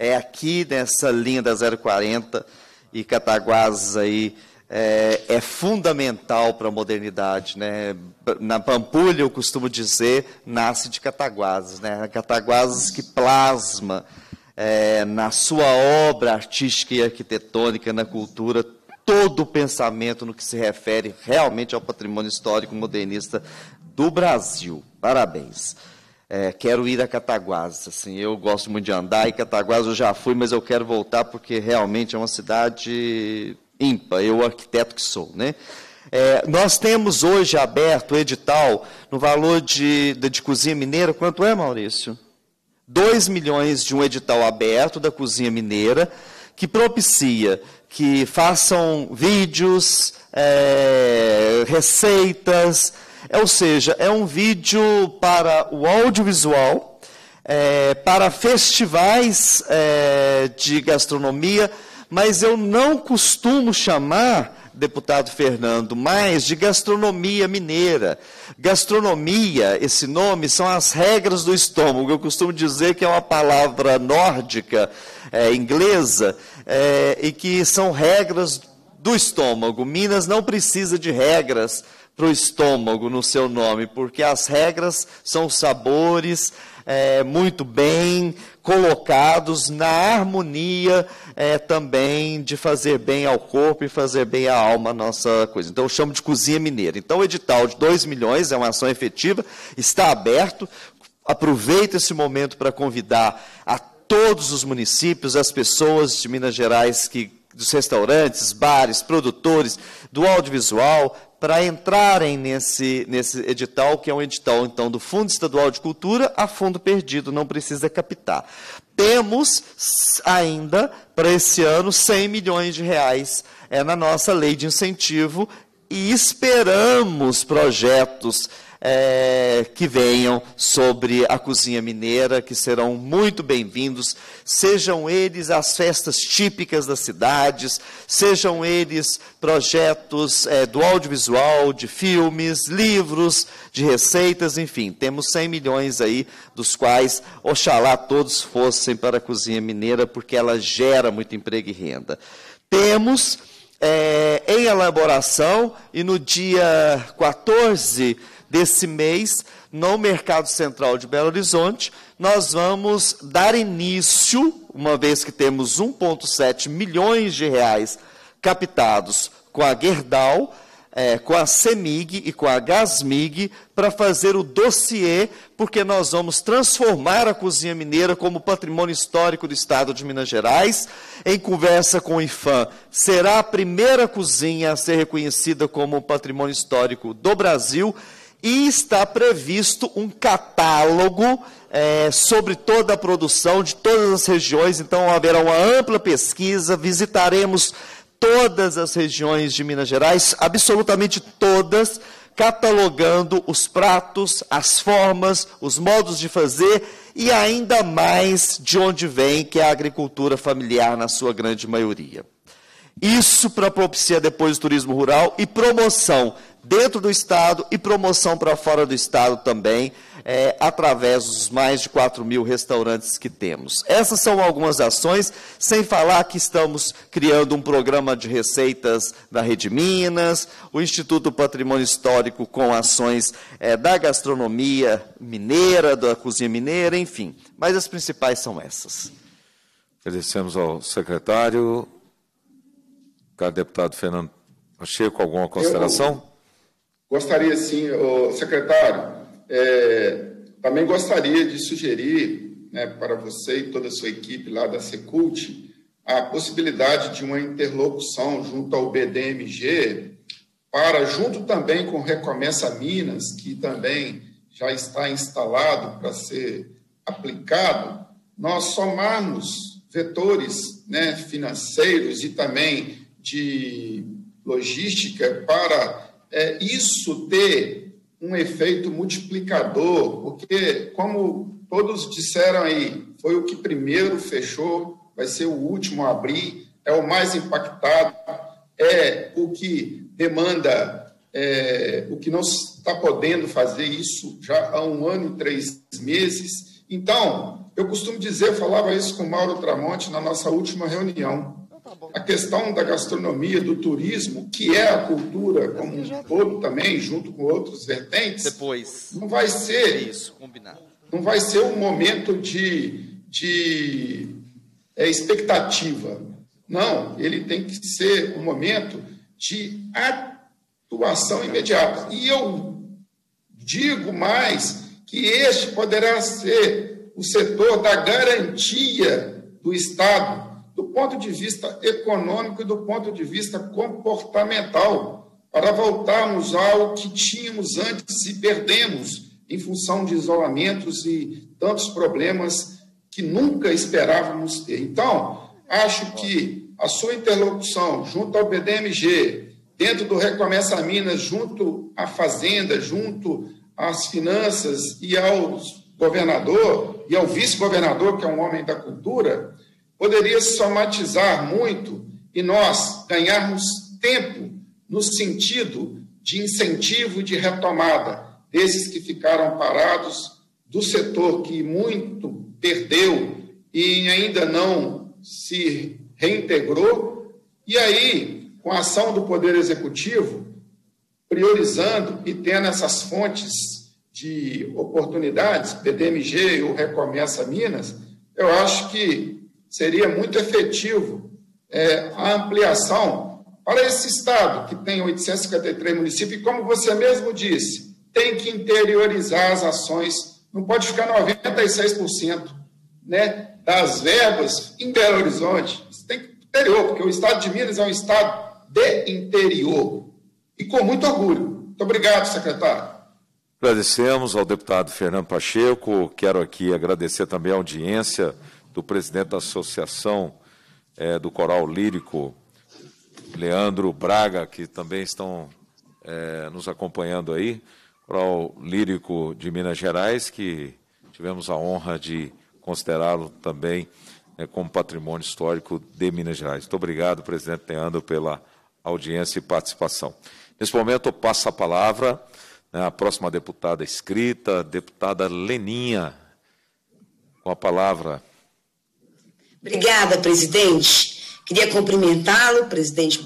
é aqui nessa linha da 040 e Cataguases aí é, é fundamental para a modernidade, né? Na Pampulha, eu costumo dizer, nasce de Cataguases, né? Cataguases que plasma é, na sua obra artística e arquitetônica, na cultura, todo o pensamento no que se refere realmente ao patrimônio histórico modernista do Brasil. Parabéns é, quero ir a Cataguases. Assim, eu gosto muito de andar e Cataguases eu já fui, mas eu quero voltar porque realmente é uma cidade ímpar, eu arquiteto que sou. Né? É, nós temos hoje aberto o edital no valor de, de, de cozinha mineira, quanto é, Maurício? 2 milhões de um edital aberto da cozinha mineira, que propicia que façam vídeos, é, receitas, ou seja, é um vídeo para o audiovisual, é, para festivais é, de gastronomia, mas eu não costumo chamar, deputado Fernando, mais de gastronomia mineira. Gastronomia, esse nome, são as regras do estômago. Eu costumo dizer que é uma palavra nórdica, é, inglesa, é, e que são regras do estômago. Minas não precisa de regras para o estômago no seu nome, porque as regras são sabores é, muito bem colocados na harmonia é, também de fazer bem ao corpo e fazer bem à alma a nossa coisa. Então, eu chamo de cozinha mineira. Então, o edital de 2 milhões é uma ação efetiva, está aberto. Aproveita esse momento para convidar a todos os municípios, as pessoas de Minas Gerais que dos restaurantes, bares, produtores, do audiovisual, para entrarem nesse, nesse edital, que é um edital, então, do Fundo Estadual de Cultura a fundo perdido, não precisa captar. Temos ainda, para esse ano, 100 milhões de reais é, na nossa lei de incentivo e esperamos projetos é, que venham sobre a cozinha mineira, que serão muito bem-vindos, sejam eles as festas típicas das cidades, sejam eles projetos é, do audiovisual, de filmes, livros, de receitas, enfim, temos 100 milhões aí, dos quais, oxalá todos fossem para a cozinha mineira, porque ela gera muito emprego e renda. Temos é, em elaboração e no dia 14 desse mês, no Mercado Central de Belo Horizonte, nós vamos dar início, uma vez que temos 1,7 milhões de reais captados com a Gerdau, é, com a CEMIG e com a GASMIG para fazer o dossiê, porque nós vamos transformar a cozinha mineira como patrimônio histórico do estado de Minas Gerais. Em conversa com o IFAM, será a primeira cozinha a ser reconhecida como patrimônio histórico do Brasil e está previsto um catálogo é, sobre toda a produção de todas as regiões, então haverá uma ampla pesquisa, visitaremos todas as regiões de Minas Gerais, absolutamente todas, catalogando os pratos, as formas, os modos de fazer e ainda mais de onde vem, que é a agricultura familiar na sua grande maioria. Isso para propiciar depois o turismo rural e promoção dentro do Estado e promoção para fora do Estado também, é, através dos mais de 4 mil restaurantes que temos. Essas são algumas ações, sem falar que estamos criando um programa de receitas da Rede Minas, o Instituto Patrimônio Histórico com ações é, da gastronomia mineira, da cozinha mineira, enfim. Mas as principais são essas. Agradecemos ao secretário, Caro deputado Fernando Pacheco, alguma consideração? Eu... Gostaria, sim, ô, secretário, é, também gostaria de sugerir né, para você e toda a sua equipe lá da Secult a possibilidade de uma interlocução junto ao BDMG para, junto também com Recomeça Minas, que também já está instalado para ser aplicado, nós somarmos vetores né, financeiros e também de logística para é, isso ter um efeito multiplicador, porque, como todos disseram aí, foi o que primeiro fechou, vai ser o último a abrir, é o mais impactado, é o que demanda, é, o que não está podendo fazer isso já há um ano e três meses. Então, eu costumo dizer, eu falava isso com o Mauro Tramonte na nossa última reunião, Tá a questão da gastronomia, do turismo, que é a cultura como um todo também, junto com outros vertentes, depois não vai ser isso combinado. Não vai ser um momento de, de é, expectativa. Não, ele tem que ser um momento de atuação imediata. E eu digo mais que este poderá ser o setor da garantia do Estado ponto de vista econômico e do ponto de vista comportamental, para voltarmos ao que tínhamos antes e perdemos em função de isolamentos e tantos problemas que nunca esperávamos ter. Então, acho que a sua interlocução junto ao BDMG, dentro do Recomeça Minas, junto à Fazenda, junto às finanças e ao governador e ao vice-governador, que é um homem da cultura, poderia somatizar muito e nós ganharmos tempo no sentido de incentivo de retomada desses que ficaram parados, do setor que muito perdeu e ainda não se reintegrou, e aí, com a ação do Poder Executivo, priorizando e tendo essas fontes de oportunidades, PDMG ou Recomeça Minas, eu acho que seria muito efetivo é, a ampliação para esse estado que tem 853 municípios e, como você mesmo disse, tem que interiorizar as ações, não pode ficar 96% né, das verbas em Belo Horizonte, isso tem que interior, porque o estado de Minas é um estado de interior e com muito orgulho. Muito obrigado, secretário. Agradecemos ao deputado Fernando Pacheco. Quero aqui agradecer também a audiência do presidente da Associação é, do Coral Lírico, Leandro Braga, que também estão é, nos acompanhando aí, Coral Lírico de Minas Gerais, que tivemos a honra de considerá-lo também é, como patrimônio histórico de Minas Gerais. Muito obrigado, presidente Leandro, pela audiência e participação. Nesse momento, eu passo a palavra né, à próxima deputada escrita, deputada Leninha, com a palavra. Obrigada, presidente. Queria cumprimentá-lo, presidente,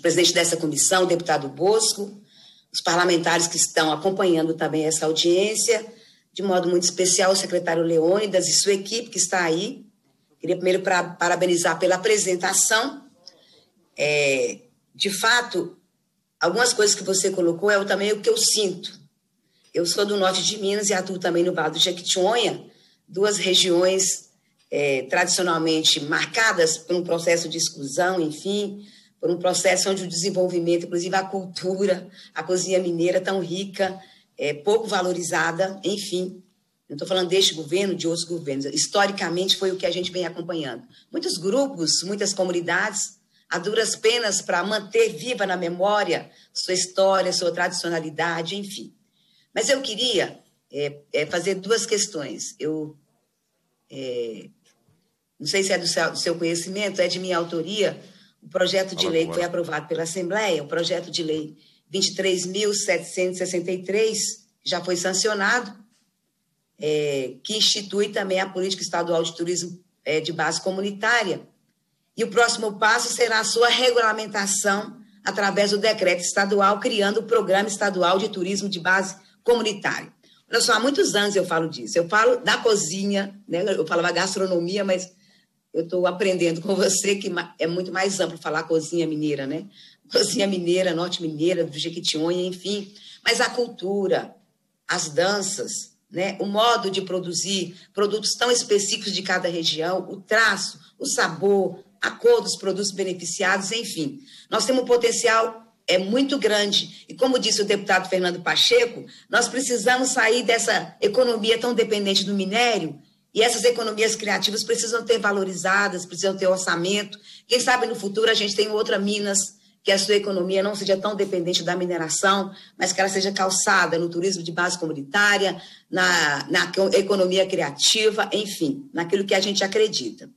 presidente dessa comissão, deputado Bosco, os parlamentares que estão acompanhando também essa audiência, de modo muito especial o secretário Leônidas e sua equipe que está aí. Queria primeiro pra... parabenizar pela apresentação. É... de fato, algumas coisas que você colocou é também o que eu sinto. Eu sou do norte de Minas e atuo também no Vale do Jequitinhonha, duas regiões é, tradicionalmente marcadas por um processo de exclusão, enfim, por um processo onde o desenvolvimento, inclusive a cultura, a cozinha mineira tão rica, é, pouco valorizada, enfim. Não estou falando deste governo, de outros governos. Historicamente foi o que a gente vem acompanhando. Muitos grupos, muitas comunidades, a duras penas para manter viva na memória sua história, sua tradicionalidade, enfim. Mas eu queria é, é, fazer duas questões. Eu é, não sei se é do seu, do seu conhecimento, é de minha autoria, o projeto de lei que foi aprovado pela Assembleia, o projeto de lei 23.763, já foi sancionado, é, que institui também a política estadual de turismo é, de base comunitária. E o próximo passo será a sua regulamentação através do decreto estadual, criando o Programa Estadual de Turismo de Base Comunitária. Olha só, há muitos anos eu falo disso. Eu falo da cozinha, né? eu falava gastronomia, mas eu estou aprendendo com você que é muito mais amplo falar cozinha mineira, né? Cozinha mineira, norte mineira, do Jequitinhonha, enfim. Mas a cultura, as danças, né? o modo de produzir produtos tão específicos de cada região, o traço, o sabor, a cor dos produtos beneficiados, enfim. Nós temos um potencial é muito grande. E como disse o deputado Fernando Pacheco, nós precisamos sair dessa economia tão dependente do minério e essas economias criativas precisam ter valorizadas, precisam ter orçamento. Quem sabe no futuro a gente tem outra Minas que a sua economia não seja tão dependente da mineração, mas que ela seja calçada no turismo de base comunitária, na, na economia criativa, enfim, naquilo que a gente acredita.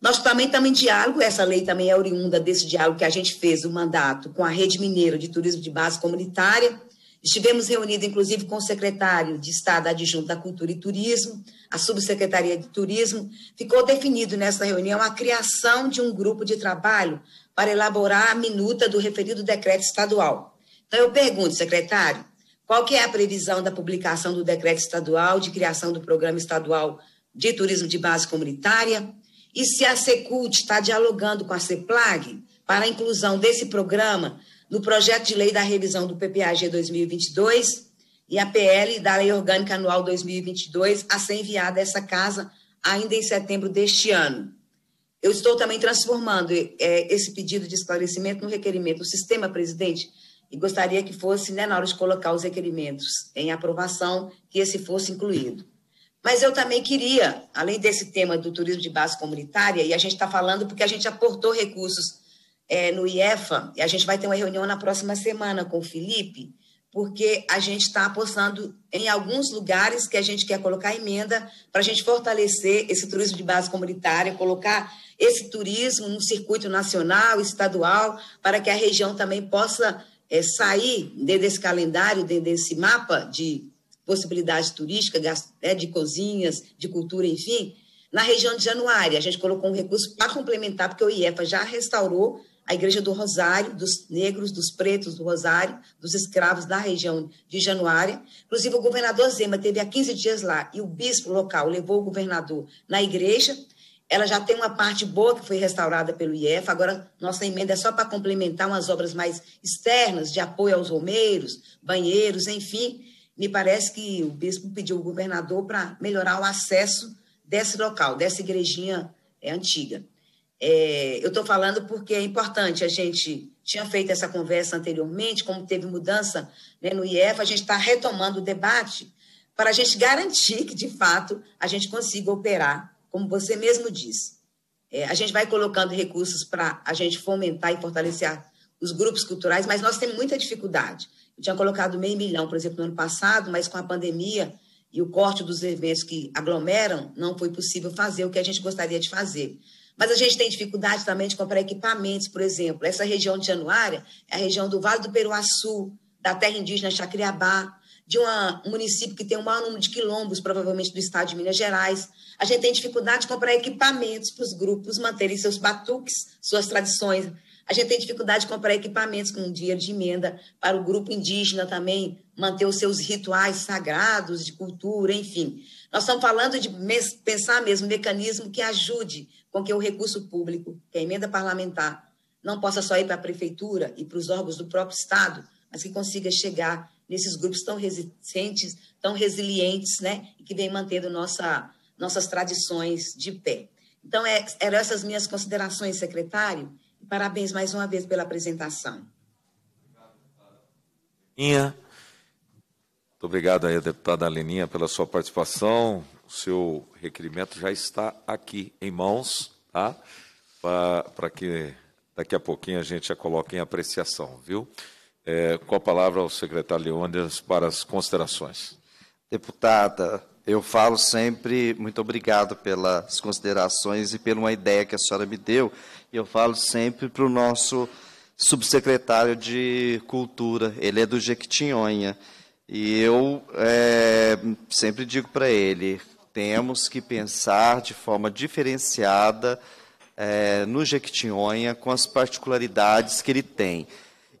Nós também estamos em diálogo, essa lei também é oriunda desse diálogo que a gente fez, o mandato com a Rede Mineira de Turismo de Base Comunitária, Estivemos reunidos, inclusive, com o secretário de Estado adjunto da Cultura e Turismo, a subsecretaria de Turismo. Ficou definido nessa reunião a criação de um grupo de trabalho para elaborar a minuta do referido decreto estadual. Então, eu pergunto, secretário, qual que é a previsão da publicação do decreto estadual de criação do Programa Estadual de Turismo de Base Comunitária? E se a Secult está dialogando com a CEPLAG para a inclusão desse programa no projeto de lei da revisão do PPAG 2022 e a PL da Lei Orgânica Anual 2022 a ser enviada a essa casa ainda em setembro deste ano. Eu estou também transformando é, esse pedido de esclarecimento no requerimento do sistema, presidente, e gostaria que fosse, né, na hora de colocar os requerimentos em aprovação, que esse fosse incluído. Mas eu também queria, além desse tema do turismo de base comunitária, e a gente está falando porque a gente aportou recursos é, no IEFA, e a gente vai ter uma reunião na próxima semana com o Felipe, porque a gente está apostando em alguns lugares que a gente quer colocar emenda para a gente fortalecer esse turismo de base comunitária, colocar esse turismo no circuito nacional, estadual, para que a região também possa é, sair desse calendário, desse mapa de possibilidades turísticas, né, de cozinhas, de cultura, enfim, na região de Januária. A gente colocou um recurso para complementar, porque o IEFA já restaurou a Igreja do Rosário, dos negros, dos pretos do Rosário, dos escravos da região de Januária. Inclusive, o governador Zema teve há 15 dias lá e o bispo local levou o governador na igreja. Ela já tem uma parte boa que foi restaurada pelo IEF. Agora, nossa emenda é só para complementar umas obras mais externas, de apoio aos romeiros, banheiros, enfim. Me parece que o bispo pediu o governador para melhorar o acesso desse local, dessa igrejinha é, antiga. É, eu estou falando porque é importante, a gente tinha feito essa conversa anteriormente, como teve mudança né, no IEF, a gente está retomando o debate para a gente garantir que, de fato, a gente consiga operar, como você mesmo disse. É, a gente vai colocando recursos para a gente fomentar e fortalecer os grupos culturais, mas nós temos muita dificuldade. Eu tinha colocado meio milhão, por exemplo, no ano passado, mas com a pandemia e o corte dos eventos que aglomeram, não foi possível fazer o que a gente gostaria de fazer. Mas a gente tem dificuldade também de comprar equipamentos, por exemplo. Essa região de Januária é a região do Vale do Peruaçu, da terra indígena Chacriabá, de uma, um município que tem o maior número de quilombos, provavelmente do estado de Minas Gerais. A gente tem dificuldade de comprar equipamentos para os grupos manterem seus batuques, suas tradições. A gente tem dificuldade de comprar equipamentos com dinheiro de emenda para o grupo indígena também manter os seus rituais sagrados, de cultura, enfim. Nós estamos falando de pensar mesmo um mecanismo que ajude com que o recurso público, que é a emenda parlamentar, não possa só ir para a prefeitura e para os órgãos do próprio Estado, mas que consiga chegar nesses grupos tão resistentes, tão resilientes, né? E que vem mantendo nossa, nossas tradições de pé. Então, é, eram essas minhas considerações, secretário. Parabéns mais uma vez pela apresentação. Inha, Muito obrigado aí, deputada Leninha, pela sua participação, o seu requerimento já está aqui em mãos, tá? Para que daqui a pouquinho a gente já coloque em apreciação, viu? É, com a palavra ao secretário Leônidas para as considerações. Deputada, eu falo sempre muito obrigado pelas considerações e pela uma ideia que a senhora me deu. E Eu falo sempre para o nosso subsecretário de Cultura, ele é do Jequitinhonha. E eu é, sempre digo para ele, temos que pensar de forma diferenciada é, no Jequitinhonha com as particularidades que ele tem.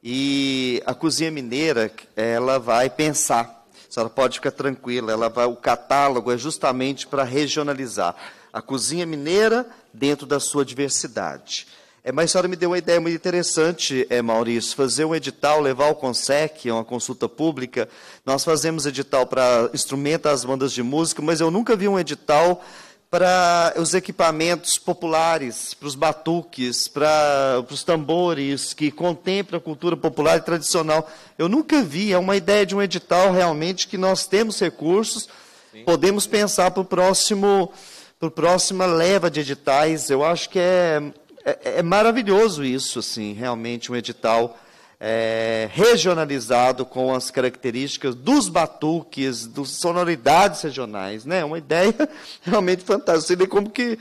E a cozinha mineira, ela vai pensar, a senhora pode ficar tranquila, ela vai, o catálogo é justamente para regionalizar a cozinha mineira dentro da sua diversidade. É, mas a senhora me deu uma ideia muito interessante, é, Maurício, fazer um edital, levar o CONSEC, é uma consulta pública. Nós fazemos edital para instrumentos, as bandas de música, mas eu nunca vi um edital para os equipamentos populares, para os batuques, para os tambores, que contemplam a cultura popular e tradicional. Eu nunca vi, é uma ideia de um edital realmente que nós temos recursos, Sim. podemos pensar para o próximo, para a próxima leva de editais. Eu acho que é é, é, é, maravilhoso isso, assim, realmente um edital é, regionalizado com as características dos batuques, das sonoridades regionais, né? Uma ideia (laughs) realmente fantástica. Sei como que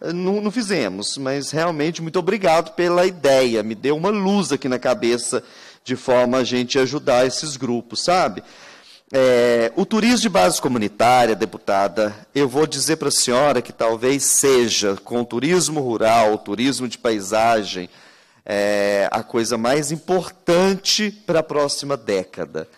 eh, não, não, fizemos, mas realmente muito obrigado pela ideia. Me deu uma luz aqui na cabeça de forma a gente ajudar esses grupos, sabe? É, o turismo de base comunitária, deputada, eu vou dizer para a senhora que talvez seja, com o turismo rural, o turismo de paisagem, é, a coisa mais importante para a próxima década.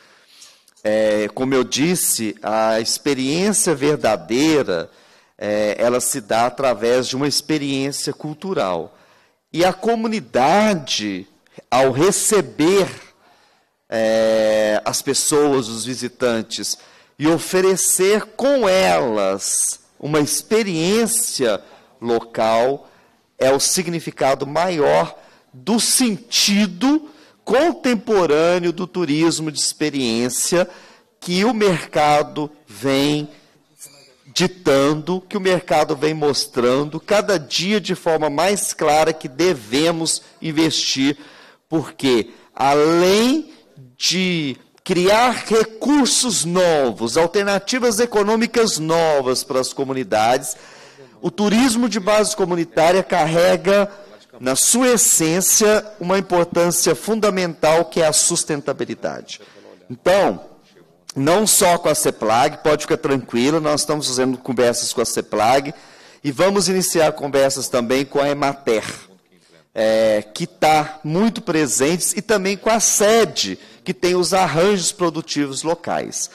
É, como eu disse, a experiência verdadeira, é, ela se dá através de uma experiência cultural. E a comunidade, ao receber é, as pessoas, os visitantes, e oferecer com elas uma experiência local é o significado maior do sentido contemporâneo do turismo de experiência que o mercado vem ditando, que o mercado vem mostrando cada dia de forma mais clara que devemos investir, porque além de criar recursos novos, alternativas econômicas novas para as comunidades. O turismo de base comunitária carrega, na sua essência, uma importância fundamental que é a sustentabilidade. Então, não só com a CEPLAG, pode ficar tranquila, nós estamos fazendo conversas com a CEPLAG e vamos iniciar conversas também com a EMATER, é, que está muito presente, e também com a sede que tem os arranjos produtivos locais.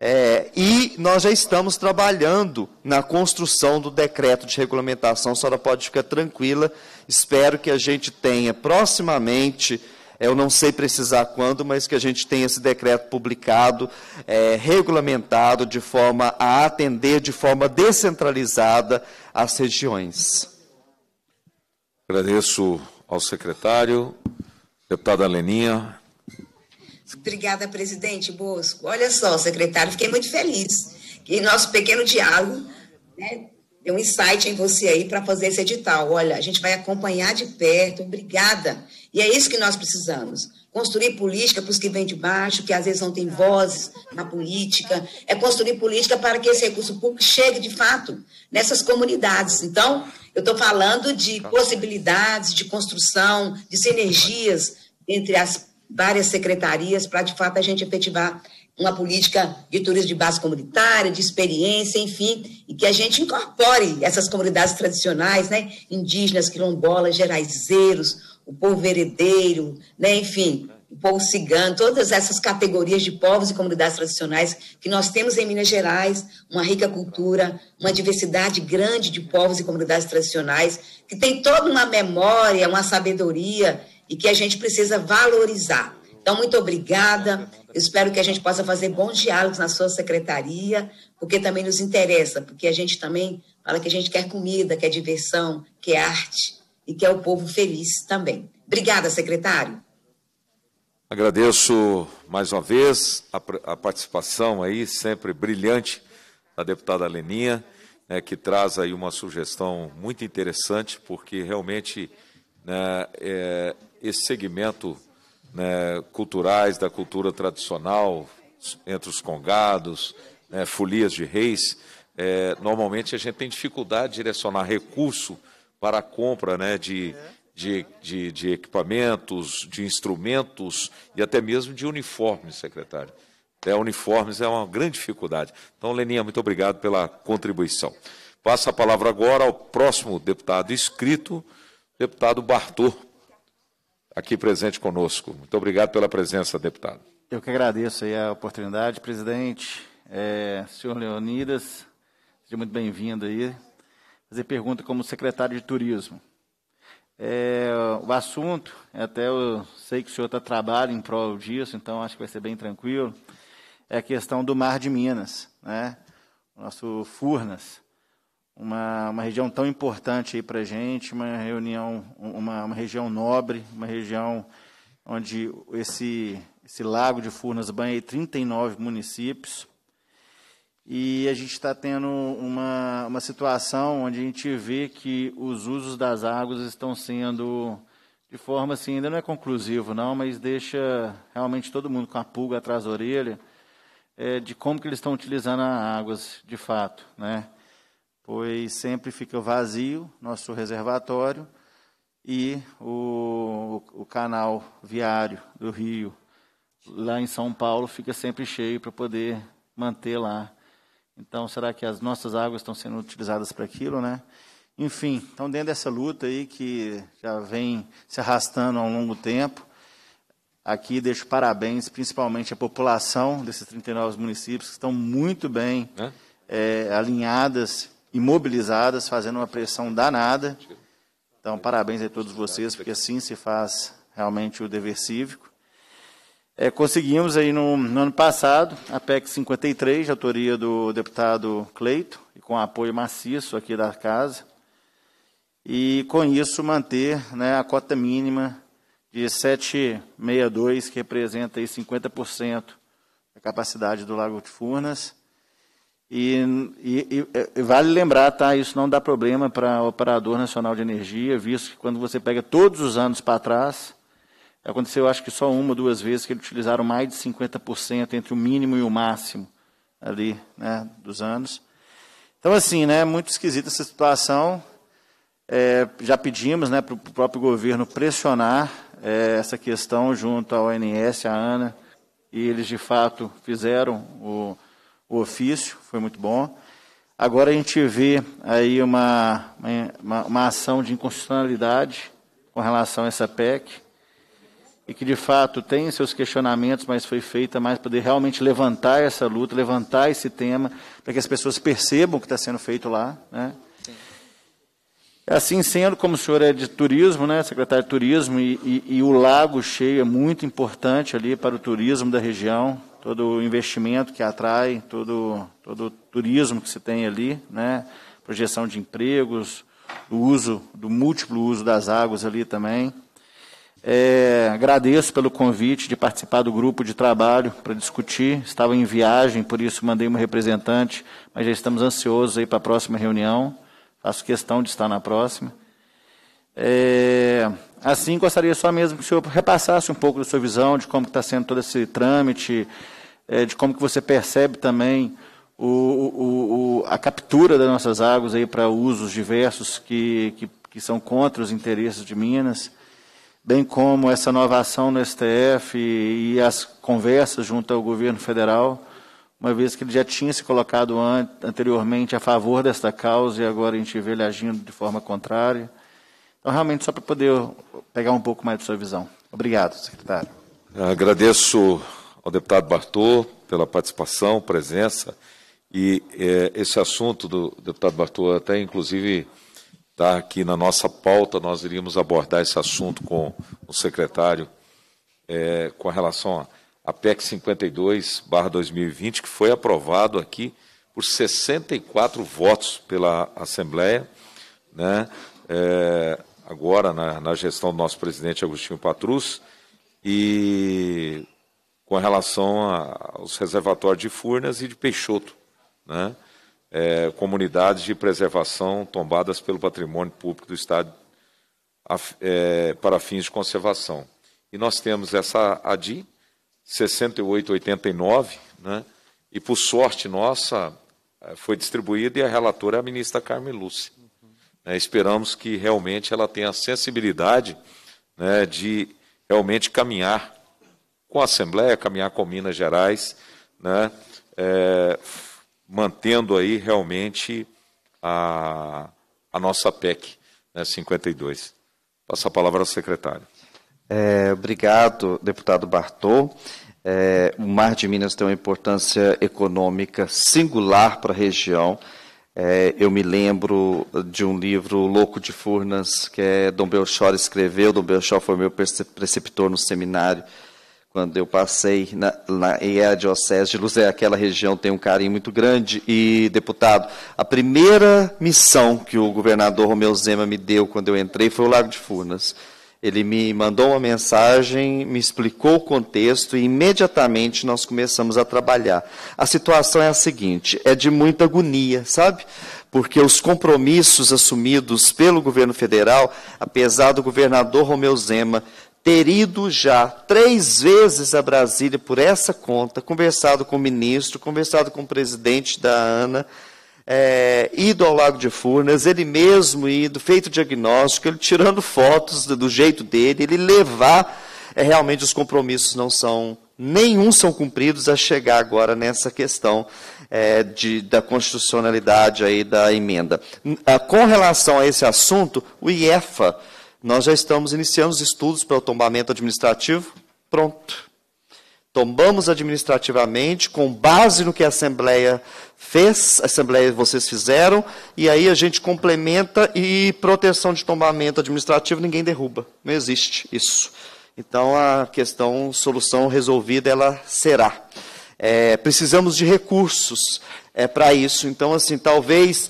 É, e nós já estamos trabalhando na construção do decreto de regulamentação, a senhora pode ficar tranquila. Espero que a gente tenha proximamente, é, eu não sei precisar quando, mas que a gente tenha esse decreto publicado, é, regulamentado, de forma a atender de forma descentralizada as regiões. Agradeço ao secretário, deputada Leninha. Obrigada, presidente Bosco. Olha só, secretário, fiquei muito feliz que nosso pequeno diálogo né, deu um insight em você aí para fazer esse edital. Olha, a gente vai acompanhar de perto, obrigada. E é isso que nós precisamos. Construir política para os que vêm de baixo, que às vezes não têm vozes na política. É construir política para que esse recurso público chegue, de fato, nessas comunidades. Então, eu estou falando de possibilidades de construção, de sinergias entre as várias secretarias para, de fato, a gente efetivar uma política de turismo de base comunitária, de experiência, enfim, e que a gente incorpore essas comunidades tradicionais, né, indígenas, quilombolas, geraizeiros, o povo veredeiro, né, enfim, o povo cigano, todas essas categorias de povos e comunidades tradicionais que nós temos em Minas Gerais, uma rica cultura, uma diversidade grande de povos e comunidades tradicionais, que tem toda uma memória, uma sabedoria e que a gente precisa valorizar. Então, muito obrigada. Eu espero que a gente possa fazer bons diálogos na sua secretaria, porque também nos interessa, porque a gente também fala que a gente quer comida, quer é diversão, quer é arte e quer é o povo feliz também. Obrigada, secretário. Agradeço mais uma vez a, a participação aí, sempre brilhante, da deputada Leninha, né, que traz aí uma sugestão muito interessante, porque realmente né, é, esse segmento né, culturais da cultura tradicional, entre os congados, né, folias de reis, é, normalmente a gente tem dificuldade de direcionar recurso para a compra né, de, de, de, de, equipamentos, de instrumentos e até mesmo de uniformes, secretário. É uniformes é uma grande dificuldade. Então, Leninha, muito obrigado pela contribuição. Passa a palavra agora ao próximo deputado inscrito, deputado Bartô, aqui presente conosco. Muito obrigado pela presença, deputado. Eu que agradeço a oportunidade, presidente. É, senhor Leonidas, seja muito bem-vindo aí. Fazer pergunta como secretário de Turismo. É, o assunto, até eu sei que o senhor está trabalhando em prol disso, então acho que vai ser bem tranquilo, é a questão do Mar de Minas, né? O nosso Furnas uma, uma região tão importante para a gente, uma reunião, uma, uma região nobre, uma região onde esse, esse lago de Furnas banha 39 municípios. E a gente está tendo uma, uma situação onde a gente vê que os usos das águas estão sendo, de forma assim, ainda não é conclusivo não, mas deixa realmente todo mundo com a pulga atrás da orelha é, de como que eles estão utilizando as águas de fato, né? pois sempre fica vazio nosso reservatório e o, o canal viário do rio lá em São Paulo fica sempre cheio para poder manter lá. Então, será que as nossas águas estão sendo utilizadas para aquilo, né? Enfim, então dentro dessa luta aí que já vem se arrastando há um longo tempo, aqui deixo parabéns principalmente à população desses 39 municípios que estão muito bem é? É, alinhadas imobilizadas, fazendo uma pressão danada. Então, parabéns a todos vocês, porque assim se faz realmente o dever cívico. É, conseguimos aí no, no, ano passado a PEC 53, de autoria do deputado Cleito, e com apoio maciço aqui da casa, e com isso manter né, a cota mínima de 762, que representa aí 50% da capacidade do Lago de Furnas, e, e, e, vale lembrar, tá? Isso não dá problema para o Operador Nacional de Energia, visto que quando você pega todos os anos para trás, aconteceu acho que só uma, duas vezes que eles utilizaram mais de 50% entre o mínimo e o máximo ali, né, dos anos. Então, assim, né, muito esquisita essa situação. É, já pedimos né, para o próprio governo pressionar é, essa questão junto à ONS, à ANA, e eles de fato fizeram o o ofício, foi muito bom. Agora a gente vê aí uma, uma, uma ação de inconstitucionalidade com relação a essa PEC, e que de fato tem seus questionamentos, mas foi feita mais para poder realmente levantar essa luta, levantar esse tema, para que as pessoas percebam o que está sendo feito lá. Né? Sim. Assim sendo, como o senhor é de turismo, né, secretário de turismo, e, e, e o lago cheio é muito importante ali para o turismo da região, todo o investimento que atrai, todo, todo o turismo que se tem ali, né? projeção de empregos, do uso, do múltiplo uso das águas ali também. É, agradeço pelo convite de participar do grupo de trabalho para discutir. Estava em viagem, por isso mandei um representante, mas já estamos ansiosos aí para a próxima reunião. Faço questão de estar na próxima. É, assim, gostaria só mesmo que o senhor repassasse um pouco da sua visão de como está sendo todo esse trâmite, é, de como que você percebe também o, o, o, a captura das nossas águas para usos diversos que, que, que são contra os interesses de Minas, bem como essa nova ação no STF e, e as conversas junto ao governo federal, uma vez que ele já tinha se colocado an anteriormente a favor desta causa e agora a gente vê ele agindo de forma contrária. Então, realmente, só para poder pegar um pouco mais da sua visão. Obrigado, secretário. agradeço ao deputado Bartô pela participação, presença. E é, esse assunto do deputado Bartô, até inclusive está aqui na nossa pauta, nós iríamos abordar esse assunto com o secretário é, com relação à PEC 52, 2020, que foi aprovado aqui por 64 votos pela Assembleia, né, é, agora na, na, gestão do nosso presidente Agostinho Patrus, e com relação aos reservatórios de Furnas e de Peixoto, né? É, comunidades de preservação tombadas pelo patrimônio público do Estado é, para fins de conservação. E nós temos essa ADI 6889, né? e por sorte nossa é, foi distribuída e a relatora é a ministra Carmen Lúcia. É, esperamos que realmente ela tenha a sensibilidade né, de realmente caminhar com a Assembleia, caminhar com Minas Gerais, né, é, mantendo aí realmente a, a nossa PEC né, 52. Passo a palavra ao secretário. É, obrigado, deputado Bartô. É, o Mar de Minas tem uma importância econômica singular para a região. É, eu me lembro de um livro, Louco de Furnas, que é Dom Belchor escreveu. Dom Belchor foi meu preceptor no seminário quando eu passei na, na e a diocese de Luz, aquela região tem um carinho muito grande. E deputado, a primeira missão que o governador Romeu Zema me deu quando eu entrei foi o Lago de Furnas. Ele me mandou uma mensagem, me explicou o contexto e imediatamente nós começamos a trabalhar. A situação é a seguinte: é de muita agonia, sabe? Porque os compromissos assumidos pelo governo federal, apesar do governador Romeu Zema ter ido já três vezes a Brasília por essa conta, conversado com o ministro, conversado com o presidente da ANA, é, ido ao Lago de Furnas, ele mesmo ido, feito diagnóstico, ele tirando fotos do, do jeito dele, ele levar, é, realmente os compromissos não são, nenhum são cumpridos a chegar agora nessa questão é, de, da constitucionalidade aí da emenda. Ah, com relação a esse assunto, o IEFA, nós já estamos iniciando os estudos para o tombamento administrativo. Pronto. Tombamos administrativamente com base no que a Assembleia fez, a Assembleia vocês fizeram, e aí a gente complementa e proteção de tombamento administrativo ninguém derruba. Não existe isso. Então a questão, solução resolvida, ela será. É, precisamos de recursos é, para isso. Então, assim, talvez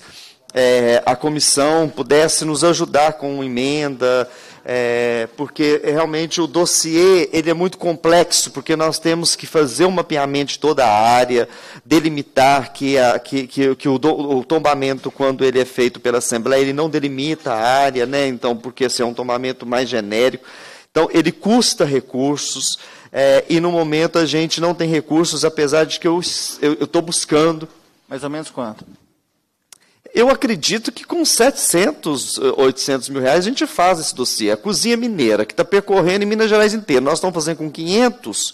é, a comissão pudesse nos ajudar com emenda, é, porque realmente o dossiê ele é muito complexo, porque nós temos que fazer um mapeamento de toda a área, delimitar que, a, que, que, que o, do, o, tombamento, quando ele é feito pela Assembleia, ele não delimita a área, né? então, porque esse assim, é um tombamento mais genérico. Então, ele custa recursos, é, e no momento a gente não tem recursos, apesar de que eu estou buscando. Mais ou menos quanto? Eu acredito que com 700, 800 eh, mil reais a gente faz esse dossiê. A cozinha mineira, que está percorrendo em Minas Gerais inteira, nós estamos fazendo com 500,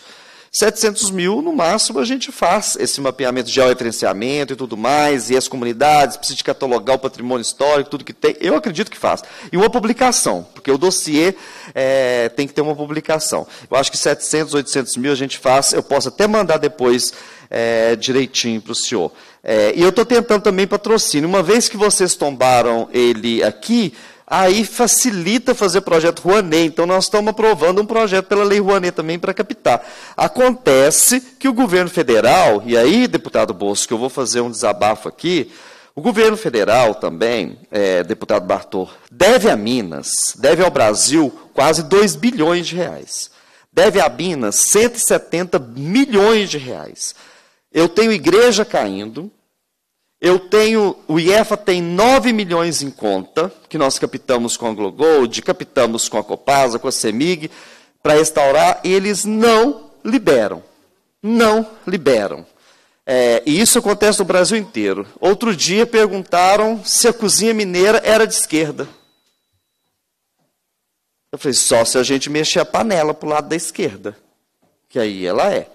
700 mil no máximo a gente faz esse mapeamento de georreferenciamento e tudo mais, e as comunidades, precisa de catalogar o patrimônio histórico, tudo que tem. Eu acredito que faz. E uma publicação, porque o dossiê é, tem que ter uma publicação. Eu acho que 700, 800 mil a gente faz, eu posso até mandar depois é, direitinho para o senhor. É, e eu estou tentando também patrocínio. Uma vez que vocês tombaram ele aqui, aí facilita fazer projeto Rouanet. Então, nós estamos aprovando um projeto pela Lei Rouanet também para captar. Acontece que o governo federal, e aí, deputado Bosco, eu vou fazer um desabafo aqui, o governo federal também, é, deputado Bartô, deve a Minas, deve ao Brasil quase 2 bilhões de reais. Deve a Minas 170 milhões de reais eu tenho igreja caindo, eu tenho, o IEFA tem 9 milhões em conta, que nós captamos com a Glogold, captamos com a Copasa, com a Semig, para restaurar, e eles não liberam. Não liberam. É, e isso acontece no Brasil inteiro. Outro dia perguntaram se a cozinha mineira era de esquerda. Eu falei, só se a gente mexer a panela para o lado da esquerda, que aí ela é.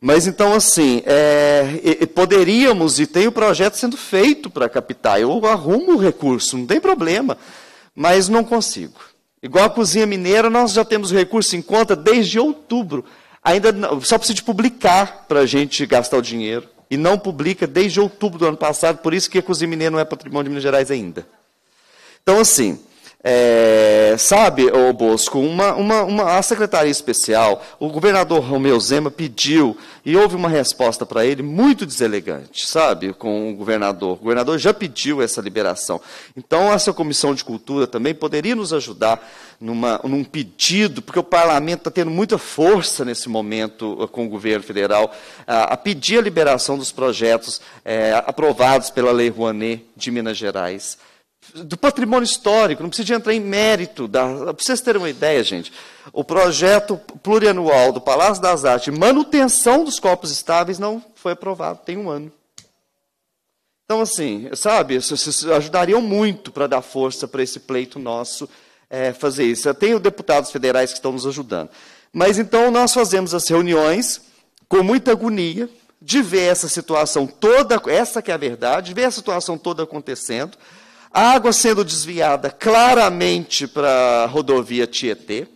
Mas então, assim, é, poderíamos, e tem o projeto sendo feito para a capital, eu arrumo o recurso, não tem problema, mas não consigo. Igual a cozinha mineira, nós já temos o recurso em conta desde outubro. Ainda não, só precisa de publicar para a gente gastar o dinheiro. E não publica desde outubro do ano passado, por isso que a cozinha mineira não é patrimônio de Minas Gerais ainda. Então, assim, é, sabe, ô Bosco, uma, uma, uma, a Secretaria Especial, o governador Romeu Zema pediu, e houve uma resposta para ele muito deselegante, sabe, com o governador. O governador já pediu essa liberação. Então, essa Comissão de Cultura também poderia nos ajudar numa, num pedido, porque o parlamento está tendo muita força nesse momento eh, com o governo federal, a, a pedir a liberação dos projetos é, aprovados pela Lei Rouanet de Minas Gerais do patrimônio histórico, não precisa entrar em mérito. Da, para vocês terem uma ideia, gente, o projeto plurianual do Palácio das Artes, manutenção dos corpos estáveis, não foi aprovado, tem um ano. Então, assim, sabe, vocês ajudariam muito para dar força para esse pleito nosso é, fazer isso. Eu tenho deputados federais que estão nos ajudando. Mas então nós fazemos as reuniões com muita agonia de ver essa situação toda, essa que é a verdade, de ver a situação toda acontecendo água sendo desviada claramente para a rodovia Tietê,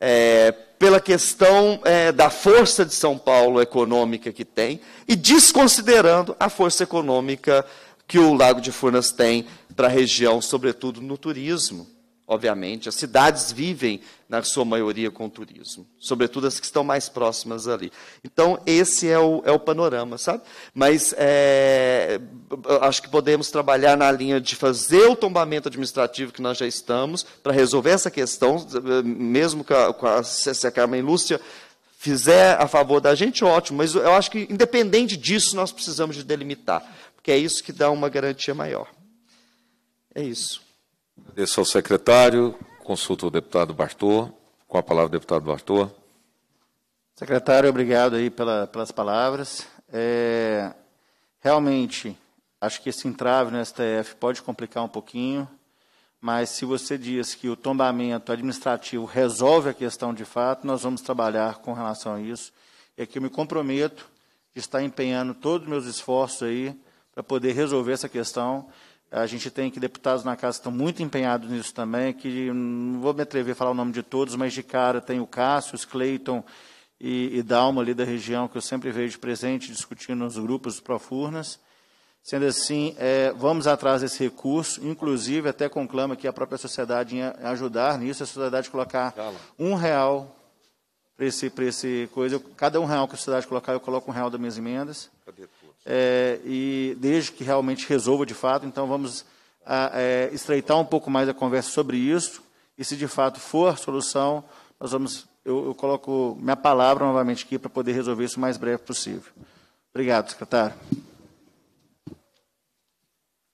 é, pela questão é, da força de São Paulo econômica que tem, e desconsiderando a força econômica que o Lago de Furnas tem para a região, sobretudo no turismo obviamente. As cidades vivem, na sua maioria, com turismo, sobretudo as que estão mais próximas ali. Então, esse é o, é o panorama, sabe? Mas é, acho que podemos trabalhar na linha de fazer o tombamento administrativo que nós já estamos, para resolver essa questão, mesmo que a, com a, se a Carmen Lúcia fizer a favor da gente, ótimo, mas eu acho que, independente disso, nós precisamos de delimitar, porque é isso que dá uma garantia maior. É isso. Agradeço ao secretário, consulto o deputado Bartô. Com a palavra, deputado Bartô. Secretário, obrigado aí pela, pelas palavras. É, realmente, acho que esse entrave no STF pode complicar um pouquinho, mas se você diz que o tombamento administrativo resolve a questão de fato, nós vamos trabalhar com relação a isso. E aqui eu me comprometo de estar empenhando todos os meus esforços aí para poder resolver essa questão a gente tem que deputados na casa estão muito empenhados nisso também, que não vou me atrever a falar o nome de todos, mas de cara tem o Cássio, o Cleiton e, e Dalma ali da região, que eu sempre vejo presente discutindo nos grupos do Profurnas. Sendo assim, é, vamos atrás desse recurso, inclusive até conclama que a própria sociedade em ajudar nisso, a sociedade colocar Cala. um real para esse, esse coisa. Eu, cada um real que a sociedade colocar, eu coloco um real das minhas emendas. Cadê? é, e desde que realmente resolva de fato. Então, vamos a, ah, é, estreitar um pouco mais a conversa sobre isso, e se de fato for solução, nós vamos, eu, eu coloco minha palavra novamente aqui para poder resolver isso o mais breve possível. Obrigado, secretário.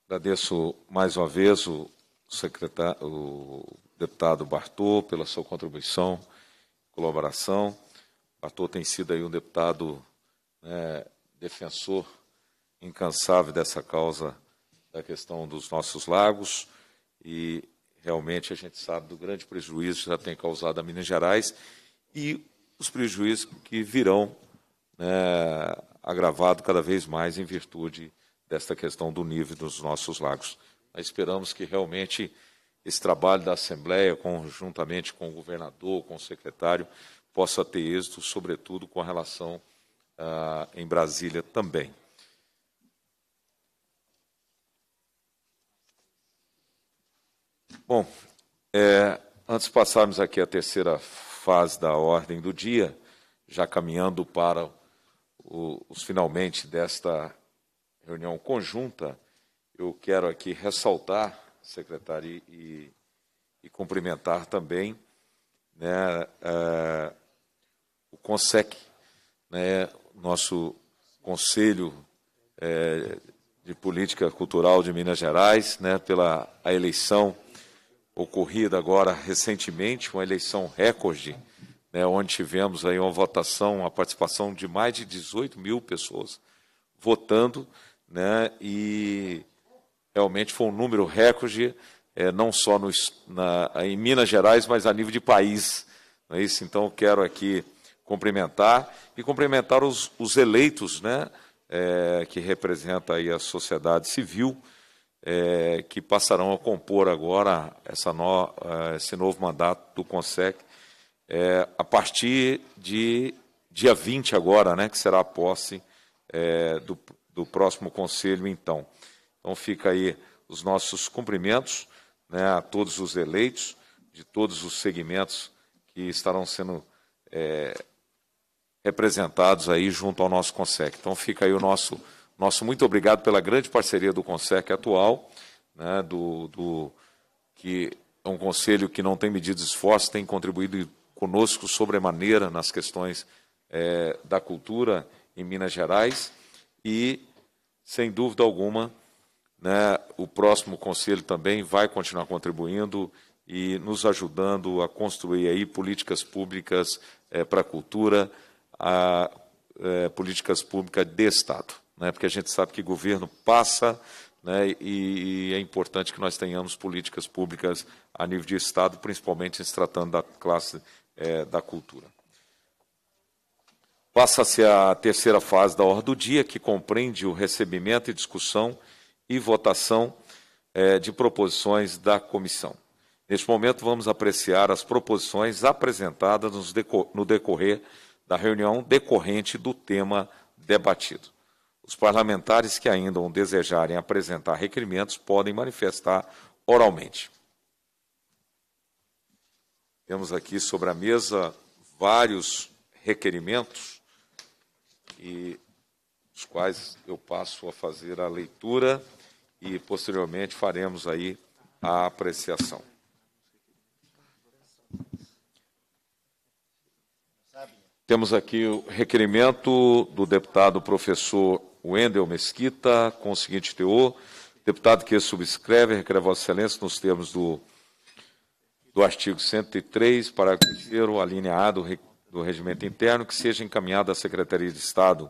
Agradeço mais uma vez o, secretário, o deputado Bartô pela sua contribuição, colaboração. Bartô tem sido aí um deputado né, defensor incansável dessa causa da questão dos nossos lagos e realmente a gente sabe do grande prejuízo que já tem causado a Minas Gerais e os prejuízos que virão né, agravado cada vez mais em virtude desta questão do nível dos nossos lagos. esperamos que realmente esse trabalho da Assembleia, conjuntamente com o governador, com o secretário, possa ter êxito, sobretudo com relação ah, em Brasília também. Bom, é, antes de passarmos aqui à terceira fase da ordem do dia, já caminhando para o, os finalmente desta reunião conjunta, eu quero aqui ressaltar, secretário, e, e cumprimentar também né, é, o CONSEC, né, nosso Conselho é, de Política Cultural de Minas Gerais, né, pela a eleição ocorrida agora recentemente, uma eleição recorde, né, onde tivemos aí uma votação, a participação de mais de 18 mil pessoas votando, né, e realmente foi um número recorde, é, não só na, em Minas Gerais, mas a nível de país. Não é isso? Então, quero aqui cumprimentar e cumprimentar os, os eleitos, né, é, que representa aí a sociedade civil, é, que passarão a compor agora essa no, é, esse novo mandato do CONSEC, é, a partir de dia 20 agora, né, que será a posse é, do, do próximo conselho, então. Então fica aí os nossos cumprimentos né, a todos os eleitos, de todos os segmentos que estarão sendo é, representados aí junto ao nosso CONSEC. Então fica aí o nosso nosso muito obrigado pela grande parceria do Consec atual, né, do, do, que é um conselho que não tem medido esforço, tem contribuído conosco sobremaneira nas questões é, da cultura em Minas Gerais e, sem dúvida alguma, né, o próximo conselho também vai continuar contribuindo e nos ajudando a construir aí políticas públicas é, para a cultura, a, é, políticas públicas de Estado né, porque a gente sabe que governo passa né, e, é importante que nós tenhamos políticas públicas a nível de Estado, principalmente se tratando da classe é, da cultura. Passa-se a terceira fase da ordem do dia, que compreende o recebimento e discussão e votação é, de proposições da comissão. Neste momento, vamos apreciar as proposições apresentadas no decorrer da reunião decorrente do tema debatido. Os parlamentares que ainda desejarem apresentar requerimentos podem manifestar oralmente. Temos aqui sobre a mesa vários requerimentos e os quais eu passo a fazer a leitura e posteriormente faremos aí a apreciação. Temos aqui o requerimento do deputado professor Wendel Mesquita, com o seguinte teor. Deputado que subscreve, requer a Vossa Excelência nos termos do, do artigo 103, parágrafo 3, a A do, Regimento Interno, que seja encaminhada à Secretaria de Estado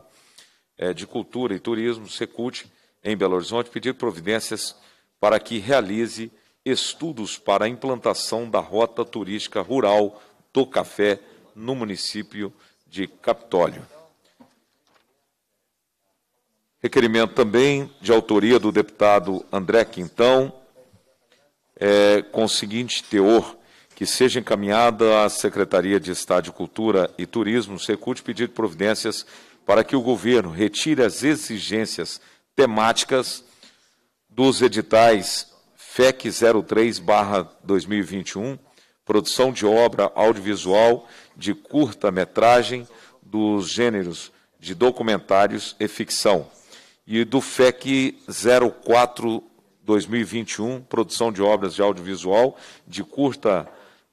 eh, de Cultura e Turismo, Secult, em Belo Horizonte, pedir providências para que realize estudos para a implantação da rota turística rural do café no município de Capitólio. Requerimento também de autoria do deputado André Quintão, é, com o seguinte teor, que seja encaminhada à Secretaria de Estado de Cultura e Turismo, Secult, pedido de providências para que o governo retire as exigências temáticas dos editais FEC 03-2021, produção de obra audiovisual de curta-metragem dos gêneros de documentários e ficção e do FEC 04 2021, produção de obras de audiovisual de curta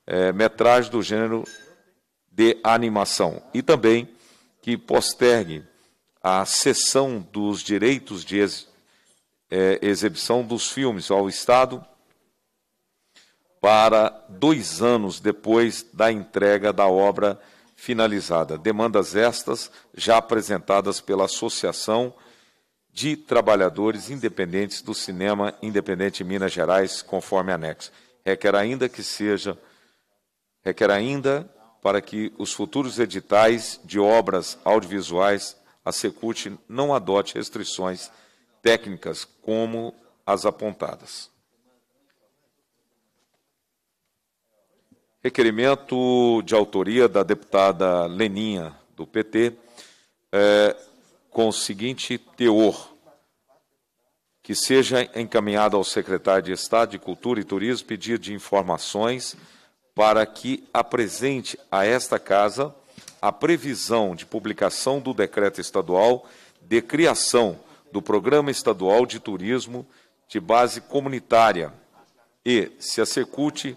é, metragem do gênero de animação. E também que postergue a cessão dos direitos de ex, é, exibição dos filmes ao Estado para dois anos depois da entrega da obra finalizada. Demandas estas já apresentadas pela Associação de trabalhadores independentes do cinema independente em Minas Gerais, conforme anexo. Requer ainda que seja requer ainda para que os futuros editais de obras audiovisuais a Secult não adote restrições técnicas como as apontadas. Requerimento de autoria da deputada Leninha, do PT, é, eh, com o seguinte teor: que seja encaminhado ao secretário de Estado de Cultura e Turismo pedido de informações para que apresente a esta casa a previsão de publicação do decreto estadual de criação do Programa Estadual de Turismo de base comunitária e se a Secult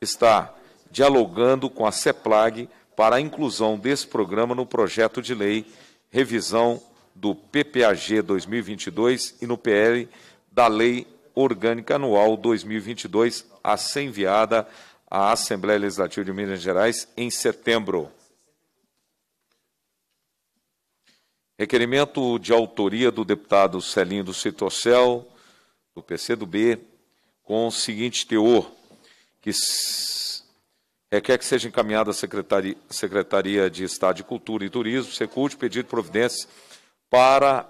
está dialogando com a CEPLAG para a inclusão desse programa no projeto de lei revisão do PPAG 2022 e no PL da Lei Orgânica Anual 2022 a ser enviada à Assembleia Legislativa de Minas Gerais em setembro. Requerimento de autoria do deputado Celinho do Citocel, do PCdoB, com o seguinte teor, que requer é, que seja encaminhada à Secretaria, Secretaria de Estado de Cultura e Turismo, Secult, de providências para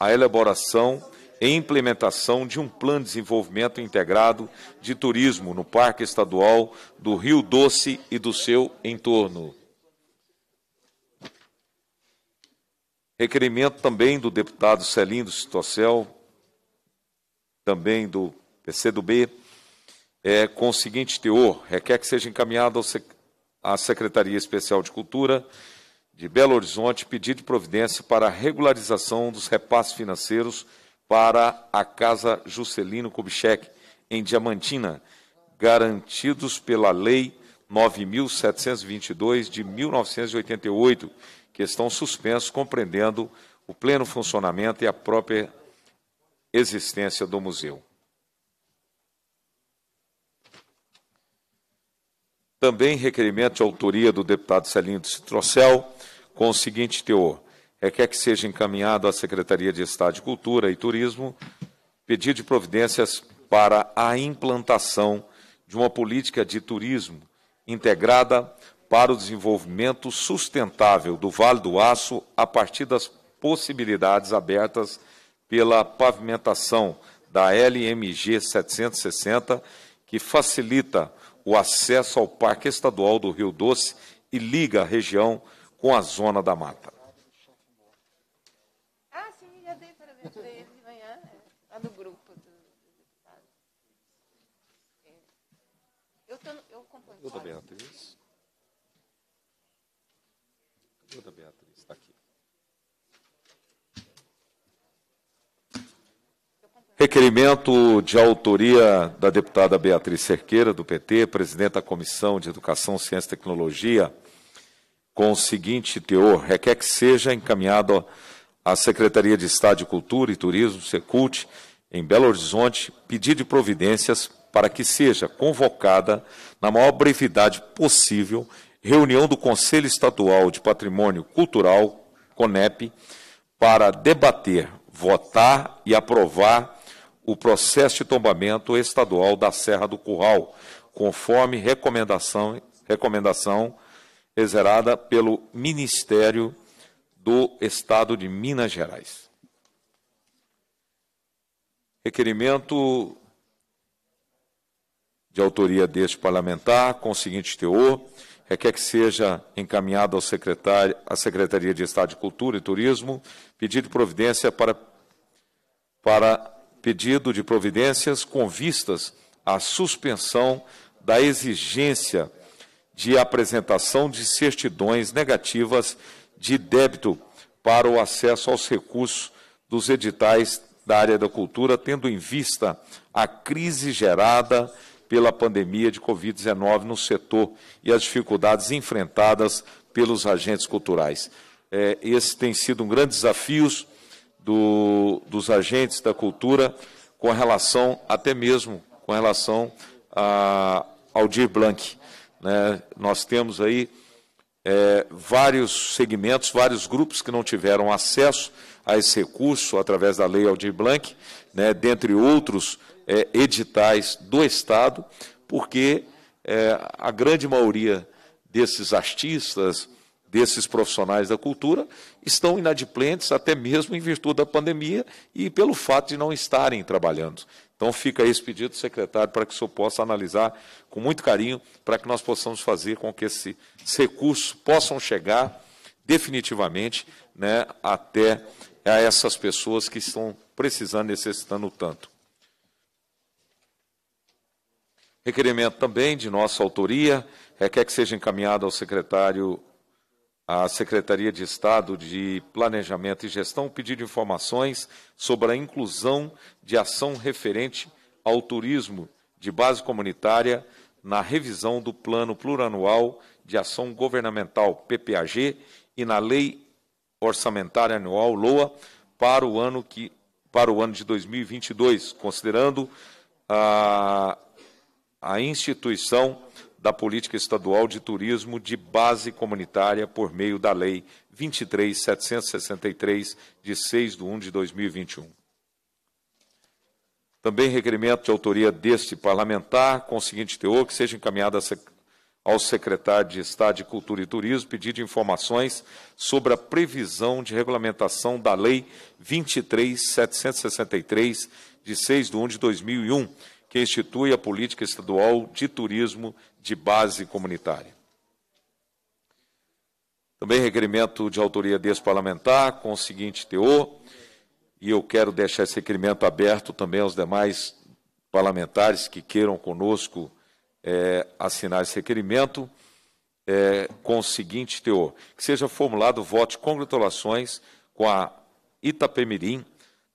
a elaboração e implementação de um plano de desenvolvimento integrado de turismo no Parque Estadual do Rio Doce e do seu entorno. Requerimento também do deputado Celindo Citocel, também do PCdoB, é, com o seguinte teor: requer é, que seja encaminhado à Secretaria Especial de Cultura de Belo Horizonte pedido de providência para a regularização dos repasses financeiros para a Casa Juscelino Kubitschek, em Diamantina, garantidos pela Lei 9.722 de 1988, que estão suspensos, compreendendo o pleno funcionamento e a própria existência do museu. Também requerimento de autoria do deputado Celinho de Citrocel, com o seguinte teor: requer é é que seja encaminhado à Secretaria de Estado de Cultura e Turismo pedido de providências para a implantação de uma política de turismo integrada para o desenvolvimento sustentável do Vale do Aço a partir das possibilidades abertas pela pavimentação da LMG 760, que facilita o acesso ao Parque Estadual do Rio Doce e liga a região com a zona da mata. Ah, sim, já dei para ver para ele de manhã, é, lá do grupo do deputado. É. Eu, tô, eu acompanho. Eu também, Requerimento de autoria da deputada Beatriz Cerqueira, do PT, presidente da Comissão de Educação, Ciência e Tecnologia, com o seguinte teor: requer que seja encaminhado à Secretaria de Estado de Cultura e Turismo, Secult, em Belo Horizonte, pedido de providências para que seja convocada, na maior brevidade possível, reunião do Conselho Estatual de Patrimônio Cultural, CONEP, para debater, votar e aprovar o processo de tombamento estadual da Serra do Curral, conforme recomendação, recomendação exerada pelo Ministério do Estado de Minas Gerais. Requerimento de autoria deste parlamentar, com o seguinte teor, requer que seja encaminhado ao secretário, à Secretaria de Estado de Cultura e Turismo, pedido de providência para, para pedido de providências com vistas à suspensão da exigência de apresentação de certidões negativas de débito para o acesso aos recursos dos editais da área da cultura, tendo em vista a crise gerada pela pandemia de Covid-19 no setor e as dificuldades enfrentadas pelos agentes culturais. É, esse tem sido um grande desafio do, dos agentes da cultura com relação, até mesmo com relação a, ao Dir Blanc. Né? Nós temos aí é, vários segmentos, vários grupos que não tiveram acesso a esse recurso através da Lei Aldir Blanc, né? dentre outros é, editais do Estado, porque é, a grande maioria desses artistas, desses profissionais da cultura estão inadimplentes até mesmo em virtude da pandemia e pelo fato de não estarem trabalhando. Então fica esse pedido, secretário, para que o senhor possa analisar com muito carinho, para que nós possamos fazer com que esses recursos possam chegar definitivamente né, até a essas pessoas que estão precisando, necessitando tanto. Requerimento também de nossa autoria requer é, que seja encaminhado ao secretário à Secretaria de Estado de Planejamento e Gestão pedido informações sobre a inclusão de ação referente ao turismo de base comunitária na revisão do Plano Plurianual de Ação Governamental, PPAG, e na Lei Orçamentária Anual, LOA, para o ano, que, para o ano de 2022, considerando a, a instituição da Política Estadual de Turismo de Base Comunitária por meio da Lei 23.763, de 6 de 1 de 2021. Também requerimento de autoria deste parlamentar, com o seguinte teor, que seja encaminhada ao secretário de Estado de Cultura e Turismo pedido informações sobre a previsão de regulamentação da Lei 23.763, de 6 de 1 de 2001, que institui a Política Estadual de Turismo de base comunitária. Também requerimento de autoria desse parlamentar com o seguinte teor, e eu quero deixar esse requerimento aberto também aos demais parlamentares que queiram conosco é, assinar esse requerimento, é, com o seguinte teor: que seja formulado o voto de congratulações com a Itapemirim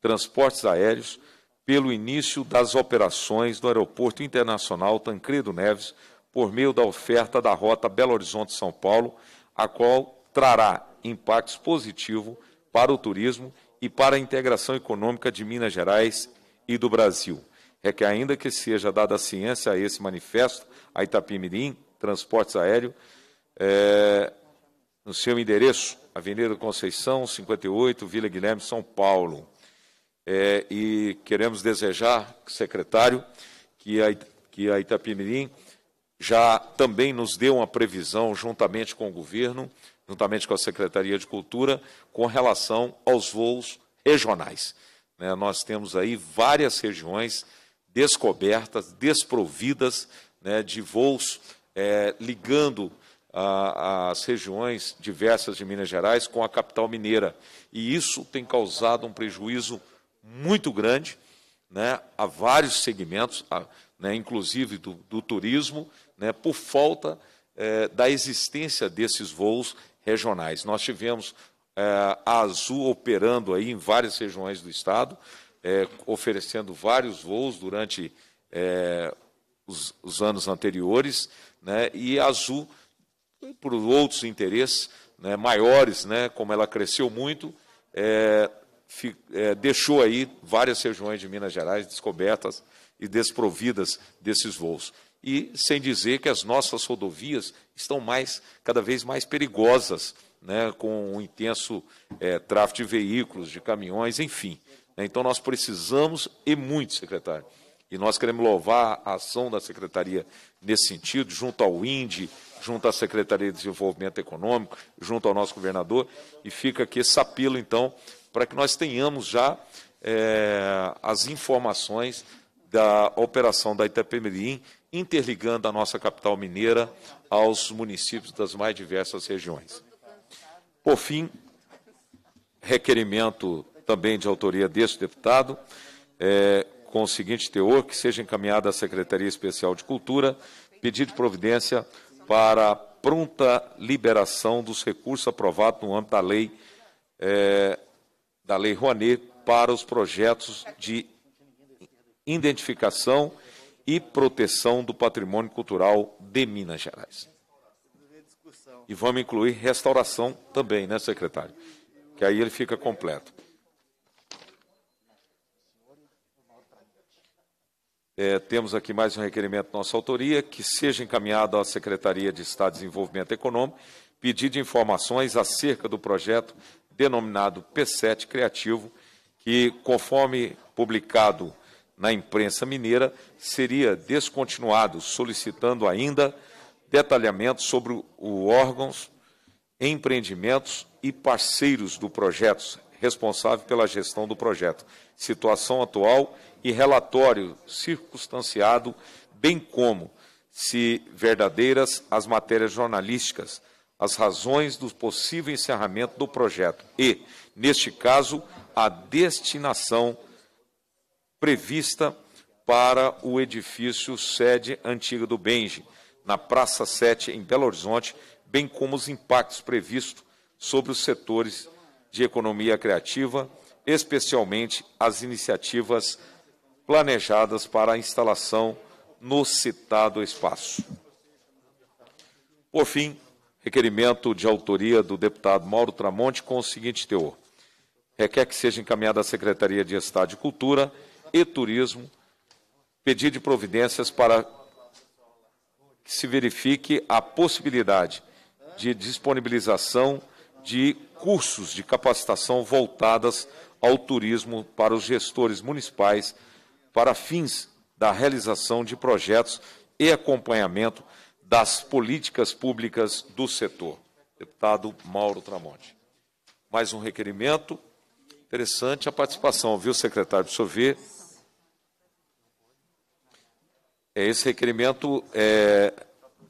Transportes Aéreos pelo início das operações do Aeroporto Internacional Tancredo Neves por meio da oferta da rota Belo Horizonte-São Paulo, a qual trará impactos positivos para o turismo e para a integração econômica de Minas Gerais e do Brasil. É que, ainda que seja dada a ciência a esse manifesto, a Itapimirim, Transportes Aéreo, é, no seu endereço, Avenida Conceição, 58, Vila Guilherme, São Paulo. É, e queremos desejar, secretário, que a, que a Itapimirim já também nos deu uma previsão, juntamente com o governo, juntamente com a Secretaria de Cultura, com relação aos voos regionais. Né, nós temos aí várias regiões descobertas, desprovidas né, de voos é, ligando as regiões diversas de Minas Gerais com a capital mineira. E isso tem causado um prejuízo muito grande né, a vários segmentos, a, né, inclusive do, do turismo, né, por falta eh, da existência desses voos regionais. Nós tivemos eh, a Azul operando aí em várias regiões do estado, eh, oferecendo vários voos durante os, os, anos anteriores, né, e a Azul, por outros interesses né, maiores, né, como ela cresceu muito, é, deixou aí várias regiões de Minas Gerais descobertas e desprovidas desses voos e sem dizer que as nossas rodovias estão mais, cada vez mais perigosas, né, com um intenso é, tráfego de veículos, de caminhões, enfim. Né. Então nós precisamos e muito, secretário. E nós queremos louvar a ação da secretaria nesse sentido, junto ao INDE, junto à Secretaria de Desenvolvimento Econômico, junto ao nosso governador, e fica aqui esse apelo, então, para que nós tenhamos já é, as informações da operação da Itapemirim interligando a nossa capital mineira aos municípios das mais diversas regiões. Por fim, requerimento também de autoria deste deputado, é, com o seguinte teor, que seja encaminhada à Secretaria Especial de Cultura, pedido de providência para pronta liberação dos recursos aprovados no âmbito da lei é, da Lei Rouanet para os projetos de identificação e proteção do patrimônio cultural de Minas Gerais. E vamos incluir restauração também, né, secretário? Que aí ele fica completo. É, temos aqui mais um requerimento de nossa autoria, que seja encaminhado à Secretaria de Estado de Desenvolvimento Econômico, pedido de informações acerca do projeto denominado P7 Criativo, que, conforme publicado na imprensa mineira seria descontinuado, solicitando ainda detalhamento sobre o órgãos, empreendimentos e parceiros do projeto, responsável pela gestão do projeto, situação atual e relatório circunstanciado, bem como, se verdadeiras, as matérias jornalísticas, as razões do possível encerramento do projeto e, neste caso, a destinação prevista para o edifício sede antiga do Benji, na Praça 7, em Belo Horizonte, bem como os impactos previstos sobre os setores de economia criativa, especialmente as iniciativas planejadas para a instalação no citado espaço. Por fim, requerimento de autoria do deputado Mauro Tramonte com o seguinte teor. Requer que seja encaminhada à Secretaria de Estado de Cultura e Turismo pedir de providências para que se verifique a possibilidade de disponibilização de cursos de capacitação voltadas ao turismo para os gestores municipais para fins da realização de projetos e acompanhamento das políticas públicas do setor. Deputado Mauro Tramonte. Mais um requerimento. Interessante a participação, viu, secretário? de eu ver. É, esse requerimento, é,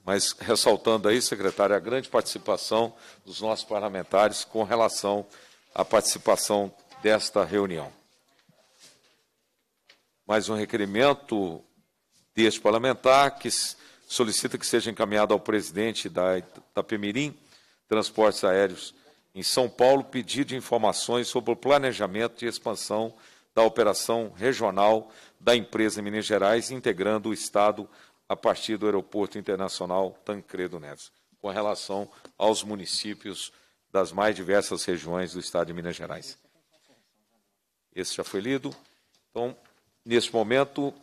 mas ressaltando aí, secretário, a grande participação dos nossos parlamentares com relação à participação desta reunião. Mais um requerimento deste parlamentar que solicita que seja encaminhado ao presidente da Itapemirim Transportes Aéreos em São Paulo pedido de informações sobre o planejamento de expansão da operação regional da empresa Minas Gerais, integrando o Estado a partir do Aeroporto Internacional Tancredo Neves, com relação aos municípios das mais diversas regiões do Estado de Minas Gerais. Esse já foi lido. Então, neste momento,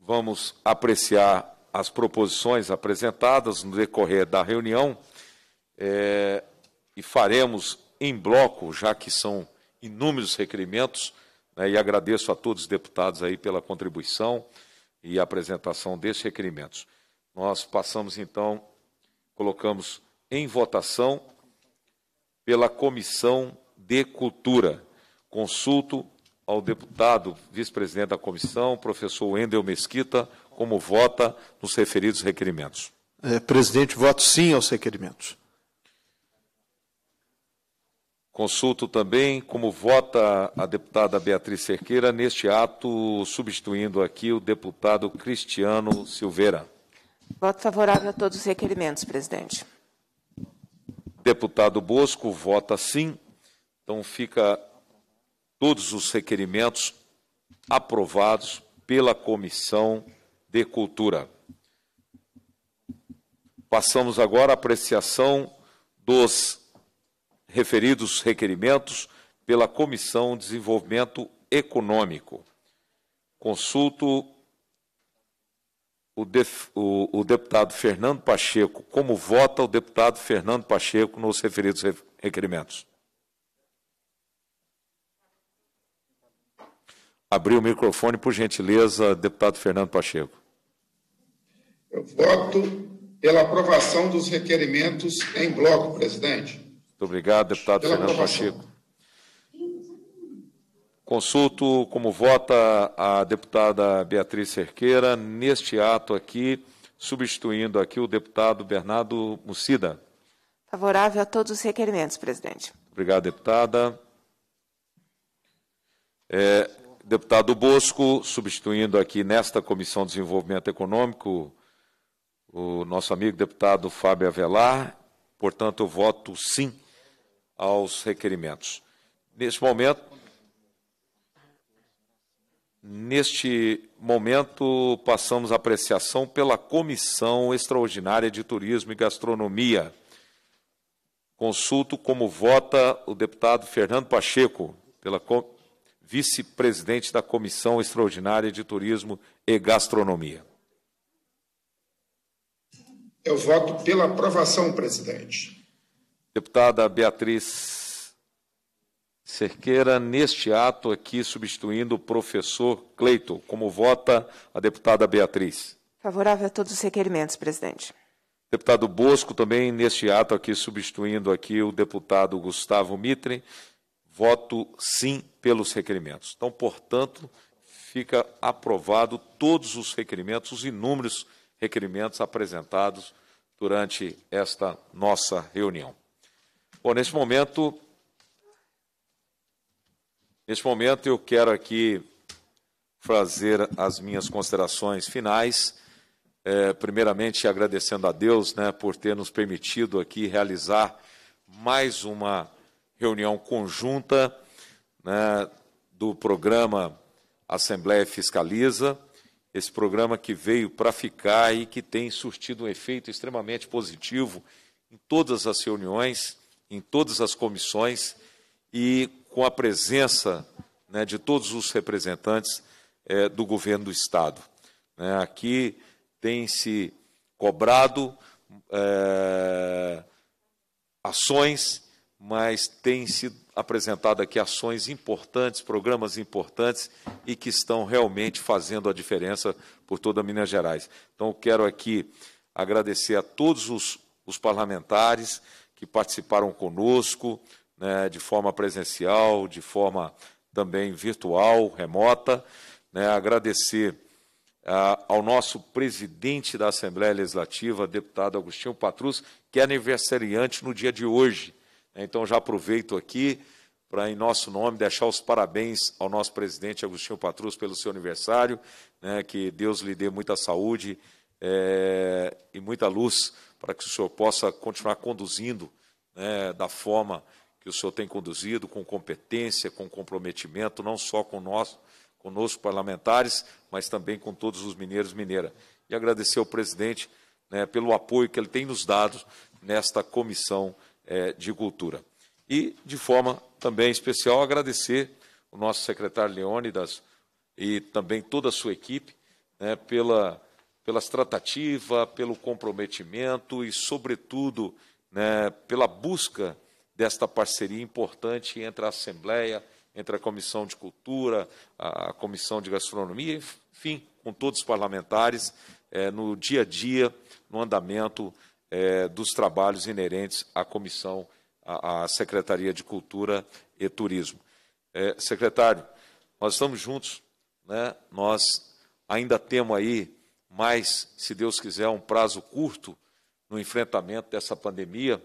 vamos apreciar as proposições apresentadas no decorrer da reunião é, e faremos em bloco, já que são inúmeros requerimentos, né, e agradeço a todos os deputados aí pela contribuição e apresentação desses requerimentos. Nós passamos, então, colocamos em votação pela Comissão de Cultura. Consulto ao deputado vice-presidente da comissão, professor Wendel Mesquita, como vota nos referidos requerimentos. É, presidente, voto sim aos requerimentos. Consulto também como vota a deputada Beatriz Cerqueira neste ato, substituindo aqui o deputado Cristiano Silveira. Voto favorável a todos os requerimentos, presidente. Deputado Bosco vota sim. Então fica todos os requerimentos aprovados pela Comissão de Cultura. Passamos agora à apreciação dos referidos requerimentos pela Comissão de Desenvolvimento Econômico. Consulto o, def, o, o, deputado Fernando Pacheco. Como vota o deputado Fernando Pacheco nos referidos requerimentos? Abri o microfone, por gentileza, deputado Fernando Pacheco. Eu voto pela aprovação dos requerimentos em bloco, presidente. Muito obrigado, deputado Pela Fernando aprovação. Pacheco. Consulto como vota a deputada Beatriz Cerqueira neste ato aqui, substituindo aqui o deputado Bernardo Mucida. Favorável a todos os requerimentos, presidente. Obrigado, deputada. É, deputado Bosco, substituindo aqui nesta Comissão de Desenvolvimento Econômico, o nosso amigo deputado Fábio Avelar. Portanto, eu voto sim aos requerimentos. Neste momento, neste momento passamos a apreciação pela Comissão Extraordinária de Turismo e Gastronomia. Consulto como vota o deputado Fernando Pacheco, pela vice-presidente da Comissão Extraordinária de Turismo e Gastronomia. Eu voto pela aprovação, presidente. Deputada Beatriz Cerqueira, neste ato aqui, substituindo o professor Cleiton. Como vota a deputada Beatriz? Favorável a todos os requerimentos, presidente. Deputado Bosco, também neste ato aqui, substituindo aqui o deputado Gustavo Mitre, voto sim pelos requerimentos. Então, portanto, fica aprovado todos os requerimentos, os inúmeros requerimentos apresentados durante esta nossa reunião. Bom, nesse momento, nesse momento eu quero aqui fazer as minhas considerações finais. É, primeiramente, agradecendo a Deus né, por ter nos permitido aqui realizar mais uma reunião conjunta né, do programa Assembleia Fiscaliza, esse programa que veio para ficar e que tem surtido um efeito extremamente positivo em todas as reuniões em todas as comissões e com a presença né, de todos os representantes é, do governo do Estado. Né. aqui tem se cobrado é, ações, mas tem sido apresentado aqui ações importantes, programas importantes e que estão realmente fazendo a diferença por toda Minas Gerais. Então, quero aqui agradecer a todos os, os parlamentares, que participaram conosco, né, de forma presencial, de forma também virtual, remota. Né, agradecer ah, ao nosso presidente da Assembleia Legislativa, deputado Agostinho Patrus, que é aniversariante no dia de hoje. Então, já aproveito aqui para, em nosso nome, deixar os parabéns ao nosso presidente Agostinho Patrus pelo seu aniversário, né, que Deus lhe dê muita saúde é, e muita luz para que o senhor possa continuar conduzindo né, da forma que o senhor tem conduzido, com competência, com comprometimento, não só com nós, conosco parlamentares, mas também com todos os mineiros e mineira. E agradecer ao presidente né, pelo apoio que ele tem nos dado nesta comissão é, de cultura. E, de forma também especial, agradecer o nosso secretário Leônidas e também toda a sua equipe né, pela pelas tratativas, pelo comprometimento e, sobretudo, né, pela busca desta parceria importante entre a Assembleia, entre a Comissão de Cultura, a Comissão de Gastronomia, enfim, com todos os parlamentares, é, no dia a dia, no andamento é, dos trabalhos inerentes à Comissão, à, Secretaria de Cultura e Turismo. É, secretário, nós estamos juntos, né? nós ainda temos aí mais, se Deus quiser, um prazo curto no enfrentamento dessa pandemia,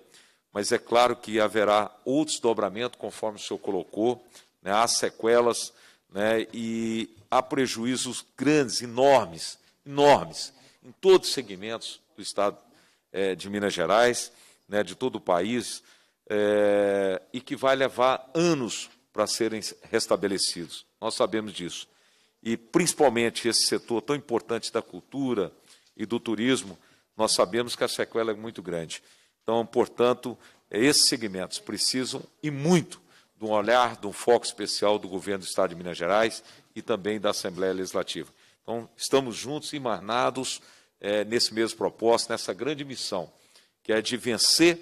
mas é claro que haverá outro desdobramento, conforme o senhor colocou, né, há sequelas né, e há prejuízos grandes, enormes, enormes, em todos os segmentos do Estado é, de Minas Gerais, né, de todo o país, é, e que vai levar anos para serem restabelecidos. Nós sabemos disso e principalmente esse setor tão importante da cultura e do turismo, nós sabemos que a sequela é muito grande. Então, portanto, esses segmentos precisam e muito de um olhar, de um foco especial do governo do Estado de Minas Gerais e também da Assembleia Legislativa. Então, estamos juntos, emarnados é, eh, nesse mesmo propósito, nessa grande missão, que é de vencer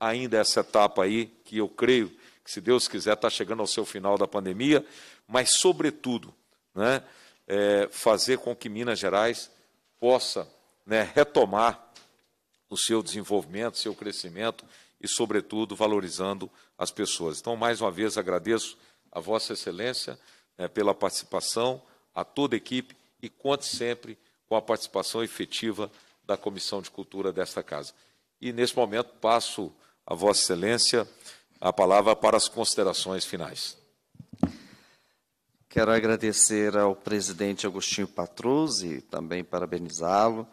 ainda essa etapa aí, que eu creio que, se Deus quiser, está chegando ao seu final da pandemia, mas, sobretudo, né, é, fazer com que Minas Gerais possa né, retomar o seu desenvolvimento, seu crescimento e, sobretudo, valorizando as pessoas. Então, mais uma vez, agradeço a Vossa Excelência né, pela participação, a toda a equipe e conte sempre com a participação efetiva da Comissão de Cultura desta Casa. E, nesse momento, passo a Vossa Excelência a palavra para as considerações finais. Quero agradecer ao presidente Agostinho Patruzzi, também parabenizá-lo.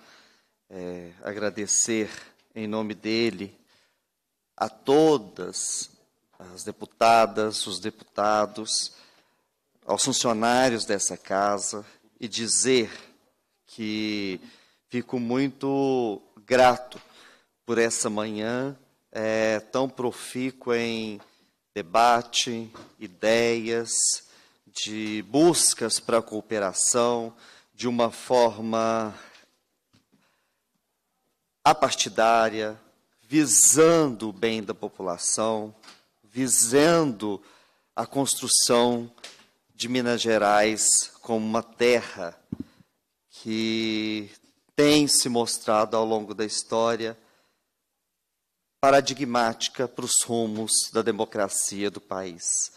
É, agradecer em nome dele a todas as deputadas, os deputados, aos funcionários dessa casa e dizer que fico muito grato por essa manhã é, tão profícua em debate, ideias, de buscas para a cooperação de uma forma apartidária, visando o bem da população, visando a construção de Minas Gerais como uma terra que tem se mostrado ao longo da história paradigmática para os rumos da democracia do país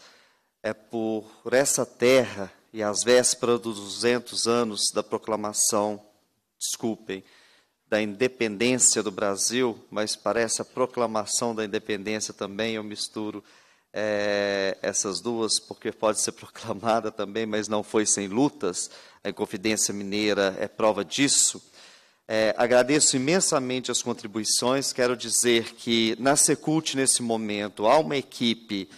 é por essa terra e às vésperas dos 200 anos da proclamação, desculpem, da independência do Brasil, mas para essa proclamação da independência também, eu misturo é, essas duas, porque pode ser (laughs) proclamada também, mas não foi sem lutas, a Inconfidência Mineira é prova disso. É, agradeço imensamente as contribuições, quero dizer que na Secult, nesse momento, há uma equipe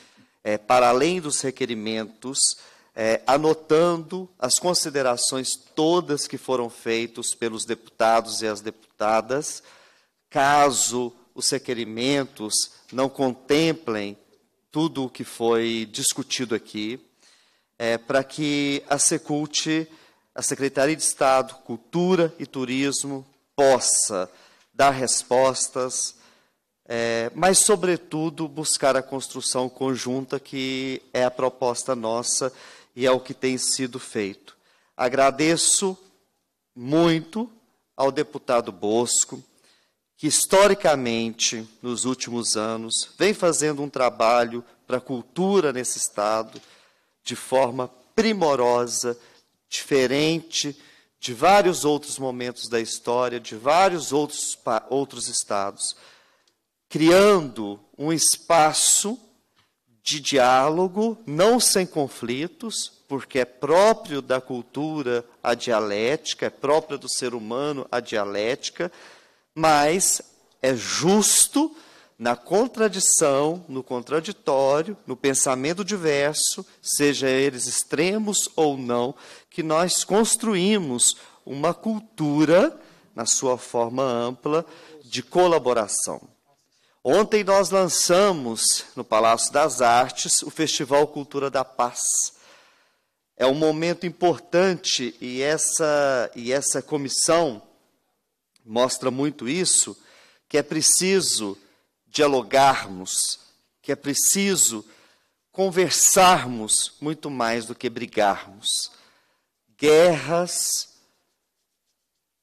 é, para além dos requerimentos, é, anotando as considerações todas que foram feitas pelos deputados e as deputadas, caso os requerimentos não contemplem tudo o que foi discutido aqui, é, para que a Secult, a Secretaria de Estado, Cultura e Turismo, possa dar respostas é, mas, sobretudo, buscar a construção conjunta, que é a proposta nossa e é o que tem sido feito. Agradeço muito ao deputado Bosco, que historicamente, nos últimos anos, vem fazendo um trabalho para a cultura nesse Estado de forma primorosa, diferente de vários outros momentos da história, de vários outros, outros estados criando um espaço de diálogo, não sem conflitos, porque é próprio da cultura a dialética, é próprio do ser humano a dialética, mas é justo na contradição, no contraditório, no pensamento diverso, seja eles extremos ou não, que nós construímos uma cultura, na sua forma ampla, de colaboração. Ontem nós lançamos no Palácio das Artes o Festival Cultura da Paz. É um momento importante e essa, e essa comissão mostra muito isso, que é preciso dialogarmos, que é preciso conversarmos muito mais do que brigarmos. Guerras,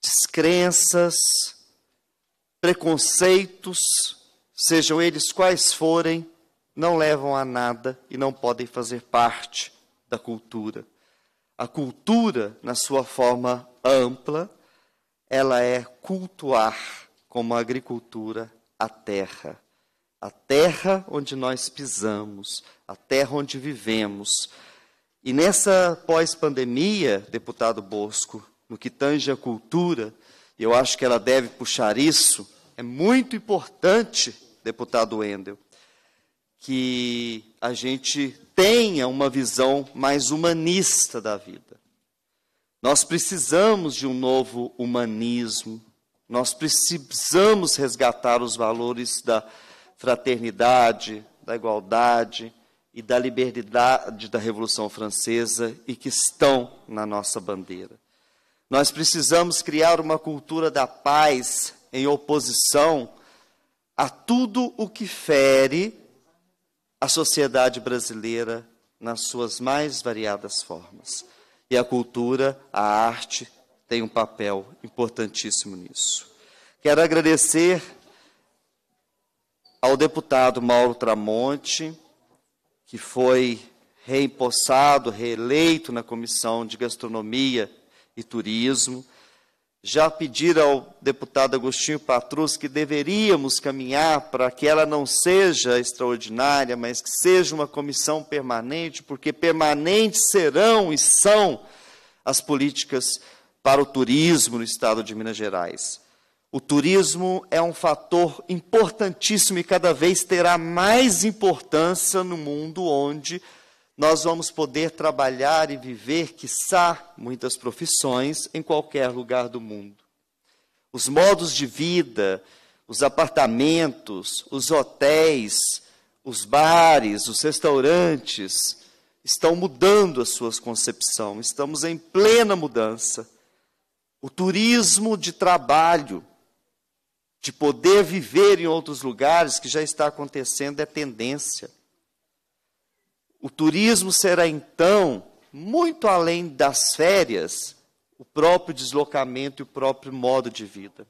descrenças, preconceitos, sejam eles quais forem, não levam a nada e não podem fazer parte da cultura. A cultura, na sua forma ampla, ela é cultuar, como a agricultura, a terra. A terra onde nós pisamos, a terra onde vivemos. E nessa pós-pandemia, deputado Bosco, no que tange a cultura, eu acho que ela deve puxar isso, é muito importante deputado Wendel, que a gente tenha uma visão mais humanista da vida. Nós precisamos de um novo humanismo, nós precisamos resgatar os valores da fraternidade, da igualdade e da liberdade da Revolução Francesa e que estão na nossa bandeira. Nós precisamos criar uma cultura da paz em oposição a tudo o que fere a sociedade brasileira nas suas mais variadas formas. E a cultura, a arte, tem um papel importantíssimo nisso. Quero agradecer ao deputado Mauro Tramonte, que foi reempossado, reeleito na Comissão de Gastronomia e Turismo, já pedir ao deputado Agostinho Patrus que deveríamos caminhar para que ela não seja extraordinária, mas que seja uma comissão permanente, porque permanentes serão e são as políticas para o turismo no estado de Minas Gerais. O turismo é um fator importantíssimo e cada vez terá mais importância no mundo onde nós vamos poder trabalhar e viver, quiçá, muitas profissões em qualquer lugar do mundo. Os modos de vida, os apartamentos, os hotéis, os bares, os restaurantes estão mudando as suas concepções, estamos em plena mudança. O turismo de trabalho, de poder viver em outros lugares que já está acontecendo é tendência. O turismo será então, muito além das férias, o próprio deslocamento e o próprio modo de vida.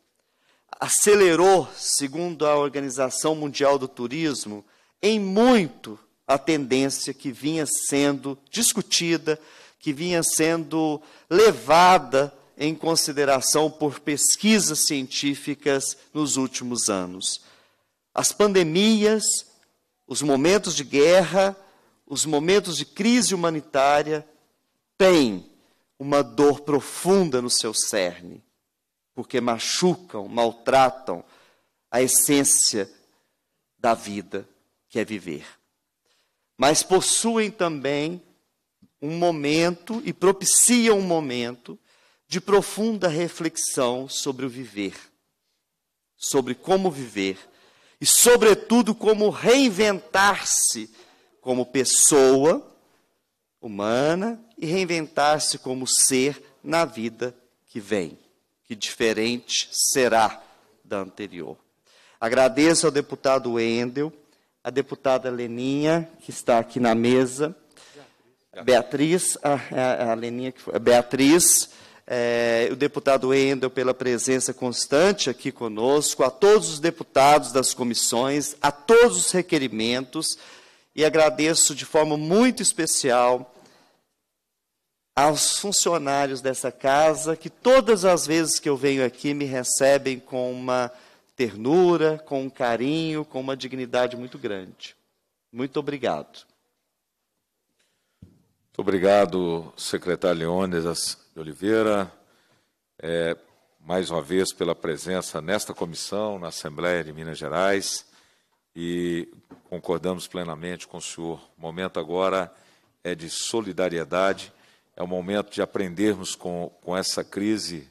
Acelerou, segundo a Organização Mundial do Turismo, em muito a tendência que vinha sendo discutida, que vinha sendo levada em consideração por pesquisas científicas nos últimos anos. As pandemias, os momentos de guerra, os momentos de crise humanitária têm uma dor profunda no seu cerne, porque machucam, maltratam a essência da vida, que é viver. Mas possuem também um momento e propiciam um momento de profunda reflexão sobre o viver, sobre como viver e, sobretudo, como reinventar-se como pessoa humana e reinventar-se como ser na vida que vem, que diferente será da anterior. Agradeço ao deputado Endel, à deputada Leninha, que está aqui na mesa, Beatriz, a, a, Leninha, que foi, Beatriz, é, o deputado Endel pela presença constante aqui conosco, a todos os deputados das comissões, a todos os requerimentos, e agradeço de forma muito especial aos funcionários dessa casa que todas as vezes que eu venho aqui me recebem com uma ternura, com um carinho, com uma dignidade muito grande. Muito obrigado. Muito obrigado, secretário Leônidas de Oliveira, é, mais uma vez pela presença nesta comissão, na Assembleia de Minas Gerais e concordamos plenamente com o senhor. O momento agora é de solidariedade, é o momento de aprendermos com, com essa crise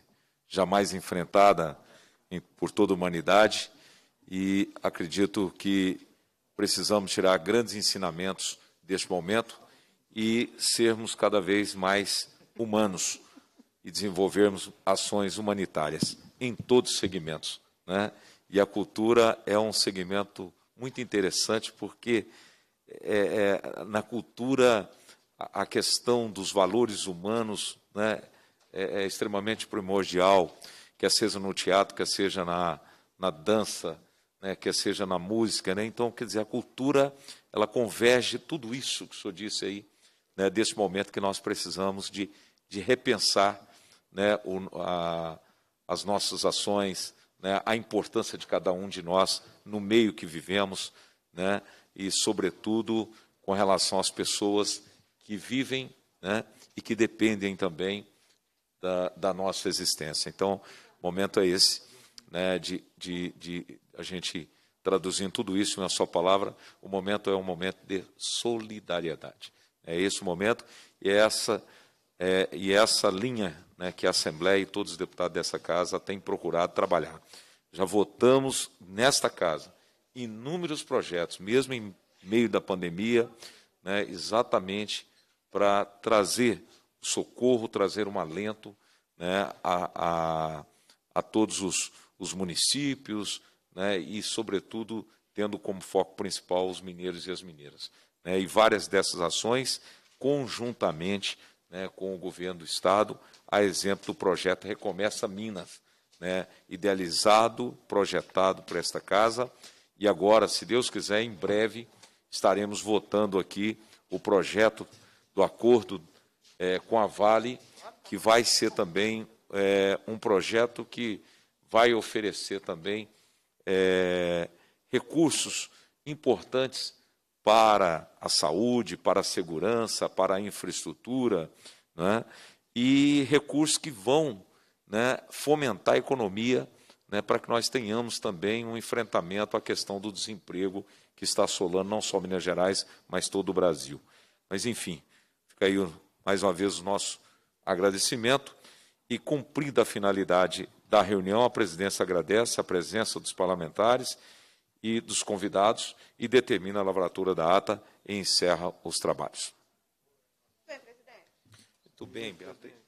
jamais enfrentada em, por toda a humanidade e acredito que precisamos tirar grandes ensinamentos deste momento e sermos cada vez mais humanos e desenvolvermos ações humanitárias em todos os segmentos. Né? E a cultura é um segmento muito interessante, porque é, é, na cultura a, questão dos valores humanos né, é, é, extremamente primordial, quer seja no teatro, quer seja na, na dança, né, quer seja na música. Né? Então, quer dizer, a cultura ela converge tudo isso que o senhor disse aí, né, desse momento que nós precisamos de, de repensar né, o, a, as nossas ações, né, a importância de cada um de nós no meio que vivemos, né? e, sobretudo, com relação às pessoas que vivem né? e que dependem também da, da, nossa existência. Então, o momento é esse, né? de, de, de a gente traduzindo tudo isso em uma só palavra, o momento é um momento de solidariedade. É esse o momento e é essa, é, e essa linha né, que a Assembleia e todos os deputados dessa casa têm procurado trabalhar. Já votamos nesta casa inúmeros projetos, mesmo em meio da pandemia, né, exatamente para trazer socorro, trazer um alento né, a, a, a, todos os, os municípios né, e, sobretudo, tendo como foco principal os mineiros e as mineiras. Né. e várias dessas ações, conjuntamente né, com o governo do Estado, a exemplo do projeto Recomeça Minas, né, idealizado, projetado por esta casa. E agora, se Deus quiser, em breve estaremos votando aqui o projeto do acordo é, com a Vale, que vai ser também é, um projeto que vai oferecer também é, recursos importantes para a saúde, para a segurança, para a infraestrutura, né? e recursos que vão né, fomentar a economia, né, para que nós tenhamos também um enfrentamento à questão do desemprego que está assolando não só Minas Gerais, mas todo o Brasil. Mas, enfim, fica aí mais uma vez o nosso agradecimento e cumprida a finalidade da reunião, a presidência agradece a presença dos parlamentares e dos convidados e determina a lavratura da ata e encerra os trabalhos. Bem, presidente. Muito bem, Beatriz.